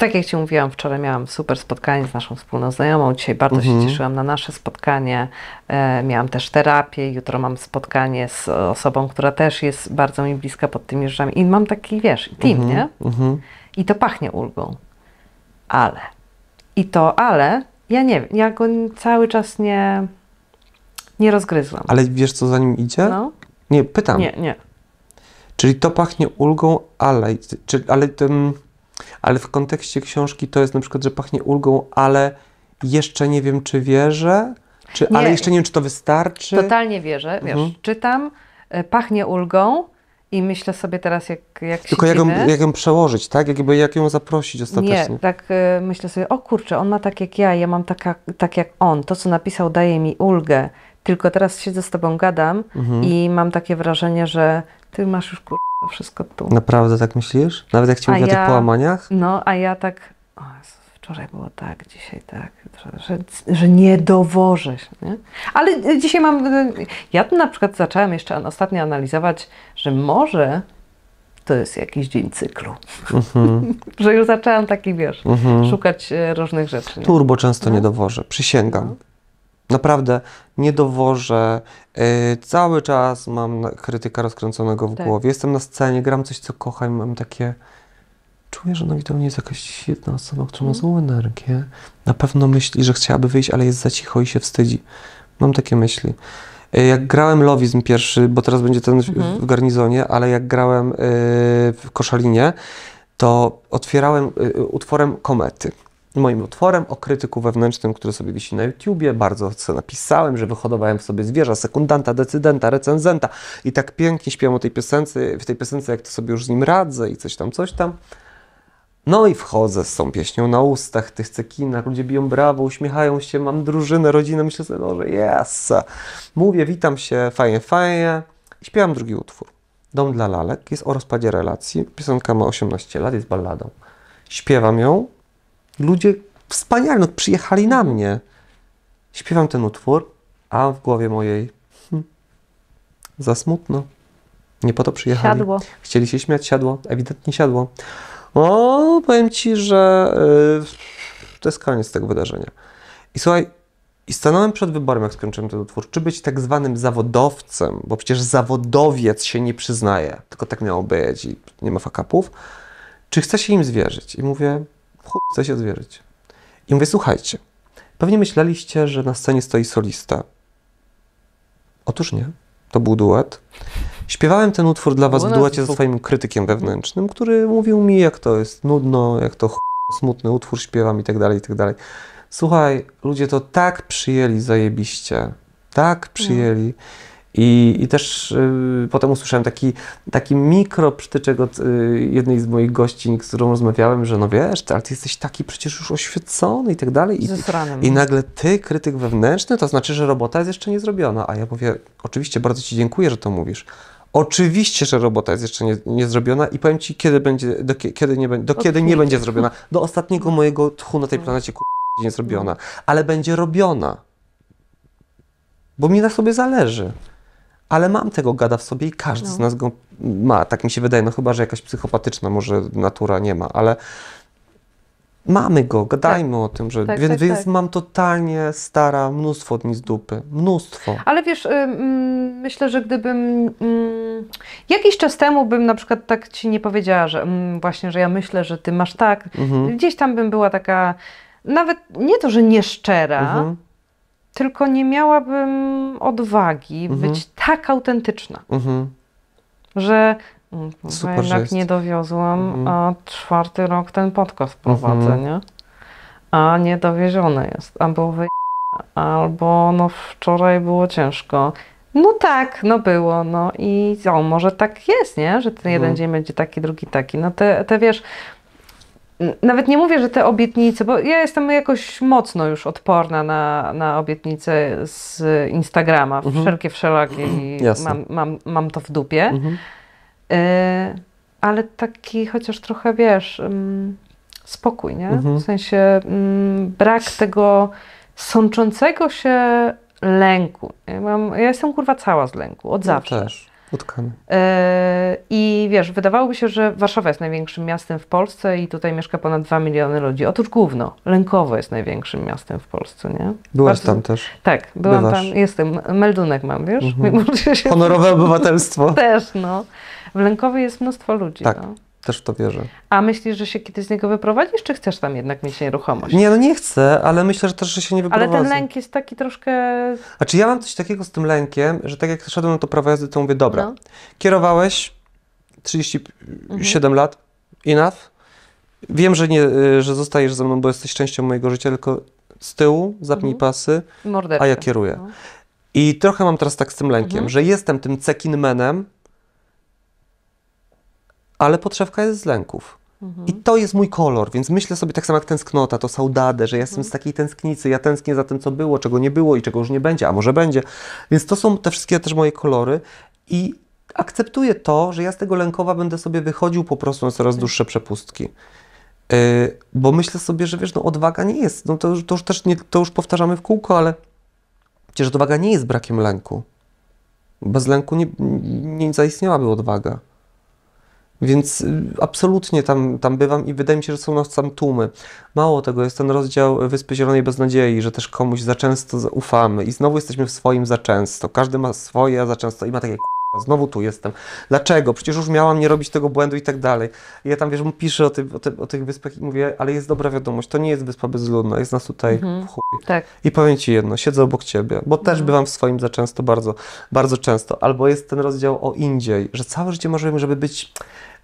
tak jak Ci mówiłam, wczoraj miałam super spotkanie z naszą wspólną znajomą. Dzisiaj bardzo mhm. się cieszyłam na nasze spotkanie. E, miałam też terapię. Jutro mam spotkanie z osobą, która też jest bardzo mi bliska pod tymi rzeczami. I mam taki, wiesz, team, mhm. nie? Mhm. I to pachnie ulgą. Ale. I to ale, ja nie wiem, ja go cały czas nie, nie rozgryzłam. Ale wiesz, co za nim idzie? No. Nie, pytam. Nie, nie. Czyli to pachnie ulgą, ale, czy, ale tym ale w kontekście książki to jest na przykład, że pachnie ulgą, ale jeszcze nie wiem, czy wierzę, czy, nie, ale jeszcze nie wiem, czy to wystarczy. Totalnie wierzę, wiesz, mhm. czytam, e, pachnie ulgą, i myślę sobie teraz, jak, jak Tylko jak ją, jak ją, przełożyć, tak? Jakby, jak ją zaprosić ostatecznie. Nie, tak e, myślę sobie, o kurczę, on ma tak jak ja, ja mam taka, tak jak on. To, co napisał, daje mi ulgę. Tylko teraz siedzę z tobą, gadam mhm. i mam takie wrażenie, że ty masz już kur to wszystko tu. Naprawdę tak myślisz? Nawet jak ci mówię ja, o tych połamaniach? No, a ja tak, o wczoraj było tak, dzisiaj tak, że, że nie dowożę się, nie? Ale e, dzisiaj mam, e, ja na przykład zacząłem jeszcze ostatnio analizować, że może to jest jakiś dzień cyklu. Mm -hmm. że już zaczęłam taki, wiesz, mm -hmm. szukać e, różnych rzeczy. Nie? Turbo często no. nie dowożę, przysięgam. No. Naprawdę nie dowożę. Yy, cały czas mam krytyka rozkręconego w Tak. głowie. Jestem na scenie, gram coś, co kocham, mam takie. Czuję, że na widowni jest jakaś jedna osoba, która ma mhm. złą energię. Na pewno myśli, że chciałaby wyjść, ale jest za cicho i się wstydzi. Mam takie myśli. Y, jak grałem Lowizm pierwszy, bo teraz będzie ten w- mhm. w garnizonie, ale jak grałem yy, w Koszalinie, to otwierałem y, utworem komety moim utworem o krytyku wewnętrznym, który sobie wisi na YouTubie. Bardzo co napisałem, że wyhodowałem w sobie zwierza, sekundanta, decydenta, recenzenta i tak pięknie śpiewam o tej piosence, w tej piosence, jak to sobie już z nim radzę i coś tam, coś tam. No i wchodzę z tą pieśnią na ustach, tych cekinach, ludzie biją brawo, uśmiechają się, mam drużynę, rodzinę, myślę sobie, że jasa. Mówię, witam się, fajnie, fajnie. I śpiewam drugi utwór. Dom dla lalek jest o rozpadzie relacji, piosenka ma 18 lat, jest balladą. Śpiewam ją, Ludzie wspaniale, no przyjechali na mnie. Śpiewam ten utwór, a w głowie mojej hm, za smutno. Nie po to przyjechali. Siadło. Chcieli się śmiać, siadło. Ewidentnie siadło. O, powiem ci, że yy, to jest koniec tego wydarzenia. I słuchaj, i stanąłem przed wyborem, jak skończyłem ten utwór, czy być tak zwanym zawodowcem, bo przecież zawodowiec się nie przyznaje, tylko tak miało być i nie ma fakapów, czy chce się im zwierzyć. I mówię, chuj chce się zwierzyć. I mówię, słuchajcie, pewnie myśleliście, że na scenie stoi solista. Otóż nie. To był duet. Śpiewałem ten utwór dla was w duecie ze swoim krytykiem wewnętrznym, który mówił mi, jak to jest nudno, jak to chuj, smutny utwór śpiewam i tak dalej, i tak dalej. Słuchaj, ludzie to tak przyjęli zajebiście. Tak no. przyjęli. No i, i też y, potem usłyszałem taki, taki mikroprzytyczek od y, jednej z moich gości, z którą rozmawiałem, że no wiesz, ty, ale ty jesteś taki przecież już oświecony i tak dalej. I, I nagle ty, krytyk wewnętrzny, to znaczy, że robota jest jeszcze nie zrobiona. A ja mówię, oczywiście, bardzo ci dziękuję, że to mówisz. Oczywiście, że robota jest jeszcze nie, nie, zrobiona i powiem Ci, kiedy będzie, do, kiedy nie, do kiedy nie będzie zrobiona. Do ostatniego mojego tchu na tej no. planecie k***, nie zrobiona, ale będzie robiona. Bo mi na sobie zależy ale mam tego gada w sobie i każdy no. z nas go ma. Tak mi się wydaje, no chyba, że jakaś psychopatyczna może natura nie ma, ale mamy go, gadajmy tak. o tym, że tak, więc, tak, więc tak. mam totalnie stara mnóstwo dni z dupy, mnóstwo. Ale wiesz, myślę, że gdybym jakiś czas temu bym na przykład tak ci nie powiedziała, że właśnie, że ja myślę, że ty masz tak, mhm. gdzieś tam bym była taka nawet nie to, że nieszczera, mhm tylko nie miałabym odwagi mhm. być tak autentyczna, mhm. że Super, jednak że nie dowiozłam, mhm. a czwarty rok ten podcast prowadzę, mhm. nie? A nie jest, albo wy... albo no wczoraj było ciężko. No tak, no było, no i o, może tak jest, nie? Że ten mhm. jeden dzień będzie taki, drugi taki. No te, te wiesz, nawet nie mówię, że te obietnice, bo ja jestem jakoś mocno już odporna na, na obietnice z Instagrama, mhm. wszelkie wszelakie i mam, mam, mam to w dupie. Mhm. Y, ale taki chociaż trochę, wiesz, mm, spokój, nie? Mhm. W sensie mm, brak tego sączącego się lęku. Ja, mam, ja jestem kurwa cała z lęku, od ja zawsze. Też. Utkany. E, I wiesz, wydawałoby się, że Warszawa jest największym miastem w Polsce i tutaj mieszka ponad 2 miliony ludzi. Otóż główno, Lękowo jest największym miastem w Polsce, nie? Byłaś Bardzo... tam też. Tak, byłam Bywasz. tam, jestem, meldunek mam, wiesz? Mhm. Honorowe obywatelstwo. też, no. W Lękowie jest mnóstwo ludzi, tak. no. Też w to wierzę. A myślisz, że się kiedyś z niego wyprowadzisz, czy chcesz tam jednak mieć nieruchomość? Nie, no nie chcę, ale myślę, że też że się nie wyprowadzę. Ale ten lęk jest taki troszkę... A czy ja mam coś takiego z tym lękiem, że tak jak szedłem na to prawo jazdy, to mówię, dobra, no. kierowałeś 37 mhm. lat, enough, wiem, że, nie, y, że zostajesz ze mną, bo jesteś częścią mojego życia, tylko z tyłu zapnij mhm. pasy, Morderczy. a ja kieruję. No. I trochę mam teraz tak z tym lękiem, mhm. że jestem tym cekinmenem, ale podszewka jest z lęków. Mhm. I to jest mój kolor, więc myślę sobie tak samo jak tęsknota, to saudade, że ja jestem z takiej tęsknicy, ja tęsknię za tym, co było, czego nie było i czego już nie będzie, a może będzie. Więc to są te wszystkie też moje kolory i akceptuję to, że ja z tego lękowa będę sobie wychodził po prostu na coraz tak. dłuższe przepustki. Yy, bo myślę sobie, że wiesz, no odwaga nie jest, no to, już, to już też nie, to już powtarzamy w kółko, ale przecież odwaga nie jest brakiem lęku. Bez lęku nie, nie zaistniałaby odwaga. Więc y, absolutnie tam, tam bywam i wydaje mi się, że są nas tam tłumy. Mało tego, jest ten rozdział Wyspy Zielonej Beznadziei, że też komuś za często ufamy i znowu jesteśmy w swoim za często. Każdy ma swoje, za często i ma takie Znowu tu jestem. Dlaczego? Przecież już miałam nie robić tego błędu i tak dalej. I ja tam, wiesz, piszę o, ty, o, ty, o, tych wyspach i mówię, ale jest dobra wiadomość, to nie jest wyspa bezludna, jest nas tutaj mhm. chuj. Tak. I powiem ci jedno, siedzę obok ciebie, bo też mhm. bywam w swoim za często, bardzo, bardzo często. Albo jest ten rozdział o indziej, że całe życie marzyłem, żeby być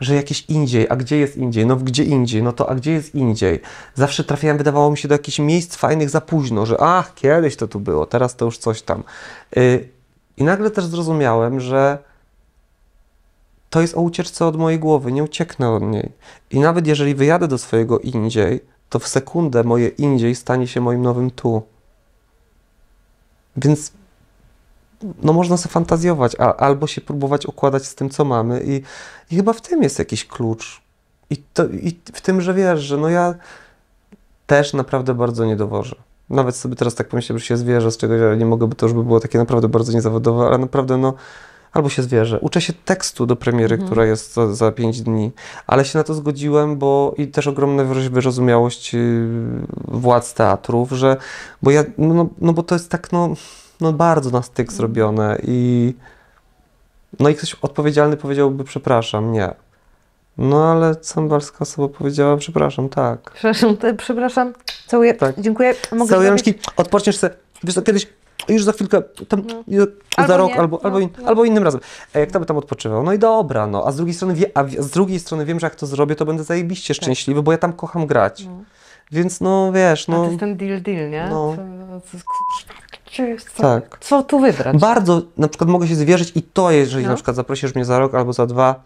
że jakieś indziej, a gdzie jest indziej? No gdzie indziej? No to a gdzie jest indziej? Zawsze trafiałem, wydawało mi się, do jakichś miejsc fajnych za późno, że ach, kiedyś to tu było, teraz to już coś tam. Y, i nagle też zrozumiałem, że to jest o ucieczce od mojej głowy, nie ucieknę od niej. I nawet jeżeli wyjadę do swojego indziej, to w sekundę moje indziej stanie się moim nowym tu. Więc no można sobie fantazjować, a, albo się próbować układać z tym, co mamy i, i chyba w tym jest jakiś klucz. I, to, I w tym, że wiesz, że no ja też naprawdę bardzo nie dowożę nawet sobie teraz tak pomyślę, że się zwierzę z czegoś, ale nie mogę, to już by było takie naprawdę bardzo niezawodowe, ale naprawdę no, albo się zwierzę. Uczę się tekstu do premiery, mhm. która jest za, za pięć dni, ale się na to zgodziłem, bo i też ogromna wyrozumiałość y, władz teatrów, że, bo ja, no, no, no bo to jest tak, no, no bardzo na styk mhm. zrobione i no i ktoś odpowiedzialny powiedziałby przepraszam, nie. No ale sambalska osoba powiedziała, przepraszam, tak. Przepraszam, te, przepraszam, całuję, tak. dziękuję. Mogę Całuję rączki, odpoczniesz sobie, wiesz kiedyś, już za chwilkę, tam, no. za albo rok, nie. albo, no, in, albo innym razem. A e, jak to by tam odpoczywał? No i dobra, no. A z drugiej strony, wie, a z drugiej strony wiem, że jak to zrobię, to będę zajebiście tak. szczęśliwy, bo ja tam kocham grać. No. Więc no, wiesz, no... A to no. jest ten deal, deal, nie? No. Co, co, tak. co tu wybrać? Bardzo, na przykład mogę się zwierzyć i to, jeżeli no. na przykład zaprosisz mnie za rok albo za dwa,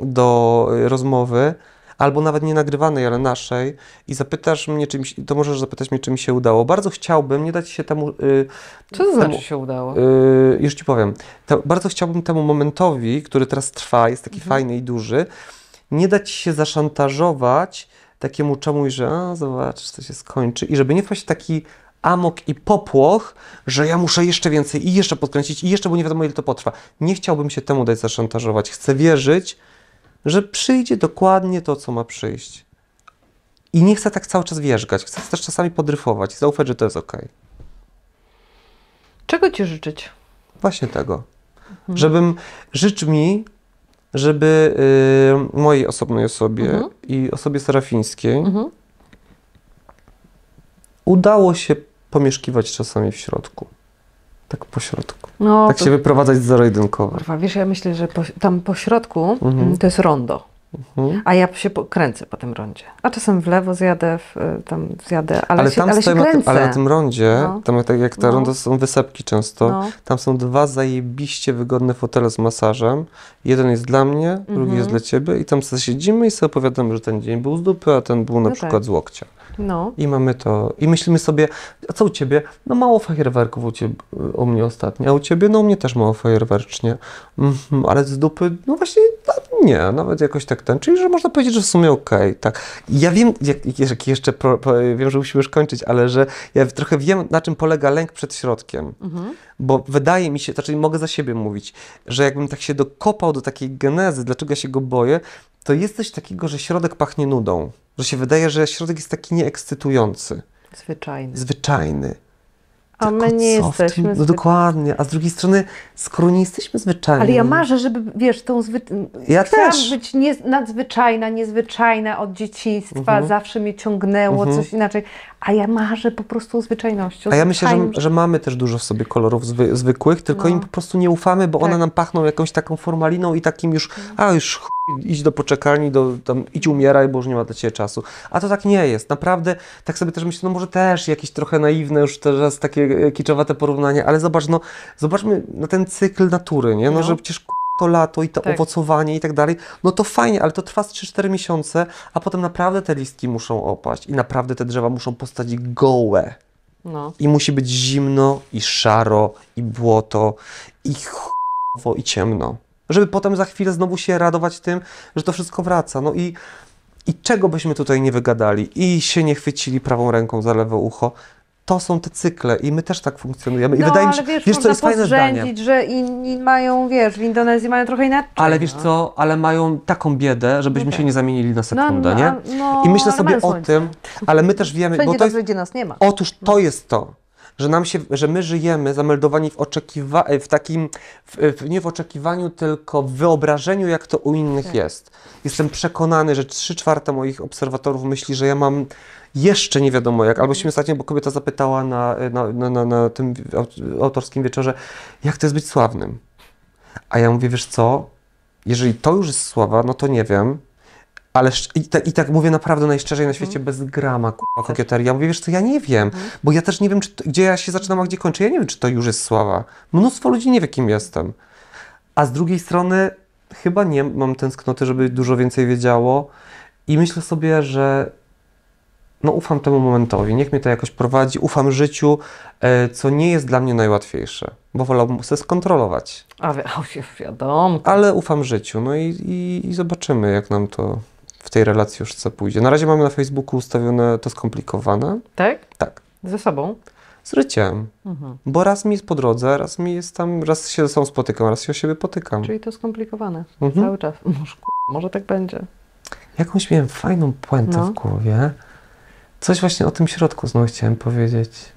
do y, rozmowy, albo nawet nie nagrywanej, ale naszej, i zapytasz mnie, czymś, to możesz zapytać mnie, czy mi się udało. Bardzo chciałbym, nie dać się temu. Yy, Co to znaczy się udało? Yy, już ci powiem. To, bardzo chciałbym temu momentowi, który teraz trwa, jest taki mhm. fajny i duży, nie dać się zaszantażować takiemu czemuś, że a, zobacz, co się skończy, i żeby nie wpaść w taki amok i popłoch, że ja muszę jeszcze więcej i jeszcze podkręcić i jeszcze, bo nie wiadomo ile to potrwa. Nie chciałbym się temu dać zaszantażować. Chcę wierzyć, że przyjdzie dokładnie to, co ma przyjść. I nie chcę tak cały czas wierzgać, chcę też czasami podryfować i zaufać, że to jest ok. Czego ci życzyć? Właśnie tego. Mhm. Żebym, życz mi, żeby y, mojej osobnej osobie mhm. i osobie serafińskiej mhm. udało się pomieszkiwać czasami w środku tak po środku. No, tak to... się wyprowadzać z zero-jedynkowe. Wiesz, ja myślę, że po, tam po środku mhm. to jest rondo. Mhm. A ja się kręcę po tym rondzie. A czasem w lewo zjadę, w, e, tam zjadę, ale, ale się, tam ale się kręcę. Na tym, ale na tym rondzie, no. tam tak jak ta no. ronda, są wysepki często. No. Tam są dwa zajebiście wygodne fotele z masażem. Jeden jest dla mnie, mhm. drugi jest mhm. dla ciebie i tam sobie siedzimy i sobie opowiadamy, że ten dzień był z dupy, a ten był na no przykład tak. z łokcia. No. I mamy to. I myślimy sobie, a co u ciebie? No mało fajerwerków u, ciebie, u mnie ostatnio, a u ciebie? No u mnie też mało fajerwercznie. Mm, ale z dupy, no właśnie no, nie, nawet jakoś tak ten. Czyli, że można powiedzieć, że w sumie okej, okay, tak. Ja wiem, jak, jeszcze pro, wiem, że musimy już kończyć, ale że ja trochę wiem, na czym polega lęk przed środkiem. Mhm. Bo wydaje mi się, znaczy mogę za siebie mówić, że jakbym tak się dokopał do takiej genezy, dlaczego ja się go boję, to jest coś takiego, że środek pachnie nudą że się wydaje, że środek jest taki nieekscytujący. Zwyczajny. Zwyczajny. A my nie jesteśmy. No dokładnie. A z drugiej strony, skoro nie jesteśmy zwyczajni. Ale ja marzę, żeby, wiesz, tą zwy... Ja Chciałam też. być nie, nadzwyczajna, niezwyczajna od dzieciństwa. Mhm. Zawsze mnie ciągnęło mhm. coś inaczej. A ja marzę po prostu o zwyczajności. O A ja myślę, że, że, mamy też dużo w sobie kolorów zwy, zwykłych, tylko no. im po prostu nie ufamy, bo tak. one nam pachną jakąś taką formaliną i takim już, mhm. a już idź do poczekalni, do, tam, idź umieraj, bo już nie ma dla Ciebie czasu. A to tak nie jest. Naprawdę, tak sobie też myślę, no może też jakieś trochę naiwne już teraz takie e, kiczowate porównanie, ale zobacz, no zobaczmy na ten cykl natury, nie? No, no. że przecież to lato i to tak. owocowanie i tak dalej, no to fajnie, ale to trwa 3-4 miesiące, a potem naprawdę te listki muszą opaść i naprawdę te drzewa muszą postać gołe. No. I musi być zimno, i szaro, i błoto, i chowo, i ciemno żeby potem za chwilę znowu się radować tym, że to wszystko wraca. No i, i czego byśmy tutaj nie wygadali i się nie chwycili prawą ręką za lewe ucho, to są te cykle i my też tak funkcjonujemy. I no, wydaje mi się, wiesz, wiesz co jest fajne zdanie. że inni mają, wiesz, w Indonezji mają trochę inaczej. Ale wiesz no. co, ale mają taką biedę, żebyśmy okay. się nie zamienili na no, sekundę, no, nie? No, I myślę sobie o tym, ale my też wiemy, bo to jest... nas nie ma. Otóż to jest to że, nam się, że my żyjemy zameldowani w, oczekiwa- e, w takim, w, e, w, nie w oczekiwaniu, tylko w wyobrażeniu, jak to u innych tak. jest. Jestem przekonany, że trzy czwarte moich obserwatorów myśli, że ja mam jeszcze nie wiadomo jak. Albo się ostatnio, bo kobieta zapytała na, e, na, na, na, na tym autorskim wieczorze, jak to jest być sławnym. A ja mówię, wiesz co, jeżeli to już jest sława, no to nie wiem, ale i, i, tak mówię naprawdę najszczerzej na mhm. świecie, mm. bez grama k***a, kokieteria. Mówię, wiesz co, ja nie wiem, mm. bo ja też nie wiem, to, gdzie ja się zaczynam, a gdzie kończę. Ja nie wiem, czy to już jest sława. Mnóstwo ludzi nie wie, kim jestem. A z drugiej strony chyba nie mam tęsknoty, żeby dużo więcej wiedziało i myślę sobie, że no ufam temu momentowi, niech mnie to jakoś prowadzi, ufam życiu, e, co nie jest dla mnie najłatwiejsze, bo wolałbym sobie skontrolować. A wiadomo. Ale ufam życiu, no i, i, i zobaczymy, jak nam to w tej relacji już co pójdzie. Na razie mamy na Facebooku ustawione to skomplikowane. Tak? Tak. Ze sobą? Z życiem. Mhm. Bo raz mi jest po drodze, raz mi jest tam, raz się ze sobą spotykam, raz się o siebie potykam. Czyli to skomplikowane. Mhm. Cały czas. Może, może tak będzie. Jakąś miałem fajną puentę no. w głowie. Coś właśnie o tym środku znowu chciałem powiedzieć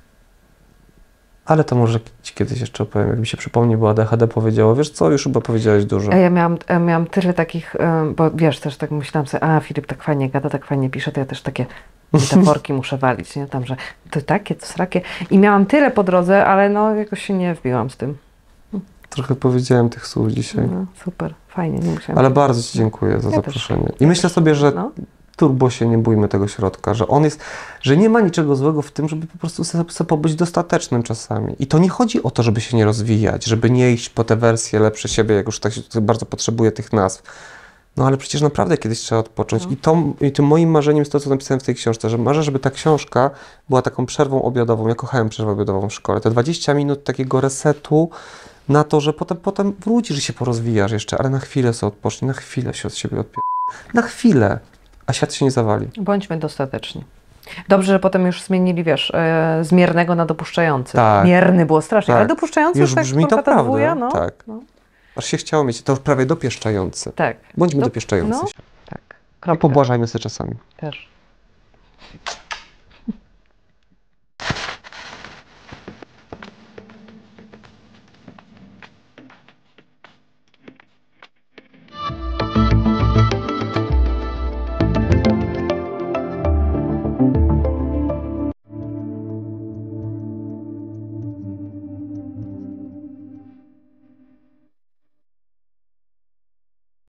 ale to może ci kiedyś jeszcze opowiem, jak mi się przypomni, bo ADHD powiedziała, wiesz co, już chyba powiedziałeś dużo. Ja miałam, ja miałam tyle takich, e, bo wiesz, też tak myślałam sobie, a Filip tak fajnie gada, tak fajnie pisze, to ja też takie metaforki muszę walić, nie? Tam, że to takie, to srakie. I miałam tyle po drodze, ale no jakoś się nie wbiłam z tym. Trochę powiedziałem tych słów dzisiaj. No, super, fajnie, nie musiałem. Ale bardzo Ci dziękuję za ja zaproszenie. Też. I myślę sobie, że no turbo się nie bójmy tego środka, że on jest, że nie ma niczego złego w tym, żeby po prostu sobie, pobyć dostatecznym czasami. I to nie chodzi o to, żeby się nie rozwijać, żeby nie iść po te wersje lepsze siebie, jak już tak bardzo potrzebuję tych nazw. No ale przecież naprawdę kiedyś trzeba odpocząć. No. I, to, I tym moim marzeniem jest to, co napisałem w tej książce, że marzę, żeby ta książka była taką przerwą obiadową. Ja kochałem przerwę obiadową w szkole. Te 20 minut takiego resetu na to, że potem, potem wrócisz i się porozwijasz jeszcze, ale na chwilę sobie odpocznij, na chwilę się od siebie odpier... Na chwilę a świat się nie zawali. Bądźmy dostateczni. Dobrze, że potem już zmienili, wiesz, e, zmiernego na dopuszczający. Tak. Mierny było strasznie, tak. ale dopuszczający już tak brzmi to prawda. Dwuja, no. Tak. No. Aż się chciało mieć, to już prawie dopieszczający. Tak. Bądźmy Do, dopieszczający no. się. Tak. Kropka. I pobłażajmy sobie czasami. Też.